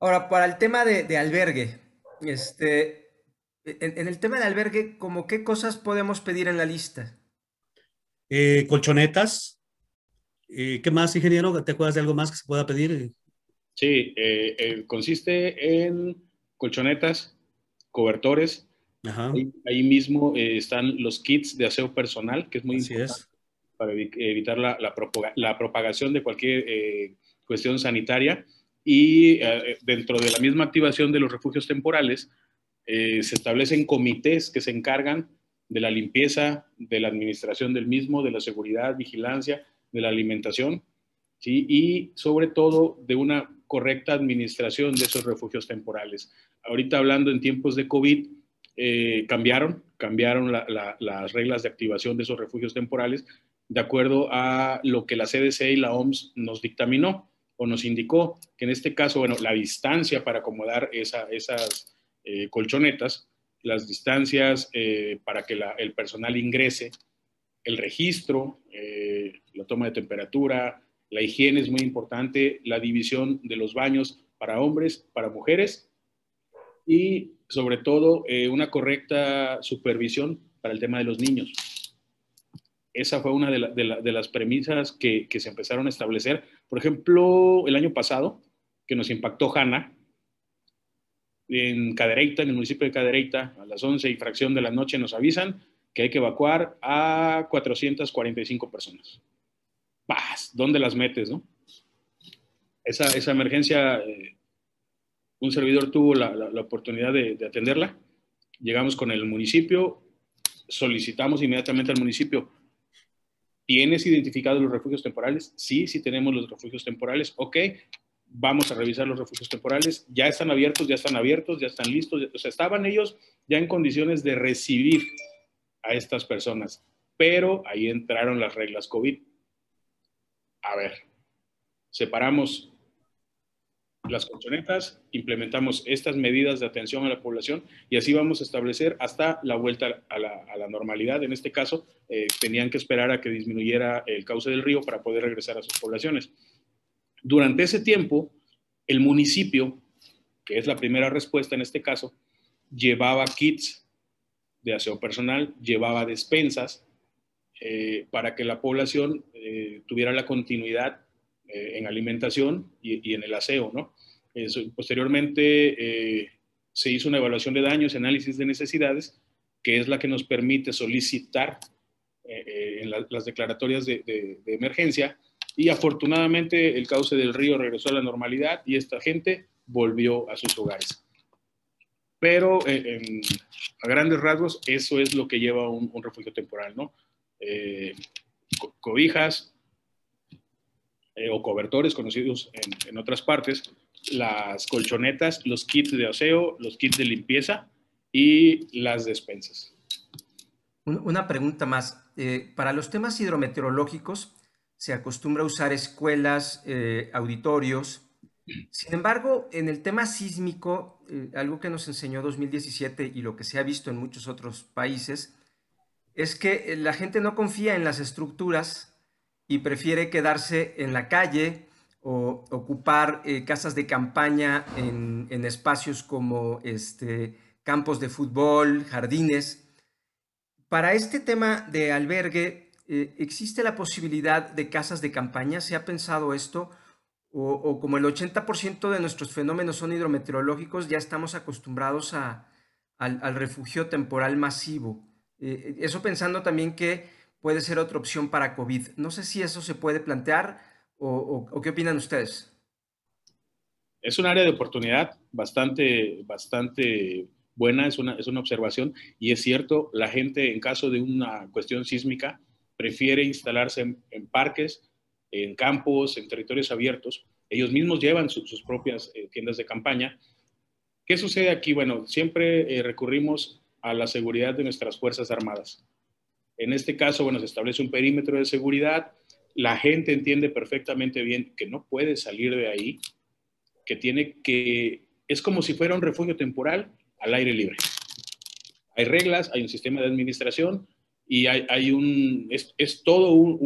Ahora, para el tema de, albergue, este, en, el tema de albergue, ¿cómo qué cosas podemos pedir en la lista? Eh, colchonetas. Eh, ¿Qué más, ingeniero? ¿Te acuerdas de algo más que se pueda pedir? Sí, eh, eh, consiste en colchonetas, cobertores. Ahí, mismo eh, están los kits de aseo personal, que es muy importante para evitar la, la, propagación de cualquier cuestión sanitaria. Y dentro de la misma activación de los refugios temporales, se establecen comités que se encargan de la limpieza, de la administración del mismo, de la seguridad, vigilancia, de la alimentación, ¿sí? y sobre todo de una correcta administración de esos refugios temporales. Ahorita hablando en tiempos de COVID, eh, cambiaron, cambiaron las reglas de activación de esos refugios temporales de acuerdo a lo que la CDC y la OMS nos dictaminó o nos indicó, que en este caso, bueno, la distancia para acomodar esas eh, colchonetas, las distancias eh, para que el personal ingrese, el registro, la toma de temperatura, la higiene es muy importante, la división de los baños para hombres, para mujeres y sobre todo eh, una correcta supervisión para el tema de los niños. Esa fue una de, las premisas que, se empezaron a establecer. Por ejemplo, el año pasado, que nos impactó Hanna, en Cadereita, en el municipio de Cadereita a las 11 y fracción de la noche nos avisan que hay que evacuar a 445 personas paz, ¿dónde las metes, no? Esa, emergencia, eh, un servidor tuvo la, oportunidad de, atenderla. Llegamos con el municipio, solicitamos inmediatamente al municipio, ¿tienes identificados los refugios temporales? Sí, sí tenemos los refugios temporales. Ok, vamos a revisar los refugios temporales. Ya están abiertos, ya están abiertos, ya están listos. O sea, estaban ellos ya en condiciones de recibir a estas personas, pero ahí entraron las reglas COVID a ver, separamos las colchonetas, implementamos estas medidas de atención a la población y así vamos a establecer hasta la vuelta a la, normalidad. En este caso, eh, tenían que esperar a que disminuyera el cauce del río para poder regresar a sus poblaciones. Durante ese tiempo, el municipio, que es la primera respuesta en este caso, llevaba kits de aseo personal, llevaba despensas, eh, para que la población eh, tuviera la continuidad eh, en alimentación y, en el aseo. ¿no? posteriormente se hizo una evaluación de daños análisis de necesidades, que es la que nos permite solicitar en las declaratorias de, emergencia. Y afortunadamente el cauce del río regresó a la normalidad y esta gente volvió a sus hogares pero a grandes rasgos eso es lo que lleva un, un refugio temporal, ¿no? Eh, cobijas eh, o cobertores conocidos en, otras partes, las colchonetas, los kits de aseo, los kits de limpieza y las despensas. Una pregunta más. Eh, para los temas hidrometeorológicos se acostumbra usar escuelas, auditorios, sin embargo, en el tema sísmico, algo que nos enseñó 2017 y lo que se ha visto en muchos otros países, es que la gente no confía en las estructuras y prefiere quedarse en la calle o ocupar eh, casas de campaña en, espacios como este, campos de fútbol, jardines. Para este tema de albergue, eh, ¿existe la posibilidad de casas de campaña? ¿Se ha pensado esto? O, como el 80% de nuestros fenómenos son hidrometeorológicos, ya estamos acostumbrados al refugio temporal masivo. Eh, eh, eso pensando también que puede ser otra opción para COVID. No sé si eso se puede plantear o, qué opinan ustedes. Es un área de oportunidad bastante, bastante buena, es una, observación y es cierto, la gente en caso de una cuestión sísmica prefiere instalarse en, parques, en campos, en territorios abiertos. Ellos mismos llevan sus propias eh, tiendas de campaña. ¿Qué sucede aquí? Bueno, siempre recurrimos a la seguridad de nuestras Fuerzas Armadas. En este caso, bueno, se establece un perímetro de seguridad, la gente entiende perfectamente bien que no puede salir de ahí, que tiene que, es como si fuera un refugio temporal al aire libre. Hay reglas, hay un sistema de administración y hay, un, es, todo un,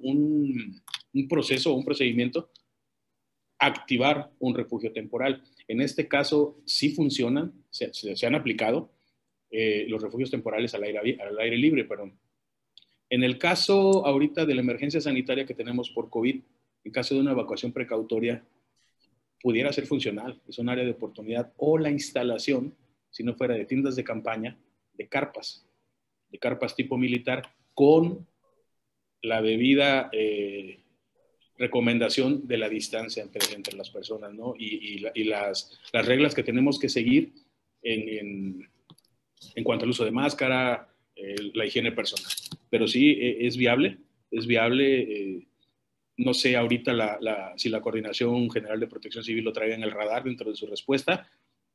un, un, proceso, un procedimiento activar un refugio temporal. En este caso sí funcionan, se han aplicado, eh, los refugios temporales al aire, al aire libre. Perdón. En el caso ahorita de la emergencia sanitaria que tenemos por COVID, en caso de una evacuación precautoria, pudiera ser funcional, es un área de oportunidad, o la instalación, si no fuera de tiendas de campaña, de carpas, de carpas tipo militar, con la debida eh, recomendación de la distancia entre, las personas, ¿no? Y, y, las, las, reglas que tenemos que seguir en en cuanto al uso de máscara, la higiene personal. Pero sí, e, es viable, es viable. Eh, no sé ahorita si la Coordinación General de Protección Civil lo trae en el radar dentro de su respuesta,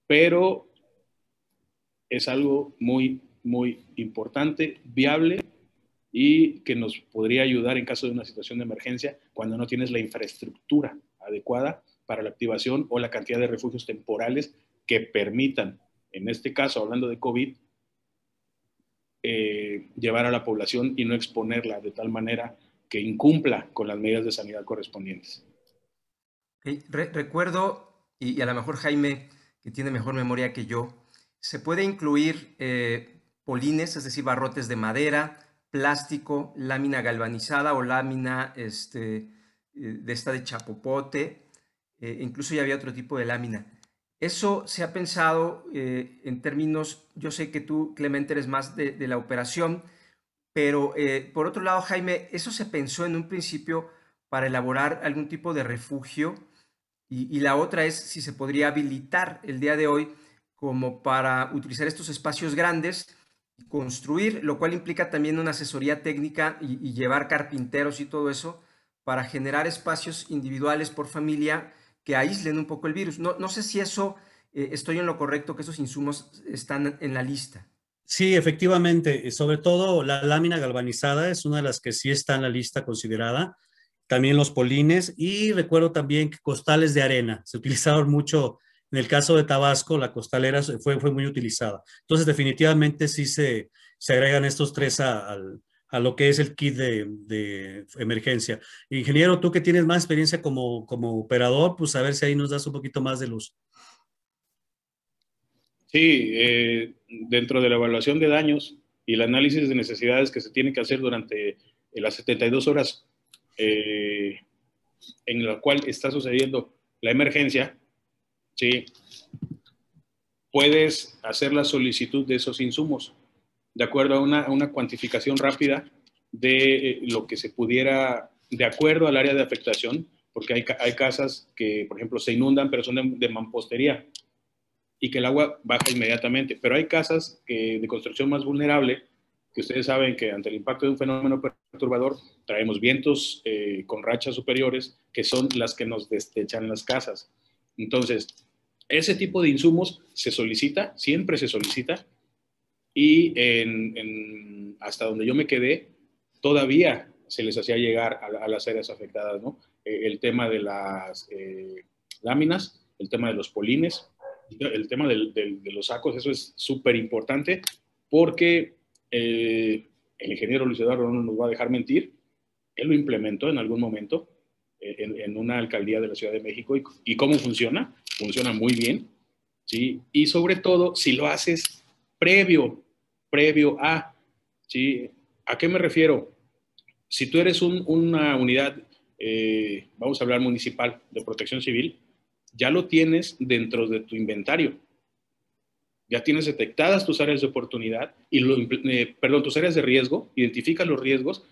pero es algo muy, muy importante, viable y que nos podría ayudar en caso de una situación de emergencia cuando no tienes la infraestructura adecuada para la activación o la cantidad de refugios temporales que permitan en este caso hablando de COVID, eh, llevar a la población y no exponerla de tal manera que incumpla con las medidas de sanidad correspondientes. recuerdo, y, a lo mejor Jaime, que tiene mejor memoria que yo, se puede incluir eh, polines, es decir, barrotes de madera, plástico, lámina galvanizada o lámina este, eh, de esta de chapopote, incluso ya había otro tipo de lámina. Eso se ha pensado eh, en términos, yo sé que tú, Clemente, eres más de, la operación, pero eh, por otro lado, Jaime, eso se pensó en un principio para elaborar algún tipo de refugio y, la otra es si se podría habilitar el día de hoy como para utilizar estos espacios grandes y construir, lo cual implica también una asesoría técnica y llevar carpinteros y todo eso para generar espacios individuales por familia que aíslen un poco el virus. No, no sé si eso, eh, estoy en lo correcto, que esos insumos están en la lista. Sí, efectivamente, eh, sobre todo la lámina galvanizada es una de las que sí está en la lista considerada, también los polines y recuerdo también que costales de arena, se utilizaron mucho en el caso de Tabasco, la costalera fue, fue muy utilizada. Entonces, definitivamente sí se, agregan estos tres al, a lo que es el kit de, emergencia. Ingeniero, tú que tienes más experiencia como, operador, pues a ver si ahí nos das un poquito más de luz. Sí, eh, dentro de la evaluación de daños y el análisis de necesidades que se tiene que hacer durante las 72 horas eh, en la cual está sucediendo la emergencia, sí, puedes hacer la solicitud de esos insumos de acuerdo a una, cuantificación rápida de eh, lo que se pudiera, de acuerdo al área de afectación, porque hay, casas que, por ejemplo, se inundan, pero son de, mampostería y que el agua baja inmediatamente. Pero hay casas de construcción más vulnerable, que ustedes saben que ante el impacto de un fenómeno perturbador traemos vientos eh, con rachas superiores, que son las que nos destechan las casas. Entonces, ese tipo de insumos se solicita, siempre se solicita, y hasta donde yo me quedé, todavía se les hacía llegar a, las áreas afectadas, ¿no? Eh, el tema de las eh, láminas, el tema de los polines, el tema del, de los sacos, eso es súper importante porque eh, el ingeniero Luis Eduardo no nos va a dejar mentir, él lo implementó en algún momento en, una alcaldía de la Ciudad de México y, y cómo funciona, funciona muy bien, ¿sí? Y sobre todo si lo haces previo previo a, ¿sí? ¿A qué me refiero? Si tú eres una unidad, eh, vamos a hablar municipal de protección civil, ya lo tienes dentro de tu inventario. Ya tienes detectadas tus áreas de oportunidad, y lo, eh, perdón, tus áreas de riesgo, identificas los riesgos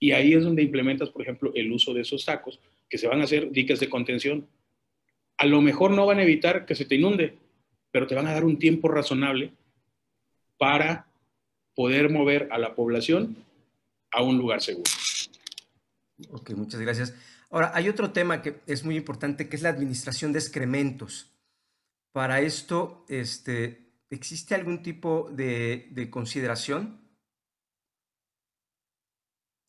y ahí es donde implementas, por ejemplo, el uso de esos sacos que se van a hacer diques de contención. A lo mejor no van a evitar que se te inunde, pero te van a dar un tiempo razonable para poder mover a la población a un lugar seguro. Ok, muchas gracias. Ahora, hay otro tema que es muy importante, que es la administración de excrementos. Para esto, este, ¿existe algún tipo de, consideración?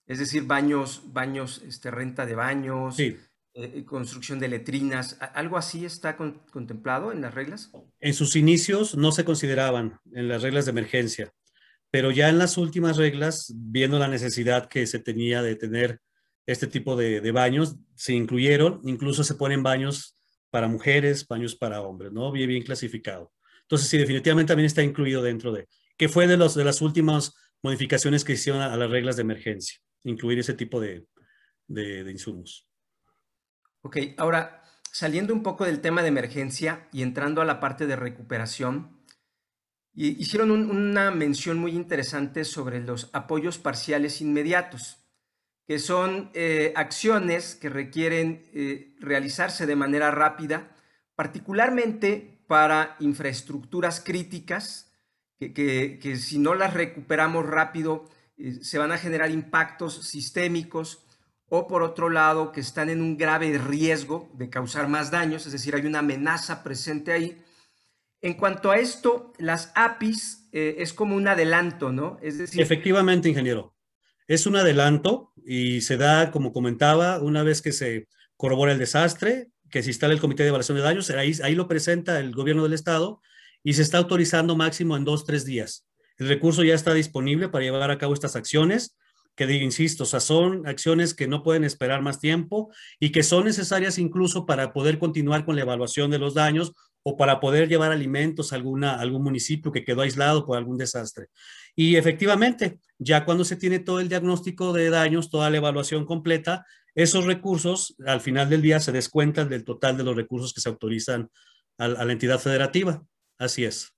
Es decir, baños, baños, este, renta de baños, sí. Eh, construcción de letrinas, ¿algo así está contemplado en las reglas? En sus inicios no se consideraban en las reglas de emergencia, pero ya en las últimas reglas, viendo la necesidad que se tenía de tener este tipo de, baños, se incluyeron, incluso se ponen baños para mujeres, baños para hombres, ¿no? Bien, bien clasificado. Entonces, sí, definitivamente también está incluido dentro de, que fue de, los, de las últimas modificaciones que hicieron a, las reglas de emergencia, incluir ese tipo de, de, de insumos. Ok, ahora saliendo un poco del tema de emergencia y entrando a la parte de recuperación, hicieron una mención muy interesante sobre los apoyos parciales inmediatos, que son eh, acciones que requieren eh, realizarse de manera rápida, particularmente para infraestructuras críticas, que, si no las recuperamos rápido, eh, se van a generar impactos sistémicos o por otro lado que están en un grave riesgo de causar más daños, es decir, hay una amenaza presente ahí. En cuanto a esto, las APIs eh, es como un adelanto, ¿no? Es decir, efectivamente, ingeniero, es un adelanto y se da, como comentaba, una vez que se corrobora el desastre, que se instala el Comité de Evaluación de Daños, ahí, ahí lo presenta el gobierno del estado y se está autorizando máximo en dos, tres días. El recurso ya está disponible para llevar a cabo estas acciones que digo, insisto, o sea, son acciones que no pueden esperar más tiempo y que son necesarias incluso para poder continuar con la evaluación de los daños o para poder llevar alimentos a, alguna, algún municipio que quedó aislado por algún desastre. Y efectivamente, ya cuando se tiene todo el diagnóstico de daños, toda la evaluación completa, esos recursos al final del día se descuentan del total de los recursos que se autorizan a la entidad federativa. Así es.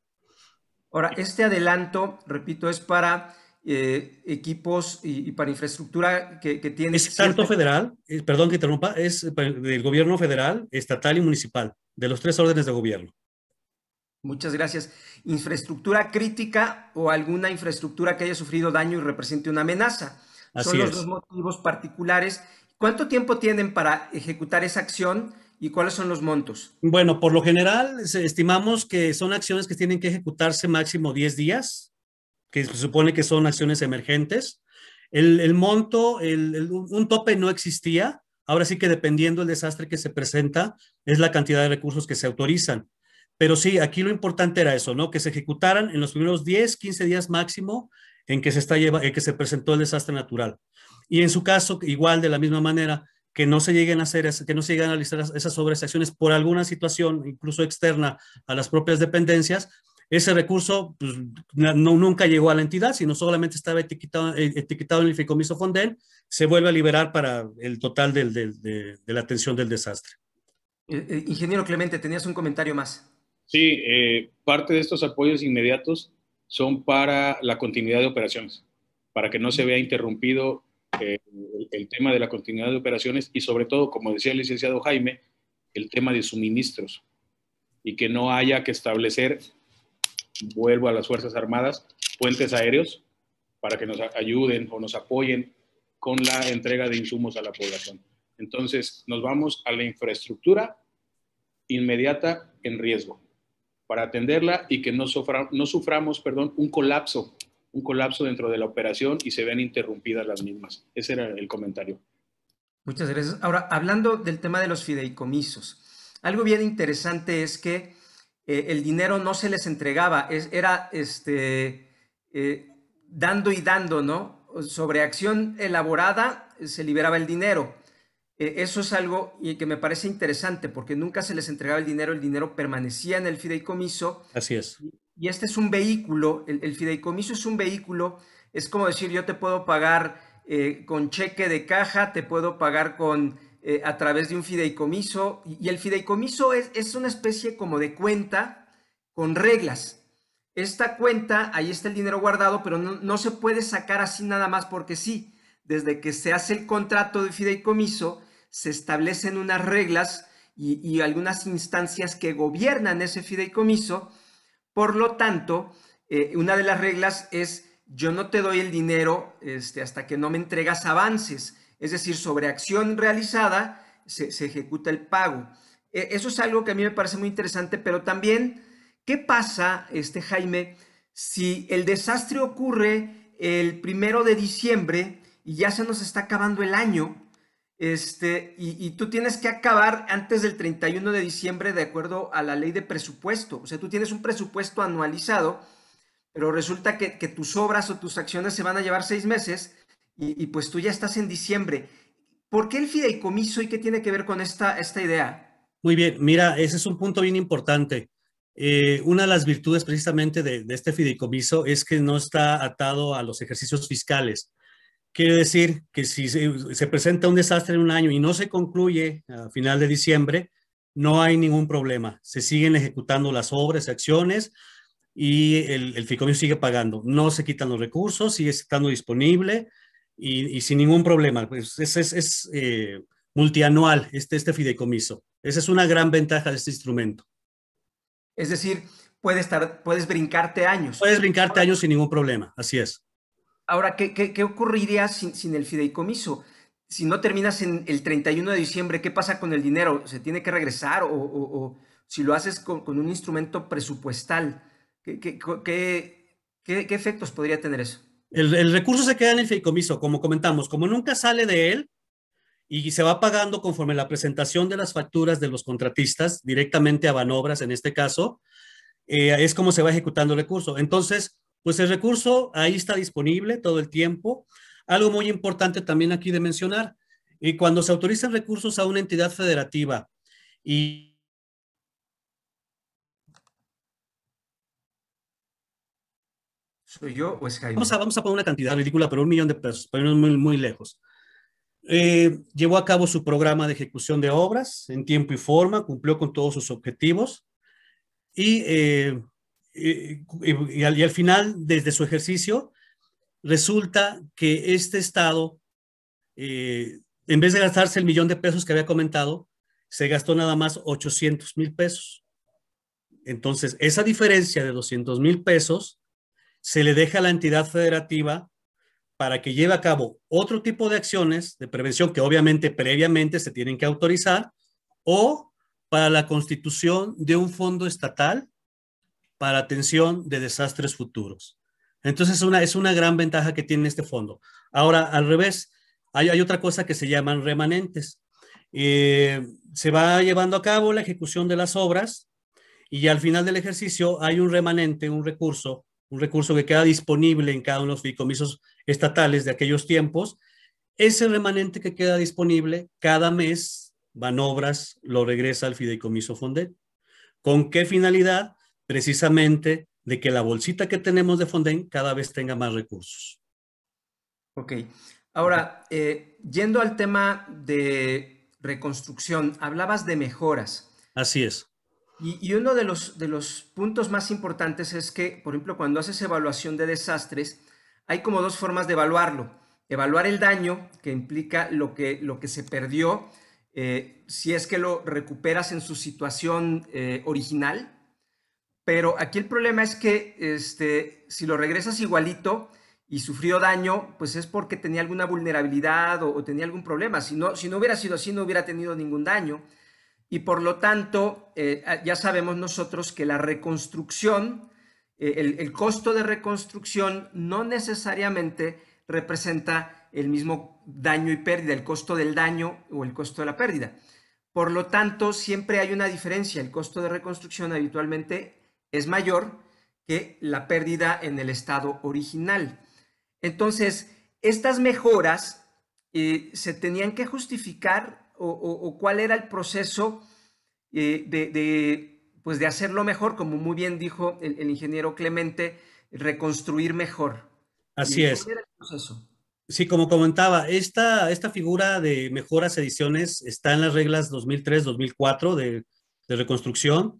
Ahora, este adelanto, repito, es para eh, equipos y, para infraestructura que, tiene... Es tanto federal, eh, perdón que interrumpa, es eh, del gobierno federal, estatal y municipal, de los tres órdenes de gobierno. Muchas gracias. Infraestructura crítica o alguna infraestructura que haya sufrido daño y represente una amenaza. Son los dos motivos particulares. ¿Cuánto tiempo tienen para ejecutar esa acción? ¿Y cuáles son los montos? Bueno, por lo general estimamos que son acciones que tienen que ejecutarse máximo 10 días, que se supone que son acciones emergentes. El, el monto, el, un tope no existía. Ahora sí que dependiendo del desastre que se presenta, es la cantidad de recursos que se autorizan. Pero sí, aquí lo importante era eso, ¿no? Que se ejecutaran en los primeros 10, 15 días máximo en que se, está lleva, en que se presentó el desastre natural. Y en su caso, igual de la misma manera, que no se lleguen a hacer, que no se lleguen a realizar esas acciones por alguna situación, incluso externa a las propias dependencias, ese recurso pues, no, nunca llegó a la entidad, sino solamente estaba etiquetado, eh, etiquetado en el FICOMISO FONDEL, se vuelve a liberar para el total del, de, la atención del desastre. Eh, eh, ingeniero Clemente, tenías un comentario más. Sí, parte de estos apoyos inmediatos son para la continuidad de operaciones, para que no se vea interrumpido el, tema de la continuidad de operaciones y sobre todo, como decía el licenciado Jaime, el tema de suministros y que no haya que establecer vuelvo a las Fuerzas Armadas, puentes aéreos para que nos ayuden o nos apoyen con la entrega de insumos a la población. Entonces, nos vamos a la infraestructura inmediata en riesgo para atenderla y que no, sufra, no suframos perdón, un colapso, un colapso dentro de la operación y se vean interrumpidas las mismas. Ese era el comentario. Muchas gracias. Ahora, hablando del tema de los fideicomisos, algo bien interesante es que eh, el dinero no se les entregaba, era este, eh, dando y dando, ¿no? Sobre acción elaborada eh, se liberaba el dinero. eso es algo que me parece interesante porque nunca se les entregaba el dinero, el dinero permanecía en el fideicomiso. Así es. Y, este es un vehículo, el, fideicomiso es un vehículo, es como decir, yo te puedo pagar con cheque de caja, te puedo pagar con eh, a través de un fideicomiso. Y, el fideicomiso es, una especie como de cuenta con reglas. Esta cuenta, ahí está el dinero guardado, pero no, se puede sacar así nada más porque sí. Desde que se hace el contrato de fideicomiso, se establecen unas reglas y, algunas instancias que gobiernan ese fideicomiso. Por lo tanto, eh, una de las reglas es yo no te doy el dinero este, hasta que no me entregas avances es decir, sobre acción realizada se, ejecuta el pago. E, eso es algo que a mí me parece muy interesante, pero también, ¿qué pasa, este Jaime, si el desastre ocurre el primero de diciembre y ya se nos está acabando el año? Este, y, tú tienes que acabar antes del 31 de diciembre de acuerdo a la ley de presupuesto. O sea, tú tienes un presupuesto anualizado, pero resulta que, que tus obras o tus acciones se van a llevar seis meses y, pues tú ya estás en diciembre. ¿Por qué el fideicomiso y qué tiene que ver con esta, esta idea? Muy bien, mira, ese es un punto bien importante. Eh, una de las virtudes precisamente de, este fideicomiso es que no está atado a los ejercicios fiscales. Quiere decir que si se, presenta un desastre en un año y no se concluye a final de diciembre, no hay ningún problema. Se siguen ejecutando las obras, acciones y el, el fideicomiso sigue pagando. No se quitan los recursos, sigue estando disponible y, sin ningún problema. Pues es, es, eh, multianual este, este fideicomiso. Esa es una gran ventaja de este instrumento. Es decir, puedes, estar, puedes brincarte años. Puedes brincarte años sin ningún problema, así es. Ahora, ¿qué, ocurriría sin, el fideicomiso? Si no terminas en el 31 de diciembre, ¿qué pasa con el dinero? ¿Se tiene que regresar o, si lo haces con, un instrumento presupuestal? qué, efectos podría tener eso? El, recurso se queda en el feicomiso, como comentamos, como nunca sale de él y se va pagando conforme la presentación de las facturas de los contratistas directamente a Banobras, en este caso, eh, es como se va ejecutando el recurso. Entonces, pues el recurso ahí está disponible todo el tiempo. Algo muy importante también aquí de mencionar, y eh, cuando se autorizan recursos a una entidad federativa y ¿Soy yo o es Jaime? Vamos a, vamos a poner una cantidad ridícula, pero un millón de pesos, pero no muy, muy lejos. Eh, llevó a cabo su programa de ejecución de obras en tiempo y forma, cumplió con todos sus objetivos y, eh, y, al, final, desde su ejercicio, resulta que este Estado, eh, en vez de gastarse el millón de pesos que había comentado, se gastó nada más 800 mil pesos. Entonces, esa diferencia de 200 mil pesos se le deja a la entidad federativa para que lleve a cabo otro tipo de acciones de prevención que obviamente previamente se tienen que autorizar o para la constitución de un fondo estatal para atención de desastres futuros. Entonces una, es una gran ventaja que tiene este fondo. Ahora, al revés, hay, otra cosa que se llaman remanentes. Eh, se va llevando a cabo la ejecución de las obras y al final del ejercicio hay un remanente, un recurso un recurso que queda disponible en cada uno de los fideicomisos estatales de aquellos tiempos. Ese remanente que queda disponible, cada mes obras, lo regresa al fideicomiso Fondet. ¿Con qué finalidad? Precisamente de que la bolsita que tenemos de Fonden cada vez tenga más recursos. Ok. Ahora, eh, yendo al tema de reconstrucción, hablabas de mejoras. Así es. Y, uno de los, puntos más importantes es que, por ejemplo, cuando haces evaluación de desastres, hay como dos formas de evaluarlo. Evaluar el daño, que implica lo que, lo que se perdió, eh, si es que lo recuperas en su situación eh, original. Pero aquí el problema es que este, si lo regresas igualito y sufrió daño, pues es porque tenía alguna vulnerabilidad o, tenía algún problema. Si no, si no hubiera sido así, no hubiera tenido ningún daño y por lo tanto eh, ah, ya sabemos nosotros que la reconstrucción, eh, el, costo de reconstrucción no necesariamente representa el mismo daño y pérdida, el costo del daño o el costo de la pérdida. Por lo tanto, siempre hay una diferencia. El costo de reconstrucción habitualmente es mayor que la pérdida en el estado original. Entonces, estas mejoras eh, se tenían que justificar o, cuál era el proceso eh, de, pues de hacerlo mejor, como muy bien dijo el, ingeniero Clemente, reconstruir mejor. Así es. Sí, como comentaba, esta, esta figura de mejoras ediciones está en las reglas 2003-2004 de, de, reconstrucción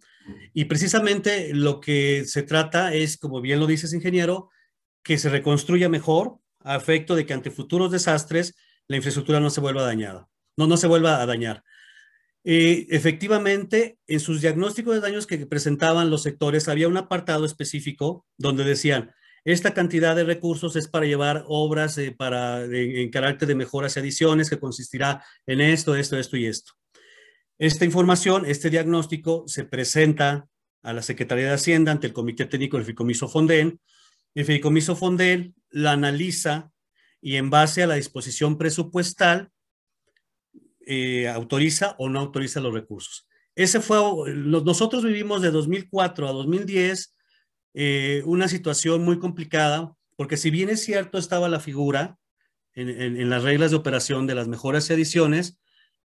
y precisamente lo que se trata es, como bien lo dices ingeniero, que se reconstruya mejor a efecto de que ante futuros desastres la infraestructura no se vuelva dañada no, no se vuelva a dañar. Eh, efectivamente, en sus diagnósticos de daños que presentaban los sectores, había un apartado específico donde decían, esta cantidad de recursos es para llevar obras eh, para, en, carácter de mejoras y adiciones que consistirá en esto, esto, esto y esto. Esta información, este diagnóstico se presenta a la Secretaría de Hacienda ante el Comité Técnico del Fideicomiso Fondel. El Fideicomiso Fondel la analiza y en base a la disposición presupuestal eh, autoriza o no autoriza los recursos. Ese fue, nosotros vivimos de 2004 a 2010 eh, una situación muy complicada, porque si bien es cierto estaba la figura en, las reglas de operación de las mejoras y adiciones,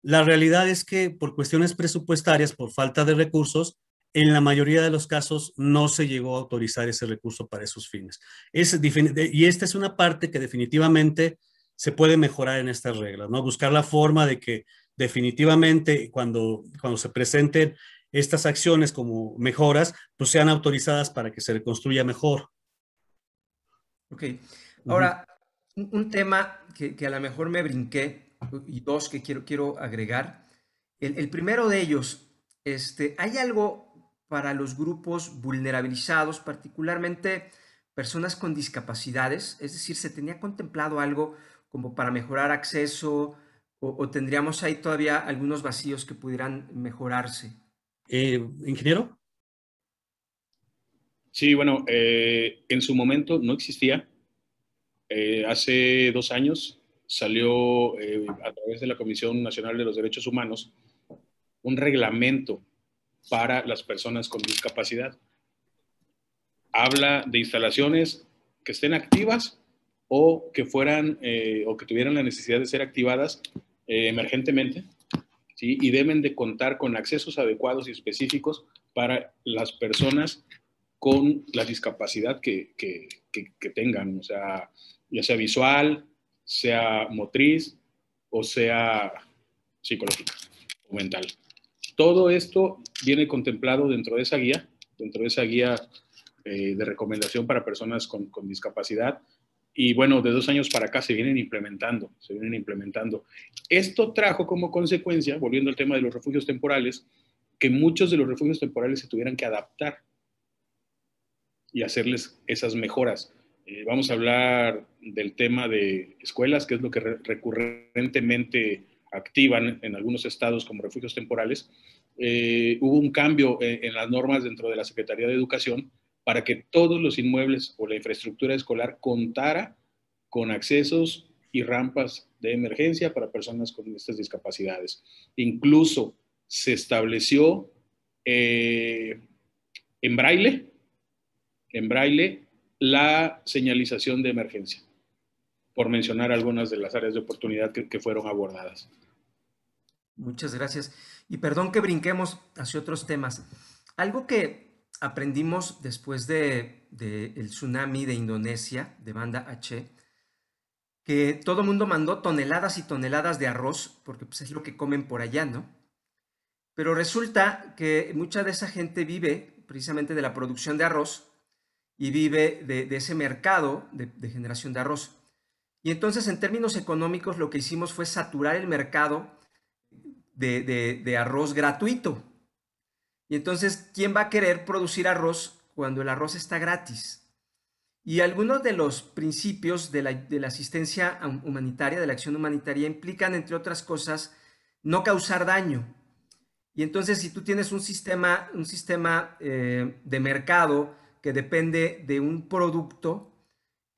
la realidad es que por cuestiones presupuestarias, por falta de recursos, en la mayoría de los casos no se llegó a autorizar ese recurso para esos fines. y esta es una parte que definitivamente se puede mejorar en estas reglas, ¿no? Buscar la forma de que definitivamente cuando, cuando se presenten estas acciones como mejoras, pues sean autorizadas para que se reconstruya mejor. Ok. Ahora, un, tema que, a lo mejor me brinqué y dos que quiero, quiero agregar. El, primero de ellos, este, ¿hay algo para los grupos vulnerabilizados, particularmente personas con discapacidades? Es decir, ¿se tenía contemplado algo como para mejorar acceso o, tendríamos ahí todavía algunos vacíos que pudieran mejorarse? Eh, ingeniero. Sí, bueno, eh, en su momento no existía. Eh, hace dos años salió a través de la Comisión Nacional de los Derechos Humanos un reglamento para las personas con discapacidad. Habla de instalaciones que estén activas o que fueran eh, o que tuvieran la necesidad de ser activadas eh, emergentemente, ¿sí? y deben de contar con accesos adecuados y específicos para las personas con la discapacidad que, que, tengan, o sea, ya sea visual, sea motriz o sea psicológica o mental. Todo esto viene contemplado dentro de esa guía, dentro de esa guía eh, de recomendación para personas con, con discapacidad y bueno, de dos años para acá se vienen implementando, se vienen implementando. Esto trajo como consecuencia, volviendo al tema de los refugios temporales, que muchos de los refugios temporales se tuvieran que adaptar y hacerles esas mejoras. Eh, vamos a hablar del tema de escuelas, que es lo que recurrentemente activan en algunos estados como refugios temporales. Eh, hubo un cambio eh, en las normas dentro de la Secretaría de Educación para que todos los inmuebles o la infraestructura escolar contara con accesos y rampas de emergencia para personas con estas discapacidades. Incluso se estableció eh, en braille, en braille, la señalización de emergencia, por mencionar algunas de las áreas de oportunidad que, que fueron abordadas. Muchas gracias. Y perdón que brinquemos hacia otros temas. Algo que aprendimos después del de, el tsunami de Indonesia, de banda H, que todo el mundo mandó toneladas y toneladas de arroz, porque pues, es lo que comen por allá, ¿no? Pero resulta que mucha de esa gente vive precisamente de la producción de arroz y vive de, ese mercado de, generación de arroz. Y entonces, en términos económicos, lo que hicimos fue saturar el mercado de, arroz gratuito. Y entonces, ¿quién va a querer producir arroz cuando el arroz está gratis? Y algunos de los principios de la, asistencia humanitaria, de la acción humanitaria, implican, entre otras cosas, no causar daño. Y entonces, si tú tienes un sistema, un sistema eh, de mercado que depende de un producto,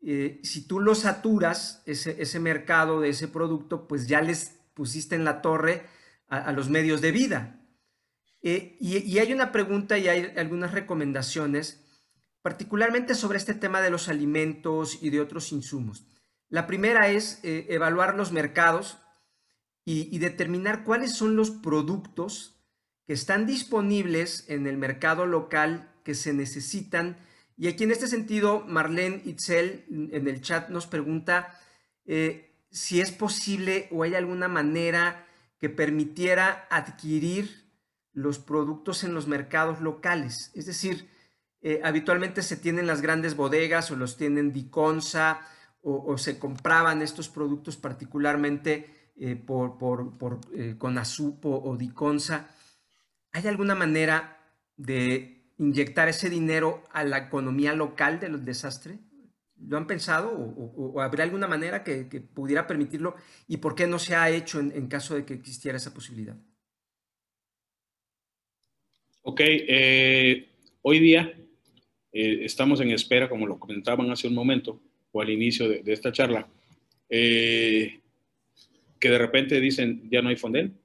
eh, si tú lo saturas, ese, mercado de ese producto, pues ya les pusiste en la torre a los medios de vida. Eh, y, hay una pregunta y hay algunas recomendaciones, particularmente sobre este tema de los alimentos y de otros insumos. La primera es eh, evaluar los mercados y, determinar cuáles son los productos que están disponibles en el mercado local que se necesitan. Y aquí en este sentido, Marlene Itzel mm, en el chat nos pregunta eh, si es posible o hay alguna manera que permitiera adquirir los productos en los mercados locales. Es decir, eh, habitualmente se tienen las grandes bodegas o los tienen Diconsa o, o se compraban estos productos particularmente con eh, por, por, por eh, o Diconsa. ¿Hay alguna manera de inyectar ese dinero a la economía local del desastre? ¿Lo han pensado o, habría habrá alguna manera que, pudiera permitirlo? ¿Y por qué no se ha hecho en caso de que existiera esa posibilidad? Ok, eh, hoy día eh, estamos en espera, como lo comentaban hace un momento o al inicio de, esta charla, eh, que de repente dicen ya no hay Fonden,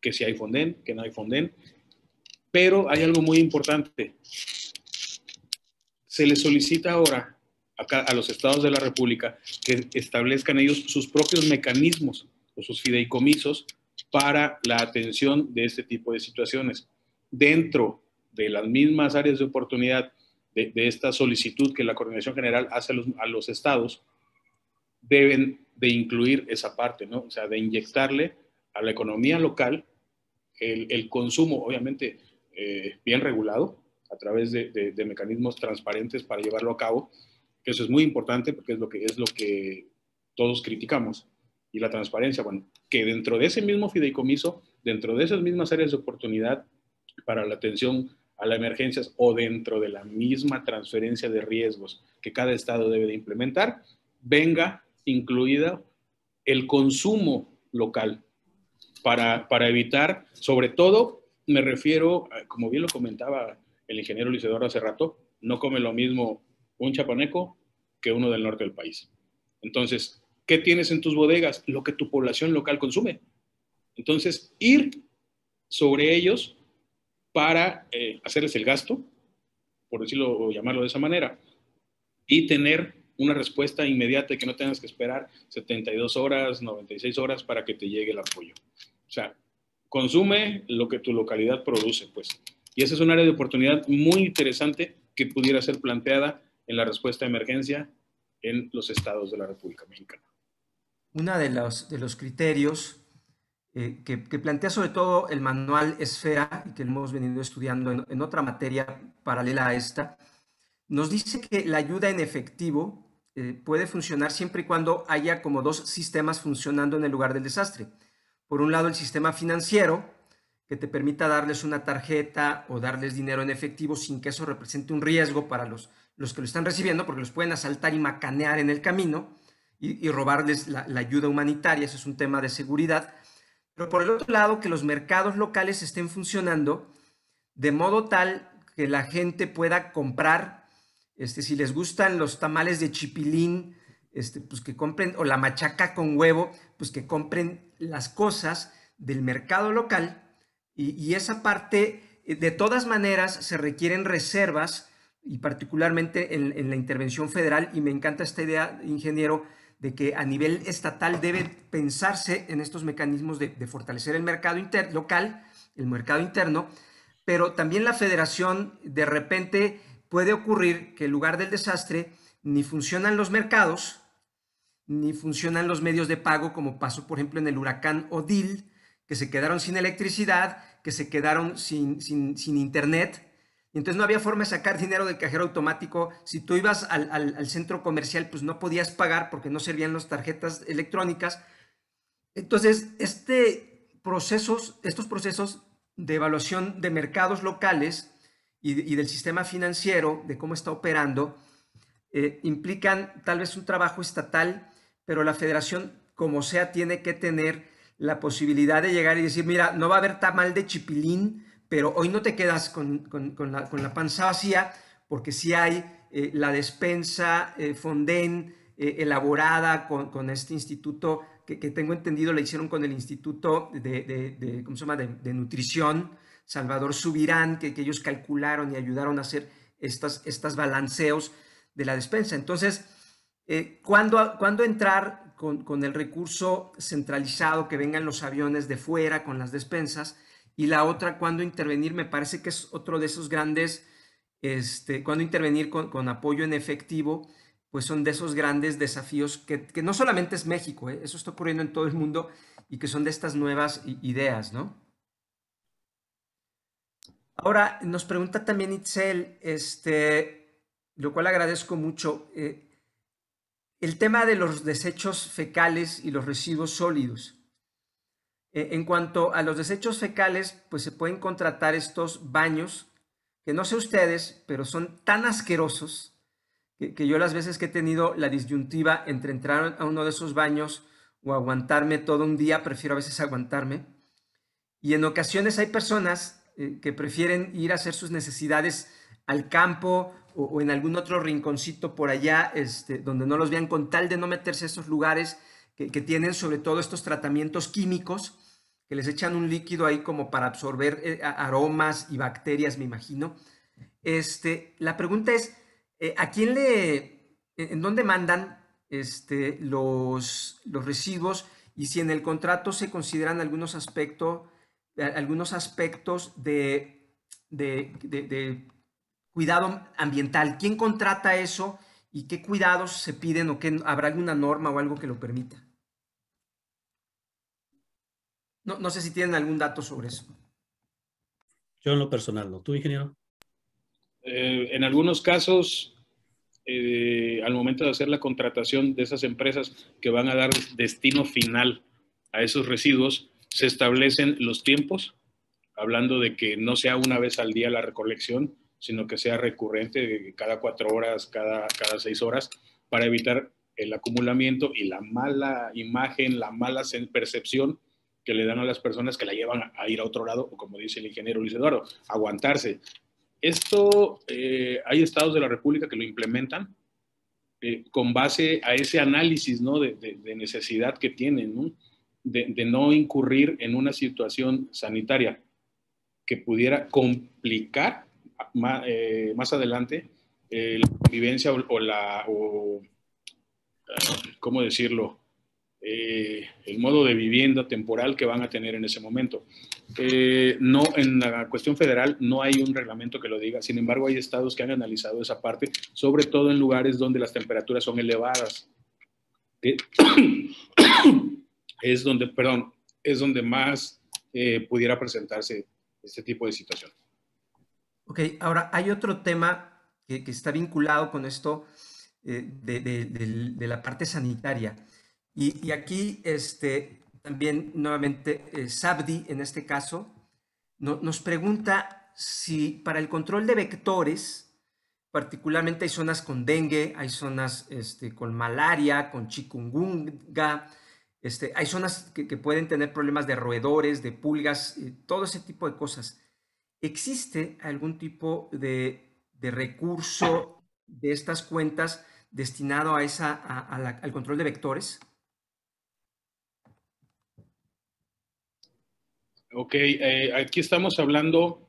que si hay Fonden, que no hay Fonden, pero hay algo muy importante. Se le solicita ahora a, a los estados de la República que establezcan ellos sus propios mecanismos o sus fideicomisos para la atención de este tipo de situaciones. Dentro de las mismas áreas de oportunidad de, esta solicitud que la Coordinación General hace a los, estados, deben de incluir esa parte, ¿no? O sea, de inyectarle a la economía local el, consumo, obviamente, eh, bien regulado a través de, de, mecanismos transparentes para llevarlo a cabo, que eso es muy importante porque es lo que, es lo que todos criticamos. Y la transparencia, bueno, que dentro de ese mismo fideicomiso, dentro de esas mismas áreas de oportunidad para la atención a las emergencias o dentro de la misma transferencia de riesgos que cada estado debe de implementar, venga incluida el consumo local para, evitar, sobre todo, me refiero, como bien lo comentaba el ingeniero Luis hace rato, no come lo mismo un chapaneco que uno del norte del país. Entonces, ¿Qué tienes en tus bodegas? Lo que tu población local consume. Entonces, ir sobre ellos para eh, hacerles el gasto, por decirlo o llamarlo de esa manera, y tener una respuesta inmediata y que no tengas que esperar 72 horas, 96 horas para que te llegue el apoyo. O sea, consume lo que tu localidad produce, pues. Y esa es un área de oportunidad muy interesante que pudiera ser planteada en la respuesta de emergencia en los estados de la República Mexicana uno de los, de los criterios eh, que, plantea sobre todo el manual Esfera, y que hemos venido estudiando en, otra materia paralela a esta, nos dice que la ayuda en efectivo eh, puede funcionar siempre y cuando haya como dos sistemas funcionando en el lugar del desastre. Por un lado, el sistema financiero, que te permita darles una tarjeta o darles dinero en efectivo sin que eso represente un riesgo para los, los que lo están recibiendo, porque los pueden asaltar y macanear en el camino y, robarles la, ayuda humanitaria, eso es un tema de seguridad. Pero por el otro lado, que los mercados locales estén funcionando de modo tal que la gente pueda comprar, este, si les gustan los tamales de chipilín, este, pues que compren, o la machaca con huevo, pues que compren las cosas del mercado local. y, esa parte, eh, de todas maneras, se requieren reservas y particularmente en, la intervención federal, y me encanta esta idea, ingeniero, de que a nivel estatal debe pensarse en estos mecanismos de, fortalecer el mercado local, el mercado interno, pero también la federación de repente puede ocurrir que en lugar del desastre ni funcionan los mercados, ni funcionan los medios de pago, como pasó por ejemplo en el huracán Odil, que se quedaron sin electricidad, que se quedaron sin internet, entonces no había forma de sacar dinero del cajero automático. Si tú ibas al, centro comercial, pues no podías pagar porque no servían las tarjetas electrónicas. Entonces, este procesos, estos procesos de evaluación de mercados locales y, del sistema financiero, de cómo está operando, eh, implican tal vez un trabajo estatal, pero la federación, como sea, tiene que tener la posibilidad de llegar y decir, mira, no va a haber tamal de chipilín, pero hoy no te quedas con, la, panza vacía porque sí hay eh, la despensa eh, Fonden eh, elaborada con, este instituto que, tengo entendido la hicieron con el Instituto de, de, Nutrición, Salvador Subirán, que, ellos calcularon y ayudaron a hacer estos estas balanceos de la despensa. Entonces, cuando ¿cuándo, entrar con, con, el recurso centralizado que vengan los aviones de fuera con las despensas? y la otra, cuándo intervenir, me parece que es otro de esos grandes, este, cuándo intervenir con, apoyo en efectivo, pues son de esos grandes desafíos que, no solamente es México, ¿eh? eso está ocurriendo en todo el mundo y que son de estas nuevas ideas, ¿no? Ahora, nos pregunta también Itzel, este, lo cual agradezco mucho, eh, el tema de los desechos fecales y los residuos sólidos. Eh, en cuanto a los desechos fecales, pues se pueden contratar estos baños, que no sé ustedes, pero son tan asquerosos que, yo las veces que he tenido la disyuntiva entre entrar a uno de esos baños o aguantarme todo un día, prefiero a veces aguantarme. Y en ocasiones hay personas eh, que prefieren ir a hacer sus necesidades al campo o, en algún otro rinconcito por allá, este, donde no los vean, con tal de no meterse a esos lugares que tienen sobre todo estos tratamientos químicos que les echan un líquido ahí como para absorber eh, aromas y bacterias, me imagino. Este, la pregunta es, eh, ¿a quién le, en dónde mandan este, los, los residuos y si en el contrato se consideran algunos, eh, algunos aspectos de, de, de, cuidado ambiental. ¿Quién contrata eso y qué cuidados se piden o qué, habrá alguna norma o algo que lo permita? No, sé si tienen algún dato sobre eso. Yo en lo personal, ¿no? ¿Tú, ingeniero? Eh, en algunos casos, eh, al momento de hacer la contratación de esas empresas que van a dar destino final a esos residuos, se establecen los tiempos, hablando de que no sea una vez al día la recolección, sino que sea recurrente cada cuatro horas, cada, cada seis horas, para evitar el acumulamiento y la mala imagen, la mala percepción que le dan a las personas que la llevan a ir a otro lado, o como dice el ingeniero Luis Eduardo, aguantarse. Esto, eh, hay estados de la República que lo implementan eh, con base a ese análisis ¿no? de, necesidad que tienen, De, no incurrir en una situación sanitaria que pudiera complicar más, eh, más adelante la convivencia o, o la, o, ¿cómo decirlo? Eh, el modo de vivienda temporal que van a tener en ese momento. Eh, no, en la cuestión federal no hay un reglamento que lo diga, sin embargo hay estados que han analizado esa parte, sobre todo en lugares donde las temperaturas son elevadas. Eh, es donde, perdón, es donde más pudiera presentarse este tipo de situación. Ok, ahora hay otro tema que, está vinculado con esto de, de la parte sanitaria. Y, aquí este, también nuevamente eh, Sabdi, en este caso, nos pregunta si para el control de vectores, particularmente hay zonas con dengue, hay zonas este, con malaria, con chikungunya, este, hay zonas que, pueden tener problemas de roedores, de pulgas, eh, todo ese tipo de cosas. ¿Existe algún tipo de, recurso de estas cuentas destinado a esa, al control de vectores? Ok, eh, aquí estamos hablando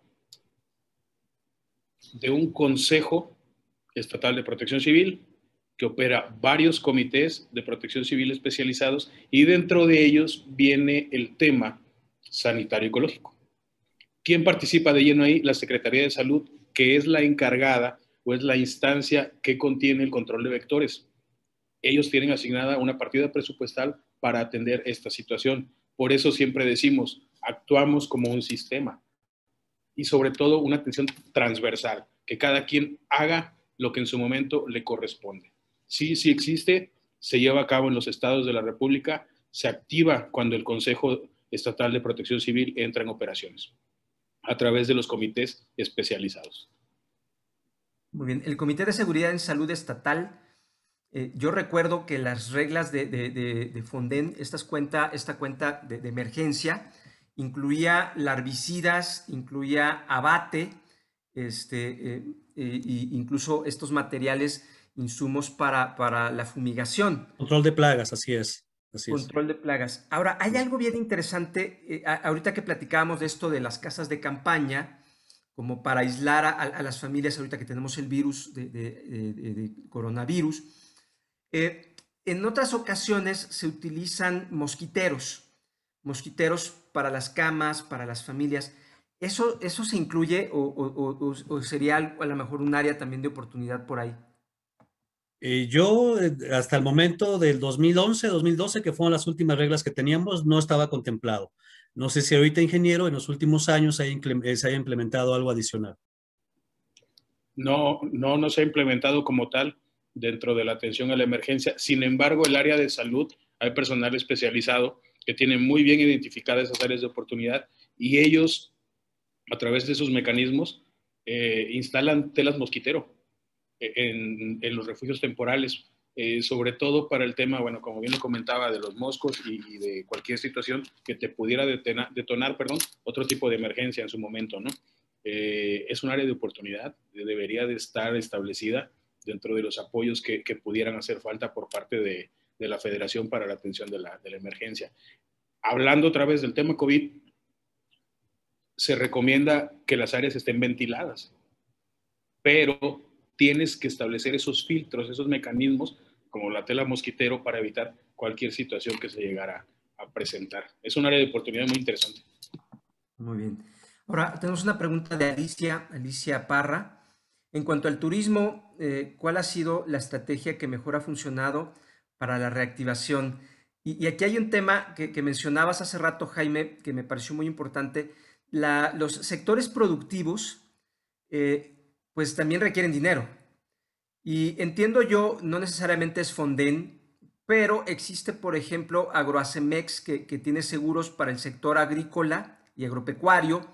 de un Consejo Estatal de Protección Civil que opera varios comités de protección civil especializados y dentro de ellos viene el tema sanitario ecológico. ¿Quién participa de lleno ahí? La Secretaría de Salud, que es la encargada o es la instancia que contiene el control de vectores. Ellos tienen asignada una partida presupuestal para atender esta situación. Por eso siempre decimos, actuamos como un sistema y sobre todo una atención transversal, que cada quien haga lo que en su momento le corresponde. Sí, sí existe, se lleva a cabo en los estados de la República, se activa cuando el Consejo Estatal de Protección Civil entra en operaciones a través de los comités especializados. Muy bien, el Comité de Seguridad en Salud Estatal, eh, yo recuerdo que las reglas de, de, de, Fonden, cuenta, esta cuenta de, emergencia, incluía larvicidas, incluía abate, este, eh, eh, incluso estos materiales, insumos para, la fumigación. Control de plagas, así es. Así Control de plagas. Ahora, hay algo bien interesante, eh, ahorita que platicábamos de esto de las casas de campaña, como para aislar a, las familias ahorita que tenemos el virus de, coronavirus. en otras ocasiones se utilizan mosquiteros, mosquiteros para las camas, para las familias. ¿Eso, eso se incluye o, sería a lo mejor un área también de oportunidad por ahí? Eh, yo, eh, hasta el momento del 2011, 2012, que fueron las últimas reglas que teníamos, no estaba contemplado. No sé si ahorita, ingeniero, en los últimos años eh, se haya implementado algo adicional. No, no, no se ha implementado como tal dentro de la atención a la emergencia. Sin embargo, el área de salud, hay personal especializado que tienen muy bien identificadas esas áreas de oportunidad y ellos, a través de esos mecanismos, eh, instalan telas mosquitero eh, en, los refugios temporales, eh, sobre todo para el tema, bueno, como bien lo comentaba, de los moscos y, de cualquier situación que te pudiera detonar, perdón, otro tipo de emergencia en su momento, ¿no? es un área de oportunidad, debería de estar establecida dentro de los apoyos que pudieran hacer falta por parte de, de la Federación para la Atención de la, Emergencia. Hablando otra vez del tema COVID, se recomienda que las áreas estén ventiladas, pero tienes que establecer esos filtros, esos mecanismos, como la tela mosquitero, para evitar cualquier situación que se llegara a presentar. Es un área de oportunidad muy interesante. Muy bien. Ahora, tenemos una pregunta de Alicia, Alicia Parra. En cuanto al turismo, eh, ¿cuál ha sido la estrategia que mejor ha funcionado para la reactivación. Y, aquí hay un tema que, mencionabas hace rato, Jaime, que me pareció muy importante. los sectores productivos, eh, pues también requieren dinero. Y entiendo yo, no necesariamente es Fonden, pero existe, por ejemplo, Agroacemex, que, tiene seguros para el sector agrícola y agropecuario,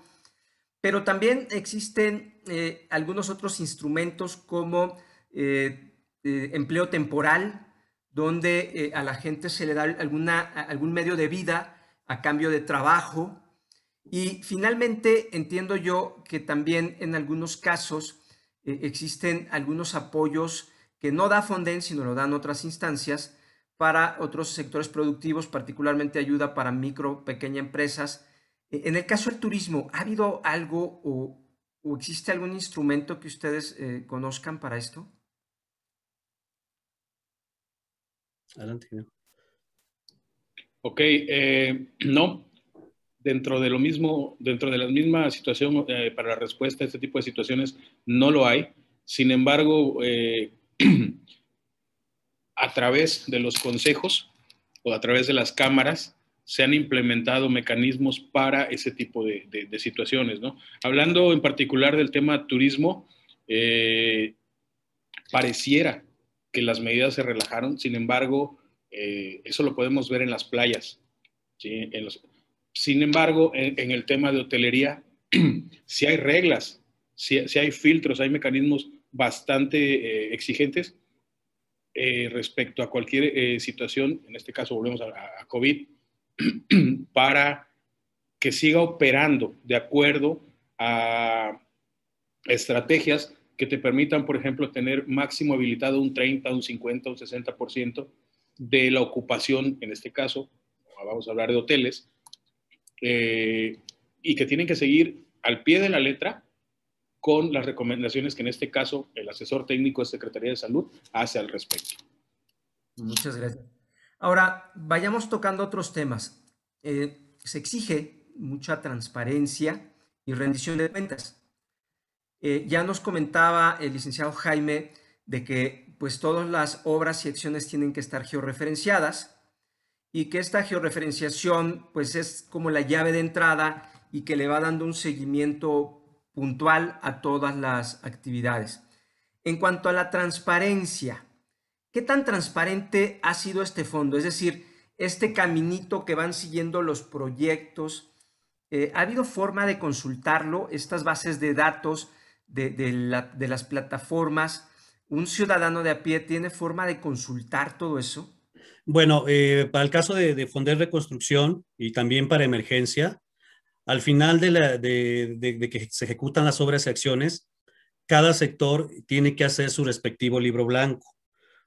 pero también existen eh, algunos otros instrumentos como eh, empleo temporal, donde eh, a la gente se le da alguna, algún medio de vida a cambio de trabajo. Y finalmente entiendo yo que también en algunos casos eh, existen algunos apoyos que no da Fonden, sino lo dan otras instancias para otros sectores productivos, particularmente ayuda para micro, pequeñas empresas. Eh, en el caso del turismo, ¿ha habido algo o, existe algún instrumento que ustedes conozcan para esto? Adelante. Ok, eh, no. Dentro de lo mismo, dentro de la misma situación eh, para la respuesta a este tipo de situaciones, no lo hay. Sin embargo, eh, a través de los consejos o a través de las cámaras, se han implementado mecanismos para ese tipo de, de situaciones. ¿no? Hablando en particular del tema turismo, pareciera que las medidas se relajaron, sin embargo, eh, eso lo podemos ver en las playas. sin embargo, en, el tema de hotelería, si hay reglas, si, hay filtros, hay mecanismos bastante eh, exigentes eh, respecto a cualquier situación, en este caso volvemos a, COVID, para que siga operando de acuerdo a estrategias que te permitan, por ejemplo, tener máximo habilitado un 30, un 50, un 60% de la ocupación, en este caso, vamos a hablar de hoteles, eh, y que tienen que seguir al pie de la letra con las recomendaciones que en este caso el asesor técnico de Secretaría de Salud hace al respecto. Muchas gracias. Ahora, vayamos tocando otros temas. Eh, se exige mucha transparencia y rendición de cuentas. Eh, ya nos comentaba el licenciado Jaime de que pues todas las obras y acciones tienen que estar georreferenciadas y que esta georreferenciación pues es como la llave de entrada y que le va dando un seguimiento puntual a todas las actividades. En cuanto a la transparencia, ¿qué tan transparente ha sido este fondo? Es decir, este caminito que van siguiendo los proyectos, eh, ¿ha habido forma de consultarlo? Estas bases de datos, de, las plataformas, ¿un ciudadano de a pie tiene forma de consultar todo eso? Bueno, eh, para el caso de, de Fonder Reconstrucción y también para emergencia, al final de, de, que se ejecutan las obras y acciones, cada sector tiene que hacer su respectivo libro blanco,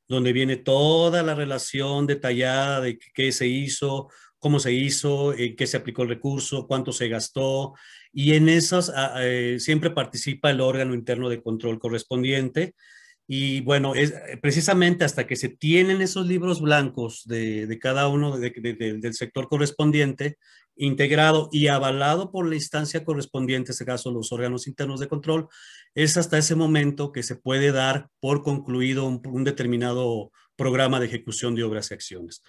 donde viene toda la relación detallada de qué se hizo, cómo se hizo, en qué se aplicó el recurso, cuánto se gastó, y en esas ah, eh, siempre participa el órgano interno de control correspondiente. Y bueno, es eh, precisamente hasta que se tienen esos libros blancos de, cada uno del sector correspondiente, integrado y avalado por la instancia correspondiente, en este caso los órganos internos de control, es hasta ese momento que se puede dar por concluido un, un determinado programa de ejecución de obras y acciones.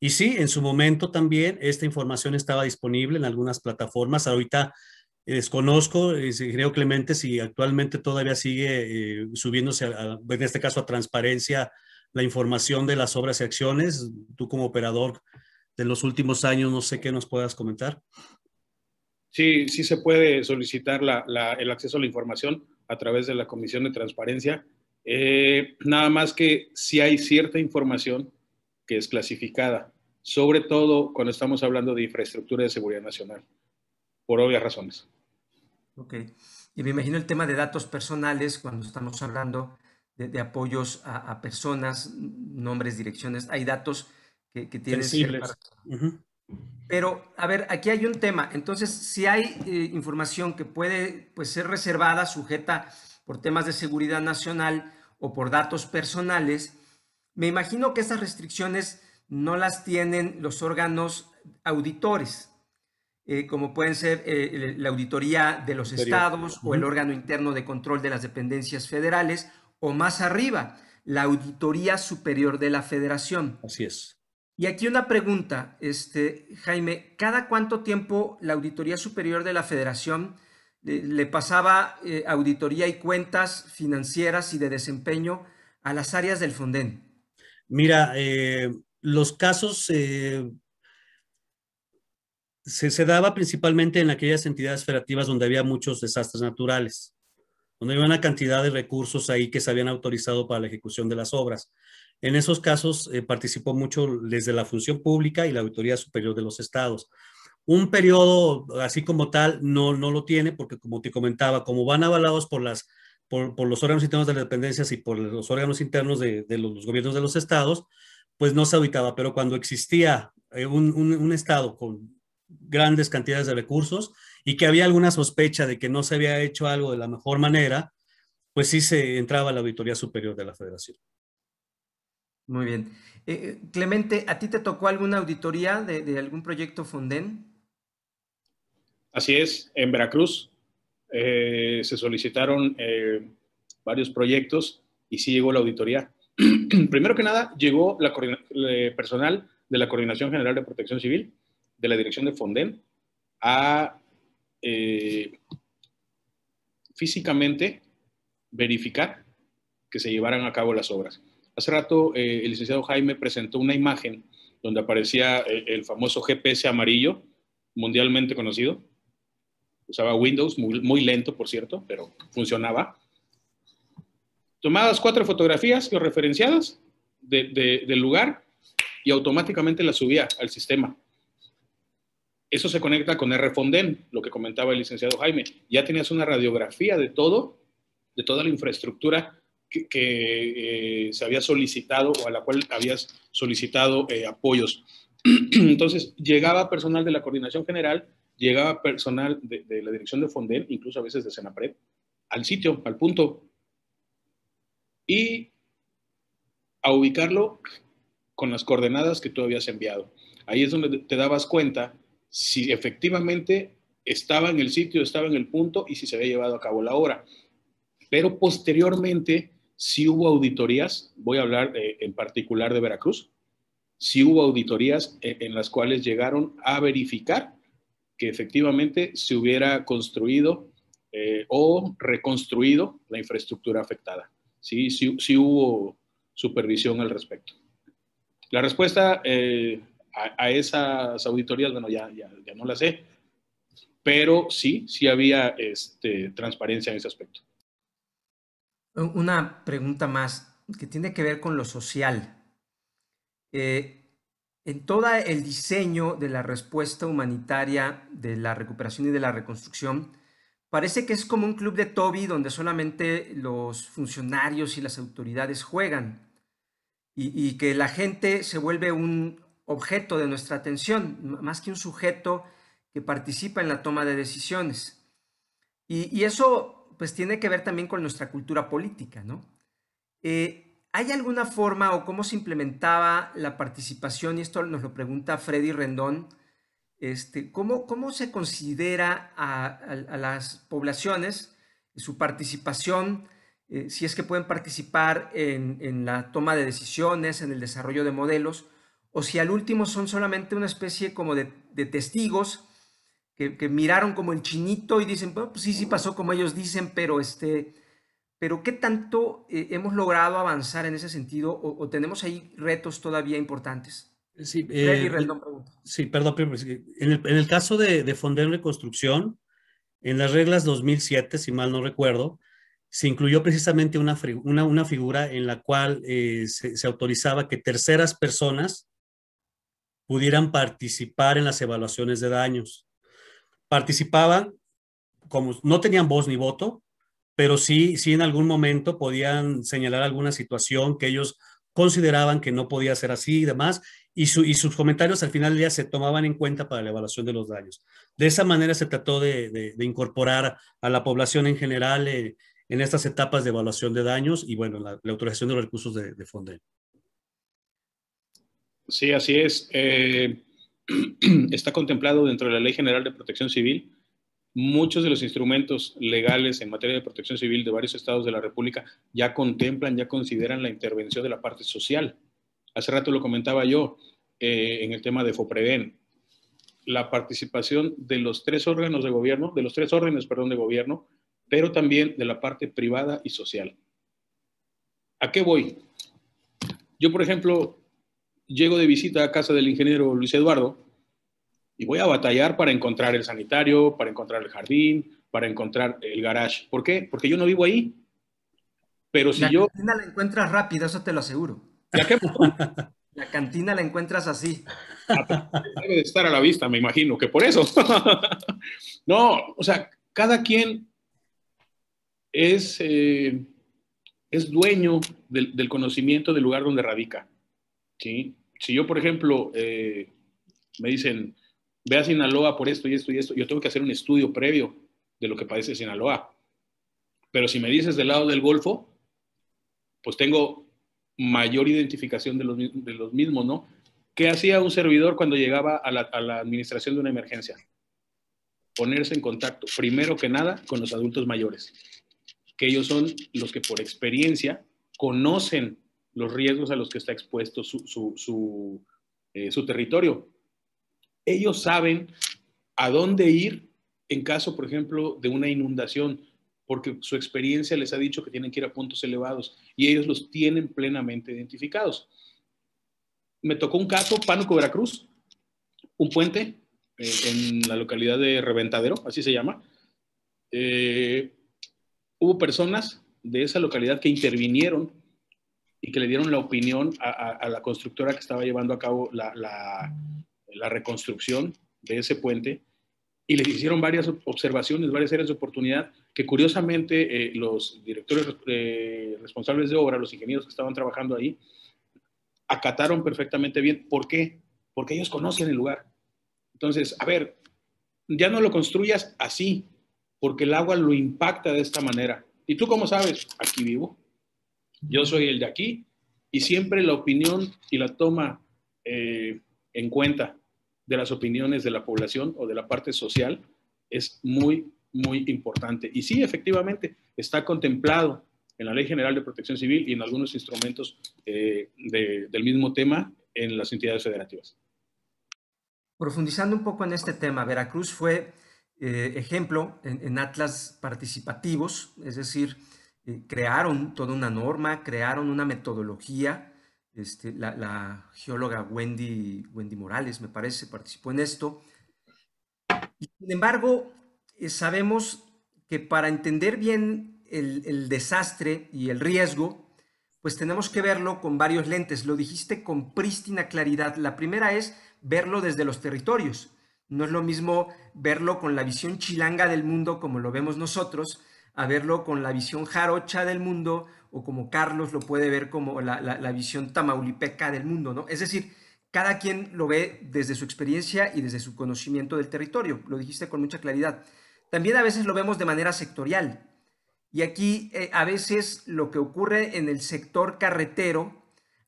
Y sí, en su momento también esta información estaba disponible en algunas plataformas. Ahorita Desconozco, eh, creo Clemente, si actualmente todavía sigue eh, subiéndose, en este caso a transparencia, la información de las obras y acciones. Tú como operador de los últimos años, no sé qué nos puedas comentar. Sí, sí se puede solicitar el acceso a la información a través de la Comisión de Transparencia. Eh, nada más que si hay cierta información que es clasificada, sobre todo cuando estamos hablando de infraestructura de seguridad nacional, por obvias razones. Ok. Y me imagino el tema de datos personales, cuando estamos hablando de, apoyos a, personas, nombres, direcciones, hay datos que, que tienen... Pero, a ver, aquí hay un tema. Entonces, si hay eh, información que puede pues, ser reservada, sujeta por temas de seguridad nacional o por datos personales, me imagino que esas restricciones no las tienen los órganos auditores, eh, como pueden ser eh, la auditoría de los estados o el órgano interno de control de las dependencias federales, o más arriba, la auditoría superior de la federación. Así es. Y aquí una pregunta, este, Jaime, ¿cada cuánto tiempo la auditoría superior de la federación eh, le, pasaba auditoría y cuentas financieras y de desempeño a las áreas del Fonden? Mira, los casos se, daba principalmente en aquellas entidades federativas donde había muchos desastres naturales, donde había una cantidad de recursos ahí que se habían autorizado para la ejecución de las obras. En esos casos eh, participó mucho desde la función pública y la Auditoría Superior de los Estados. Un periodo así como tal no, no lo tiene porque, como te comentaba, como van avalados por las por, los órganos internos de las dependencias y por los órganos internos de, los, gobiernos de los estados, pues no se auditaba, pero cuando existía eh, un estado con, grandes cantidades de recursos y que había alguna sospecha de que no se había hecho algo de la mejor manera, pues sí se entraba a la Auditoría Superior de la Federación. Muy bien. Eh, eh, Clemente, ¿a ti te tocó alguna auditoría de, algún proyecto Fonden? Así es, en Veracruz eh, se solicitaron varios proyectos y sí llegó la auditoría. Primero que nada, llegó la personal de la Coordinación General de Protección Civil, de la dirección de Fonden a eh, físicamente verificar que se llevaran a cabo las obras. Hace rato eh, el licenciado Jaime presentó una imagen donde aparecía eh, el, famoso GPS amarillo, mundialmente conocido. Usaba Windows, muy, lento, por cierto, pero funcionaba. Tomadas cuatro fotografías, referenciadas del lugar, y automáticamente las subía al sistema. Eso se conecta con RFONDEN, lo que comentaba el licenciado Jaime. Ya tenías una radiografía de todo, de toda la infraestructura que, eh, se había solicitado o a la cual habías solicitado eh, apoyos. Entonces, llegaba personal de la Coordinación General, llegaba personal de, la dirección de FONDEN, incluso a veces de Senapred, al sitio, al punto. Y a ubicarlo con las coordenadas que tú habías enviado. Ahí es donde te dabas cuenta si efectivamente estaba en el sitio, estaba en el punto y si se había llevado a cabo la obra. Pero posteriormente, si hubo auditorías, voy a hablar eh, en particular de Veracruz, si hubo auditorías eh, en, las cuales llegaron a verificar que efectivamente se hubiera construido eh, o reconstruido la infraestructura afectada. Si hubo supervisión al respecto. La respuesta a, esas auditorías, bueno, ya, ya, no las sé, pero sí, sí había este, transparencia en ese aspecto. Una pregunta más que tiene que ver con lo social. Eh, en todo el diseño de la respuesta humanitaria de la recuperación y de la reconstrucción, parece que es como un club de Toby donde solamente los funcionarios y las autoridades juegan y que la gente se vuelve un objeto de nuestra atención, más que un sujeto que participa en la toma de decisiones. Y, eso pues tiene que ver también con nuestra cultura política, ¿no? Eh, ¿Hay alguna forma o cómo se implementaba la participación? Y esto nos lo pregunta Freddy Rendón. Este, ¿cómo, ¿Cómo se considera a, las poblaciones su participación? Eh, si es que pueden participar en, la toma de decisiones, en el desarrollo de modelos, o si al último son solamente una especie como de, testigos que, miraron como el chinito y dicen, pues sí, sí pasó como ellos dicen, pero este, pero ¿qué tanto eh, hemos logrado avanzar en ese sentido o, tenemos ahí retos todavía importantes? Sí, eh, perdón, en el, caso de, de Fonden Reconstrucción, en las reglas 2007, si mal no recuerdo, se incluyó precisamente una, una, figura en la cual eh, se, autorizaba que terceras personas pudieran participar en las evaluaciones de daños. Participaban, como no tenían voz ni voto, pero sí, sí en algún momento podían señalar alguna situación que ellos consideraban que no podía ser así y demás, y, sus comentarios al final del día se tomaban en cuenta para la evaluación de los daños. De esa manera se trató de, incorporar a la población en general eh, en estas etapas de evaluación de daños y, bueno, la, autorización de los recursos de, de Sí, así es. Eh, está contemplado dentro de la Ley General de Protección Civil muchos de los instrumentos legales en materia de protección civil de varios estados de la República ya contemplan, ya consideran la intervención de la parte social. Hace rato lo comentaba yo eh, en el tema de FOPREDEN. La participación de los tres órganos de gobierno, de los tres órdenes, perdón, de gobierno, pero también de la parte privada y social. ¿A qué voy? Yo, por ejemplo, llego de visita a casa del ingeniero Luis Eduardo y voy a batallar para encontrar el sanitario, para encontrar el jardín, para encontrar el garage. ¿Por qué? Porque yo no vivo ahí. Pero si la cantina la encuentras rápido, eso te lo aseguro. ¿La, cantina la encuentras así. Debe de estar a la vista, me imagino, que por eso. no, o sea, cada quien es, eh, es dueño del conocimiento del lugar donde radica. Si yo, por ejemplo, eh, me dicen, ve a Sinaloa por esto y esto y esto, yo tengo que hacer un estudio previo de lo que padece Sinaloa. Pero si me dices del lado del Golfo, pues tengo mayor identificación de los, mismos, ¿no? ¿Qué hacía un servidor cuando llegaba a la, a la administración de una emergencia? Ponerse en contacto, primero que nada, con los adultos mayores, que ellos son los que por experiencia conocen los riesgos a los que está expuesto eh, su, territorio. Ellos saben a dónde ir en caso, por ejemplo, de una inundación, porque su experiencia les ha dicho que tienen que ir a puntos elevados y ellos los tienen plenamente identificados. Me tocó un caso, Pánuco, Veracruz, un puente eh, en la localidad de Reventadero, así se llama. Eh, hubo personas de esa localidad que intervinieron y que le dieron la opinión a, la constructora que estaba llevando a cabo la, reconstrucción de ese puente y les hicieron varias observaciones, varias áreas de oportunidad, que curiosamente eh, los directores eh, responsables de obra, los ingenieros que estaban trabajando ahí, acataron perfectamente bien. ¿Por qué? Porque ellos conocen el lugar. Entonces, a ver, ya no lo construyas así, porque el agua lo impacta de esta manera. ¿Y tú cómo sabes? Aquí vivo yo soy el de aquí y siempre la opinión y la toma eh, en cuenta de las opiniones de la población o de la parte social es muy, muy importante. Y sí, efectivamente, está contemplado en la Ley General de Protección Civil y en algunos instrumentos eh, del mismo tema en las entidades federativas. Profundizando un poco en este tema, Veracruz fue eh, ejemplo en, atlas participativos, es decir, eh, crearon toda una norma, crearon una metodología. Este, la, geóloga Wendy, Wendy Morales, me parece, participó en esto. sin embargo, eh, sabemos que para entender bien el, el, desastre y el riesgo, pues tenemos que verlo con varios lentes. Lo dijiste con prístina claridad. La primera es verlo desde los territorios. No es lo mismo verlo con la visión chilanga del mundo como lo vemos nosotros, a verlo con la visión jarocha del mundo o como Carlos lo puede ver como la, visión tamaulipeca del mundo, ¿no? Es decir, cada quien lo ve desde su experiencia y desde su conocimiento del territorio, lo dijiste con mucha claridad. También a veces lo vemos de manera sectorial. Y aquí eh, a veces lo que ocurre en el sector carretero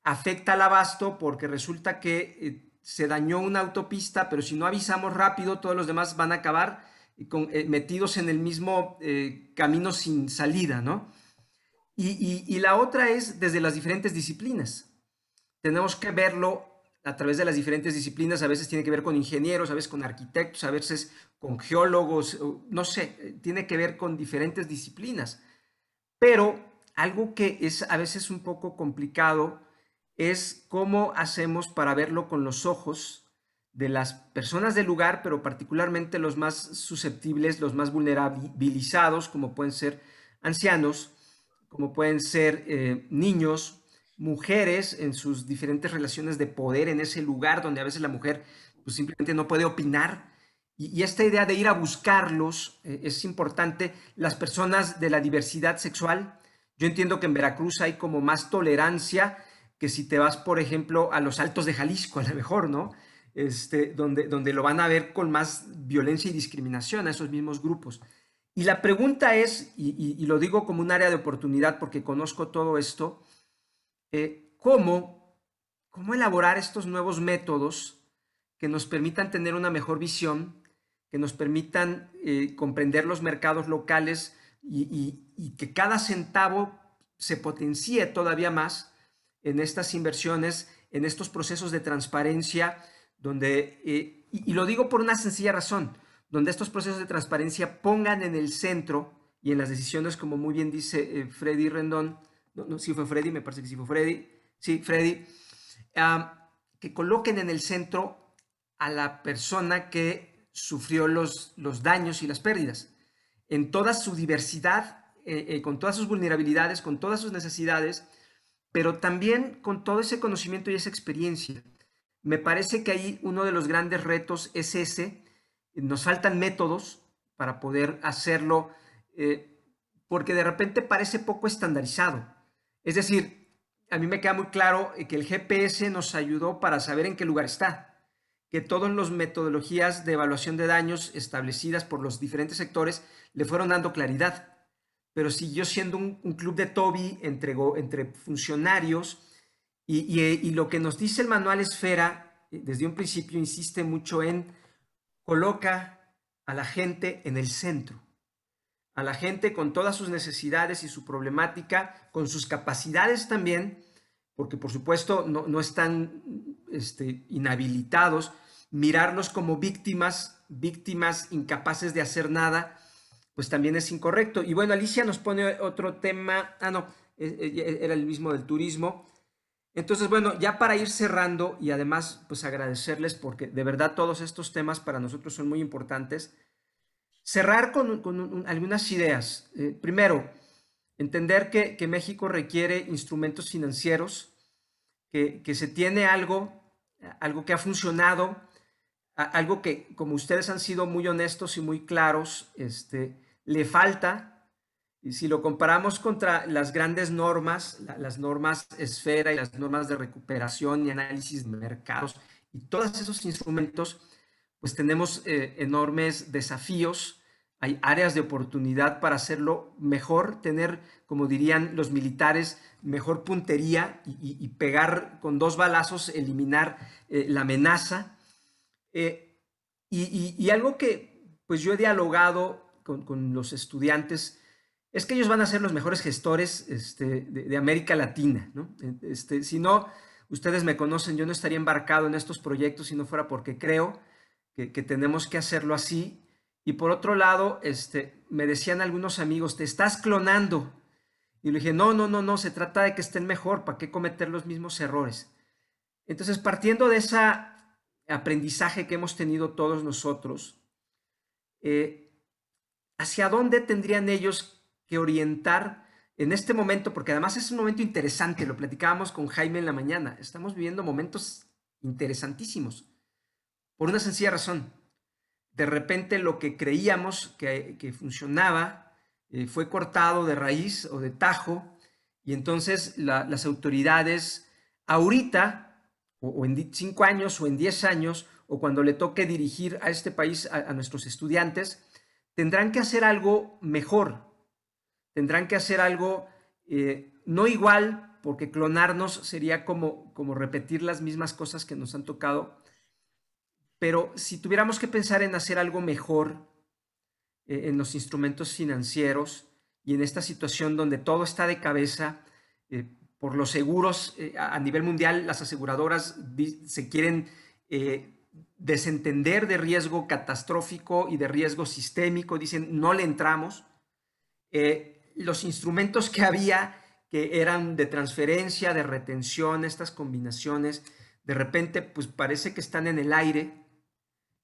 afecta al abasto porque resulta que eh, se dañó una autopista, pero si no avisamos rápido, todos los demás van a acabar eh, metidos en el mismo eh, camino sin salida, ¿no? Y, y, la otra es desde las diferentes disciplinas. Tenemos que verlo a través de las diferentes disciplinas, a veces tiene que ver con ingenieros, a veces con arquitectos, a veces con geólogos, no sé, eh, tiene que ver con diferentes disciplinas. Pero algo que es a veces un poco complicado es cómo hacemos para verlo con los ojos de las personas del lugar, pero particularmente los más susceptibles, los más vulnerabilizados, como pueden ser ancianos, como pueden ser eh, niños, mujeres en sus diferentes relaciones de poder en ese lugar donde a veces la mujer pues, simplemente no puede opinar. Y, esta idea de ir a buscarlos eh, es importante. Las personas de la diversidad sexual, yo entiendo que en Veracruz hay como más tolerancia que si te vas, por ejemplo, a los altos de Jalisco, a lo mejor, ¿no? Este, donde, donde lo van a ver con más violencia y discriminación a esos mismos grupos. Y la pregunta es, y, lo digo como un área de oportunidad porque conozco todo esto, eh, ¿cómo, elaborar estos nuevos métodos que nos permitan tener una mejor visión, que nos permitan eh, comprender los mercados locales y que cada centavo se potencie todavía más en estas inversiones, en estos procesos de transparencia, donde, eh, y, lo digo por una sencilla razón, donde estos procesos de transparencia pongan en el centro y en las decisiones, como muy bien dice eh, Freddy Rendón, no, fue Freddy, me parece que sí fue Freddy, sí, Freddy, que coloquen en el centro a la persona que sufrió los, los daños y las pérdidas, en toda su diversidad, eh, con todas sus vulnerabilidades, con todas sus necesidades, pero también con todo ese conocimiento y esa experiencia. Me parece que ahí uno de los grandes retos es ese. Nos faltan métodos para poder hacerlo, eh, porque de repente parece poco estandarizado. Es decir, a mí me queda muy claro que el GPS nos ayudó para saber en qué lugar está, que todas las metodologías de evaluación de daños establecidas por los diferentes sectores le fueron dando claridad. Pero siguió siendo un, club de Toby entre, entre funcionarios eh, y, lo que nos dice el manual Esfera, eh, desde un principio insiste mucho en coloca a la gente en el centro, a la gente con todas sus necesidades y su problemática, con sus capacidades también, porque por supuesto no, están este, inhabilitados, mirarlos como víctimas, víctimas incapaces de hacer nada, pues también es incorrecto. Y bueno, Alicia nos pone otro tema, ah no, eh, era el mismo del turismo, entonces, bueno, ya para ir cerrando y además, pues agradecerles porque de verdad todos estos temas para nosotros son muy importantes. Cerrar con, algunas ideas. Eh, primero, entender que, México requiere instrumentos financieros, que, se tiene algo, algo que ha funcionado, algo que, como ustedes han sido muy honestos y muy claros, este, le falta y si lo comparamos contra las grandes normas, las normas esfera y las normas de recuperación y análisis de mercados y todos esos instrumentos, pues tenemos eh, enormes desafíos, hay áreas de oportunidad para hacerlo mejor, tener, como dirían los militares, mejor puntería y, pegar con dos balazos, eliminar eh, la amenaza. Eh, y, y, algo que pues yo he dialogado con, con los estudiantes es que ellos van a ser los mejores gestores este, de, América Latina, e, este, si no, ustedes me conocen, yo no estaría embarcado en estos proyectos si no fuera porque creo que, tenemos que hacerlo así. Y por otro lado, este, me decían algunos amigos, te estás clonando. Y le dije, no, no, no, no, se trata de que estén mejor, ¿para qué cometer los mismos errores? Entonces, partiendo de ese aprendizaje que hemos tenido todos nosotros, eh, ¿hacia dónde tendrían ellos que orientar en este momento, porque además es un momento interesante, lo platicábamos con Jaime en la mañana, estamos viviendo momentos interesantísimos, por una sencilla razón. De repente lo que creíamos que, funcionaba eh, fue cortado de raíz o de tajo, y entonces las autoridades ahorita, o, en cinco años o en diez años, o cuando le toque dirigir a este país, a nuestros estudiantes, tendrán que hacer algo mejor, tendrán que hacer algo eh, no igual, porque clonarnos sería como, como repetir las mismas cosas que nos han tocado, pero si tuviéramos que pensar en hacer algo mejor eh, en los instrumentos financieros y en esta situación donde todo está de cabeza, eh, por los seguros a nivel mundial, las aseguradoras se quieren desentender de riesgo catastrófico y de riesgo sistémico, dicen no le entramos los instrumentos que había que eran de transferencia, de retención, estas combinaciones, de repente pues parece que están en el aire,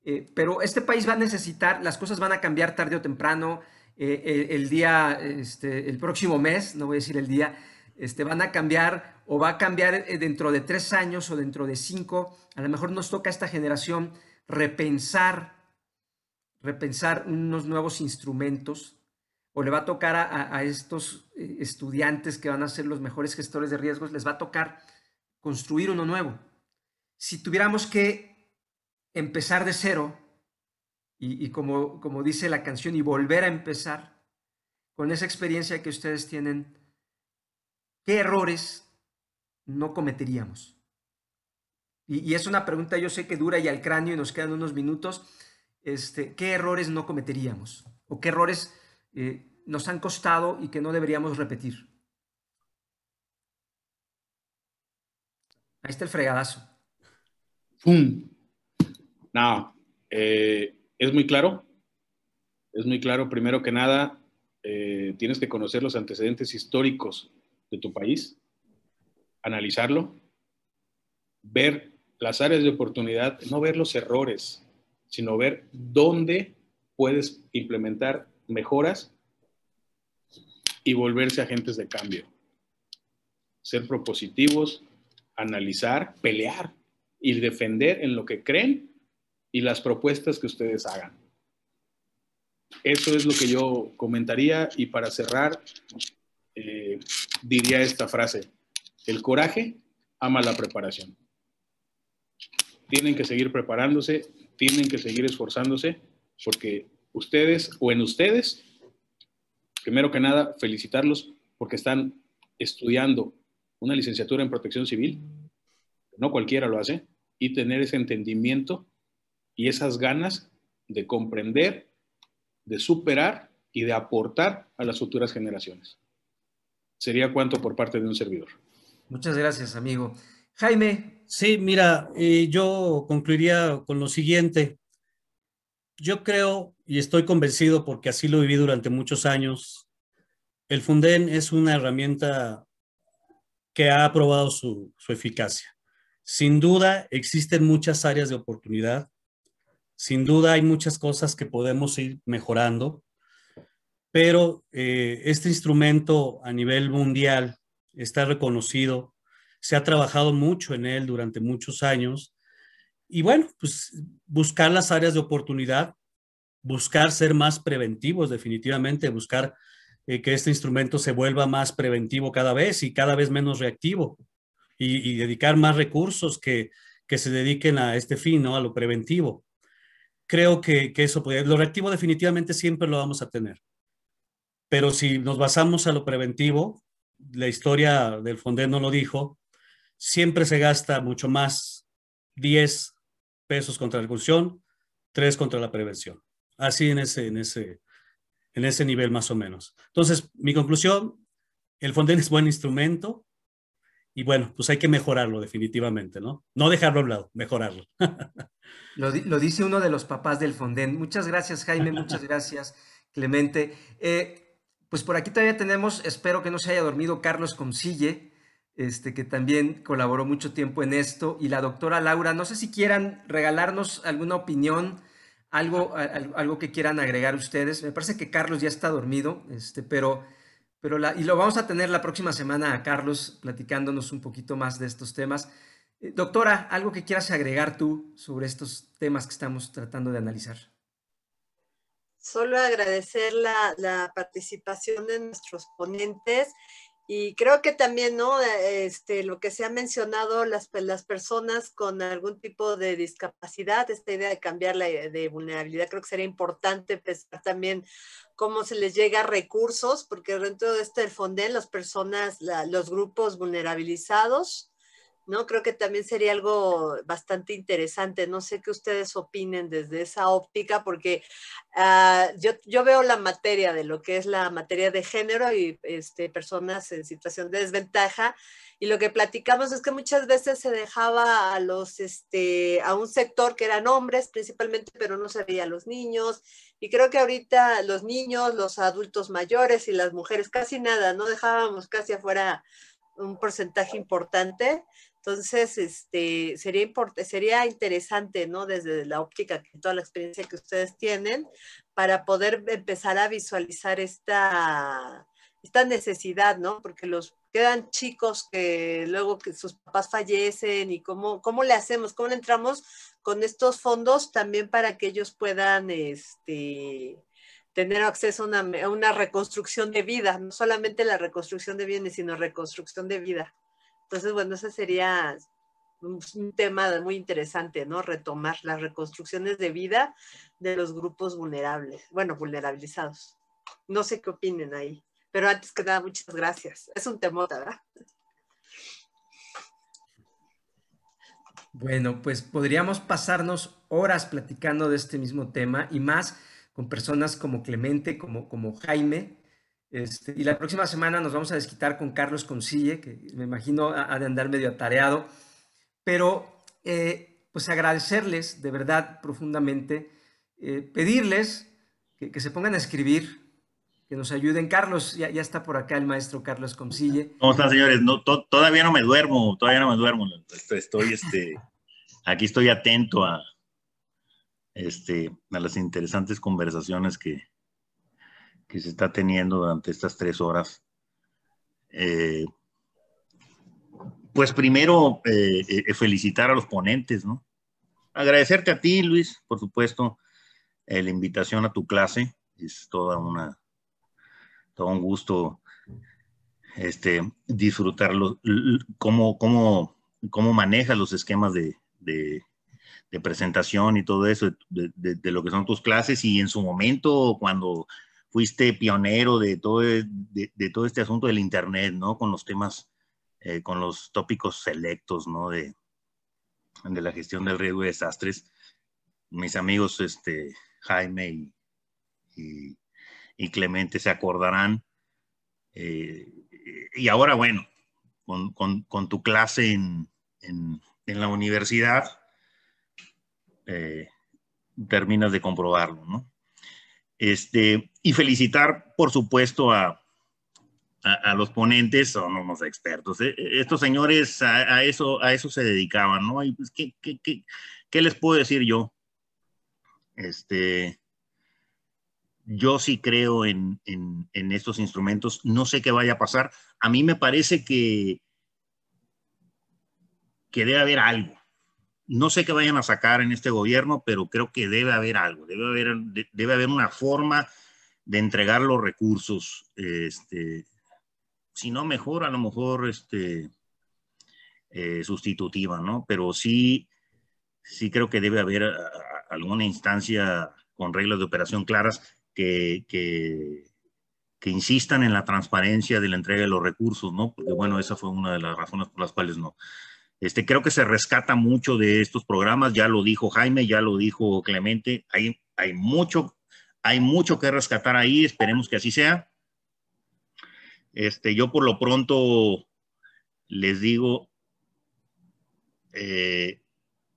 eh, pero este país va a necesitar, las cosas van a cambiar tarde o temprano, eh, eh, el, día, este, el próximo mes, no voy a decir el día, este, van a cambiar o va a cambiar dentro de tres años o dentro de cinco, a lo mejor nos toca a esta generación repensar, repensar unos nuevos instrumentos o le va a tocar a, estos eh, estudiantes que van a ser los mejores gestores de riesgos, les va a tocar construir uno nuevo. Si tuviéramos que empezar de cero, y, como, como dice la canción, y volver a empezar, con esa experiencia que ustedes tienen, ¿qué errores no cometeríamos? Y, es una pregunta, yo sé que dura y al cráneo y nos quedan unos minutos. Este, ¿Qué errores no cometeríamos? ¿O qué errores eh, nos han costado y que no deberíamos repetir. Ahí está el fregadazo. ¡Pum! No, eh, es muy claro. Es muy claro, primero que nada, eh, tienes que conocer los antecedentes históricos de tu país, analizarlo, ver las áreas de oportunidad, no ver los errores, sino ver dónde puedes implementar mejoras y volverse agentes de cambio. Ser propositivos, analizar, pelear y defender en lo que creen y las propuestas que ustedes hagan. Eso es lo que yo comentaría y para cerrar eh, diría esta frase, el coraje ama la preparación. Tienen que seguir preparándose, tienen que seguir esforzándose porque ustedes o en ustedes. Primero que nada, felicitarlos porque están estudiando una licenciatura en protección civil. No cualquiera lo hace. Y tener ese entendimiento y esas ganas de comprender, de superar y de aportar a las futuras generaciones. Sería cuanto por parte de un servidor. Muchas gracias, amigo. Jaime. Sí, mira, eh, yo concluiría con lo siguiente yo creo y estoy convencido porque así lo viví durante muchos años, el Funden es una herramienta que ha probado su, eficacia. Sin duda, existen muchas áreas de oportunidad. Sin duda, hay muchas cosas que podemos ir mejorando. Pero eh, este instrumento a nivel mundial está reconocido. Se ha trabajado mucho en él durante muchos años y bueno, pues buscar las áreas de oportunidad, buscar ser más preventivos definitivamente, buscar eh, que este instrumento se vuelva más preventivo cada vez y cada vez menos reactivo y, dedicar más recursos que, que, se dediquen a este fin, ¿no? A lo preventivo. Creo que, que eso puede, lo reactivo definitivamente siempre lo vamos a tener. Pero si nos basamos a lo preventivo, la historia del FONDES no lo dijo, siempre se gasta mucho más 10, pesos contra la recursión, tres contra la prevención. Así en ese, en ese, en ese nivel más o menos. Entonces, mi conclusión, el Fonden es buen instrumento y bueno, pues hay que mejorarlo definitivamente, ¿no? No dejarlo a un lado, mejorarlo. Lo, dice uno de los papás del Fonden. Muchas gracias, Jaime, muchas gracias, Clemente. Eh, pues por aquí todavía tenemos, espero que no se haya dormido Carlos Consille, este, que también colaboró mucho tiempo en esto, y la doctora Laura. No sé si quieran regalarnos alguna opinión, algo, algo que quieran agregar ustedes. Me parece que Carlos ya está dormido, este, pero, pero y lo vamos a tener la próxima semana a Carlos platicándonos un poquito más de estos temas. Eh, doctora, algo que quieras agregar tú sobre estos temas que estamos tratando de analizar. Solo agradecer la, la participación de nuestros ponentes y creo que también, ¿no? Eh, este, lo que se ha mencionado, las, pues, las personas con algún tipo de discapacidad, esta idea de cambiar la de vulnerabilidad, creo que sería importante pensar también cómo se les llega recursos, porque dentro de este el FONDEN, las personas, los grupos vulnerabilizados, ¿no? Creo que también sería algo bastante interesante. No sé qué ustedes opinen desde esa óptica, porque ah, yo, veo la materia de lo que es la materia de género y este, personas en situación de desventaja. Y lo que platicamos es que muchas veces se dejaba a los, este, a un sector que eran hombres principalmente, pero no se veía a los niños. Y creo que ahorita los niños, los adultos mayores y las mujeres, casi nada, no dejábamos casi afuera un porcentaje importante entonces, este, sería, sería interesante, ¿no? Desde la óptica, que toda la experiencia que ustedes tienen, para poder empezar a visualizar esta, esta necesidad, ¿no? Porque los quedan chicos que luego que sus papás fallecen y cómo, cómo le hacemos, cómo le entramos con estos fondos también para que ellos puedan, este, tener acceso a una, reconstrucción de vida, no solamente la reconstrucción de bienes, sino reconstrucción de vida. Entonces, bueno, ese sería un tema muy interesante, ¿no? Retomar las reconstrucciones de vida de los grupos vulnerables, bueno, vulnerabilizados. No sé qué opinen ahí, pero antes que nada, muchas gracias. Es un tema ¿verdad? Bueno, pues podríamos pasarnos horas platicando de este mismo tema y más con personas como Clemente, como, como Jaime, este, y la próxima semana nos vamos a desquitar con Carlos Concille, que me imagino ha de andar medio atareado, pero eh, pues agradecerles de verdad profundamente, eh, pedirles que, se pongan a escribir, que nos ayuden. Carlos, ya, está por acá el maestro Carlos Concille. ¿Cómo están, señores? todavía no me duermo, todavía no me duermo. Estoy, este, aquí estoy atento este, a las interesantes conversaciones que, que se está teniendo durante estas tres horas. Eh, pues primero, eh, eh, felicitar a los ponentes, ¿no? Agradecerte a ti, Luis, por supuesto, la invitación a tu clase. Es toda una, todo un gusto este, disfrutarlo, cómo, cómo, cómo manejas los esquemas de, de, presentación y todo eso, de, de, lo que son tus clases y en su momento cuando fuiste pionero e, de todo, este asunto del Internet, ¿no? Con los temas, eh, con los tópicos selectos, ¿no? De, la gestión del riesgo de desastres. Mis amigos, este, Jaime y, Clemente se acordarán. Eh, y ahora, bueno, con, tu clase en, la universidad, eh, terminas de comprobarlo, ¿no? Este, y felicitar, por supuesto, a, a, los ponentes, son los expertos. ¿eh? Estos señores a, eso, a eso se dedicaban, ¿no? Pues, ¿qué, les puedo decir yo? Este, yo sí creo en, en, estos instrumentos. No sé qué vaya a pasar. A mí me parece que, que debe haber algo. No sé qué vayan a sacar en este gobierno, pero creo que debe haber algo, debe haber, una forma de entregar los recursos. Este, si no mejor, a lo mejor este, eh, sustitutiva, ¿no? Pero sí, sí creo que debe haber alguna instancia con reglas de operación claras que, que, insistan en la transparencia de la entrega de los recursos, ¿no? Porque bueno, esa fue una de las razones por las cuales no. Este, creo que se rescata mucho de estos programas, ya lo dijo Jaime, ya lo dijo Clemente, hay, mucho, hay mucho que rescatar ahí, esperemos que así sea. Este, yo por lo pronto les digo, eh,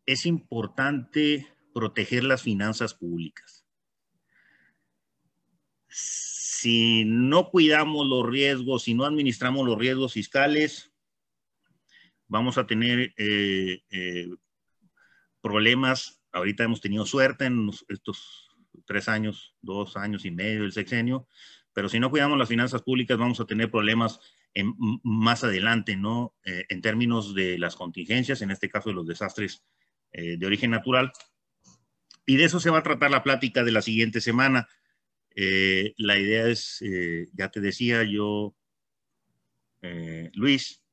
es importante proteger las finanzas públicas. Si no cuidamos los riesgos, si no administramos los riesgos fiscales, vamos a tener eh, eh, problemas. Ahorita hemos tenido suerte en estos tres años, dos años y medio del sexenio, pero si no cuidamos las finanzas públicas vamos a tener problemas más adelante, ¿no? Eh, en términos de las contingencias, en este caso de los desastres de origen natural. Y de eso se va a tratar la plática de la siguiente semana. la idea es, ya te decía yo, Luis,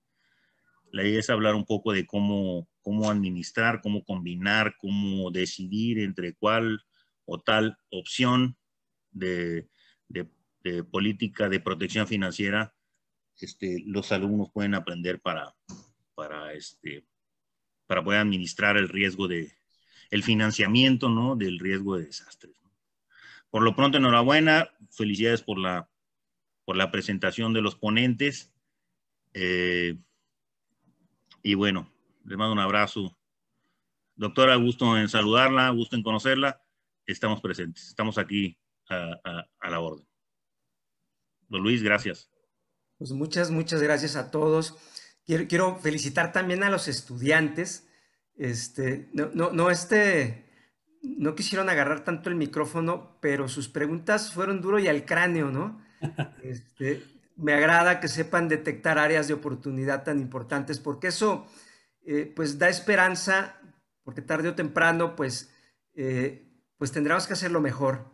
la idea es hablar un poco de cómo, cómo administrar, cómo combinar, cómo decidir entre cuál o tal opción de, política de protección financiera este, los alumnos pueden aprender para, para, este, para poder administrar el riesgo de, el financiamiento ¿no? del riesgo de desastres. Por lo pronto, enhorabuena, felicidades por la, por la presentación de los ponentes. Eh, y bueno, les mando un abrazo. Doctora, gusto en saludarla, gusto en conocerla. Estamos presentes, estamos aquí a, la orden. Don Luis, gracias. Pues muchas, muchas gracias a todos. Quiero, quiero felicitar también a los estudiantes. Este, no, no, no, este, no quisieron agarrar tanto el micrófono, pero sus preguntas fueron duro y al cráneo, ¿no? Este, me agrada que sepan detectar áreas de oportunidad tan importantes, porque eso eh, pues da esperanza, porque tarde o temprano pues, eh, pues tendremos que hacerlo mejor.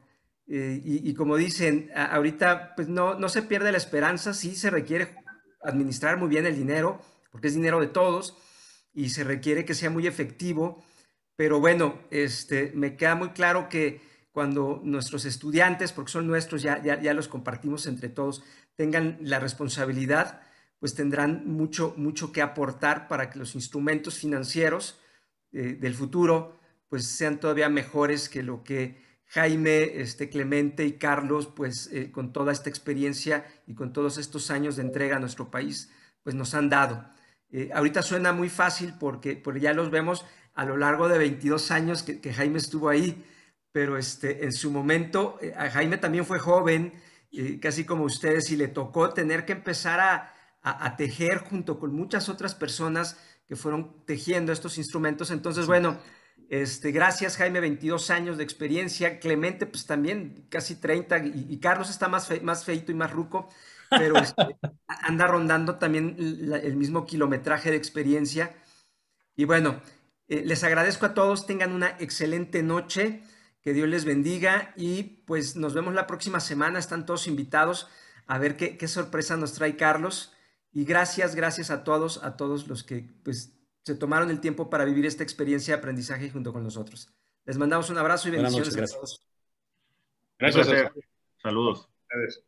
Eh, y, como dicen, ahorita pues no, se pierde la esperanza, sí se requiere administrar muy bien el dinero, porque es dinero de todos, y se requiere que sea muy efectivo, pero bueno, este, me queda muy claro que cuando nuestros estudiantes, porque son nuestros, ya, ya los compartimos entre todos, tengan la responsabilidad, pues tendrán mucho, mucho que aportar para que los instrumentos financieros eh, del futuro pues sean todavía mejores que lo que Jaime, este, Clemente y Carlos, pues eh, con toda esta experiencia y con todos estos años de entrega a nuestro país, pues nos han dado. Eh, ahorita suena muy fácil porque, ya los vemos a lo largo de 22 años que, Jaime estuvo ahí, pero este, en su momento, Jaime también fue joven, casi como ustedes, y le tocó tener que empezar a, tejer junto con muchas otras personas que fueron tejiendo estos instrumentos. Entonces, bueno, este, gracias Jaime, 22 años de experiencia, Clemente pues también casi 30, y, Carlos está más, más feito y más ruco, pero este, anda rondando también el mismo kilometraje de experiencia. Y bueno, eh, les agradezco a todos, tengan una excelente noche. Que Dios les bendiga y pues nos vemos la próxima semana. Están todos invitados a ver qué, sorpresa nos trae Carlos. Y gracias, gracias a todos, a todos los que pues, se tomaron el tiempo para vivir esta experiencia de aprendizaje junto con nosotros. Les mandamos un abrazo y bendiciones gracias. a todos. Gracias. Saludos.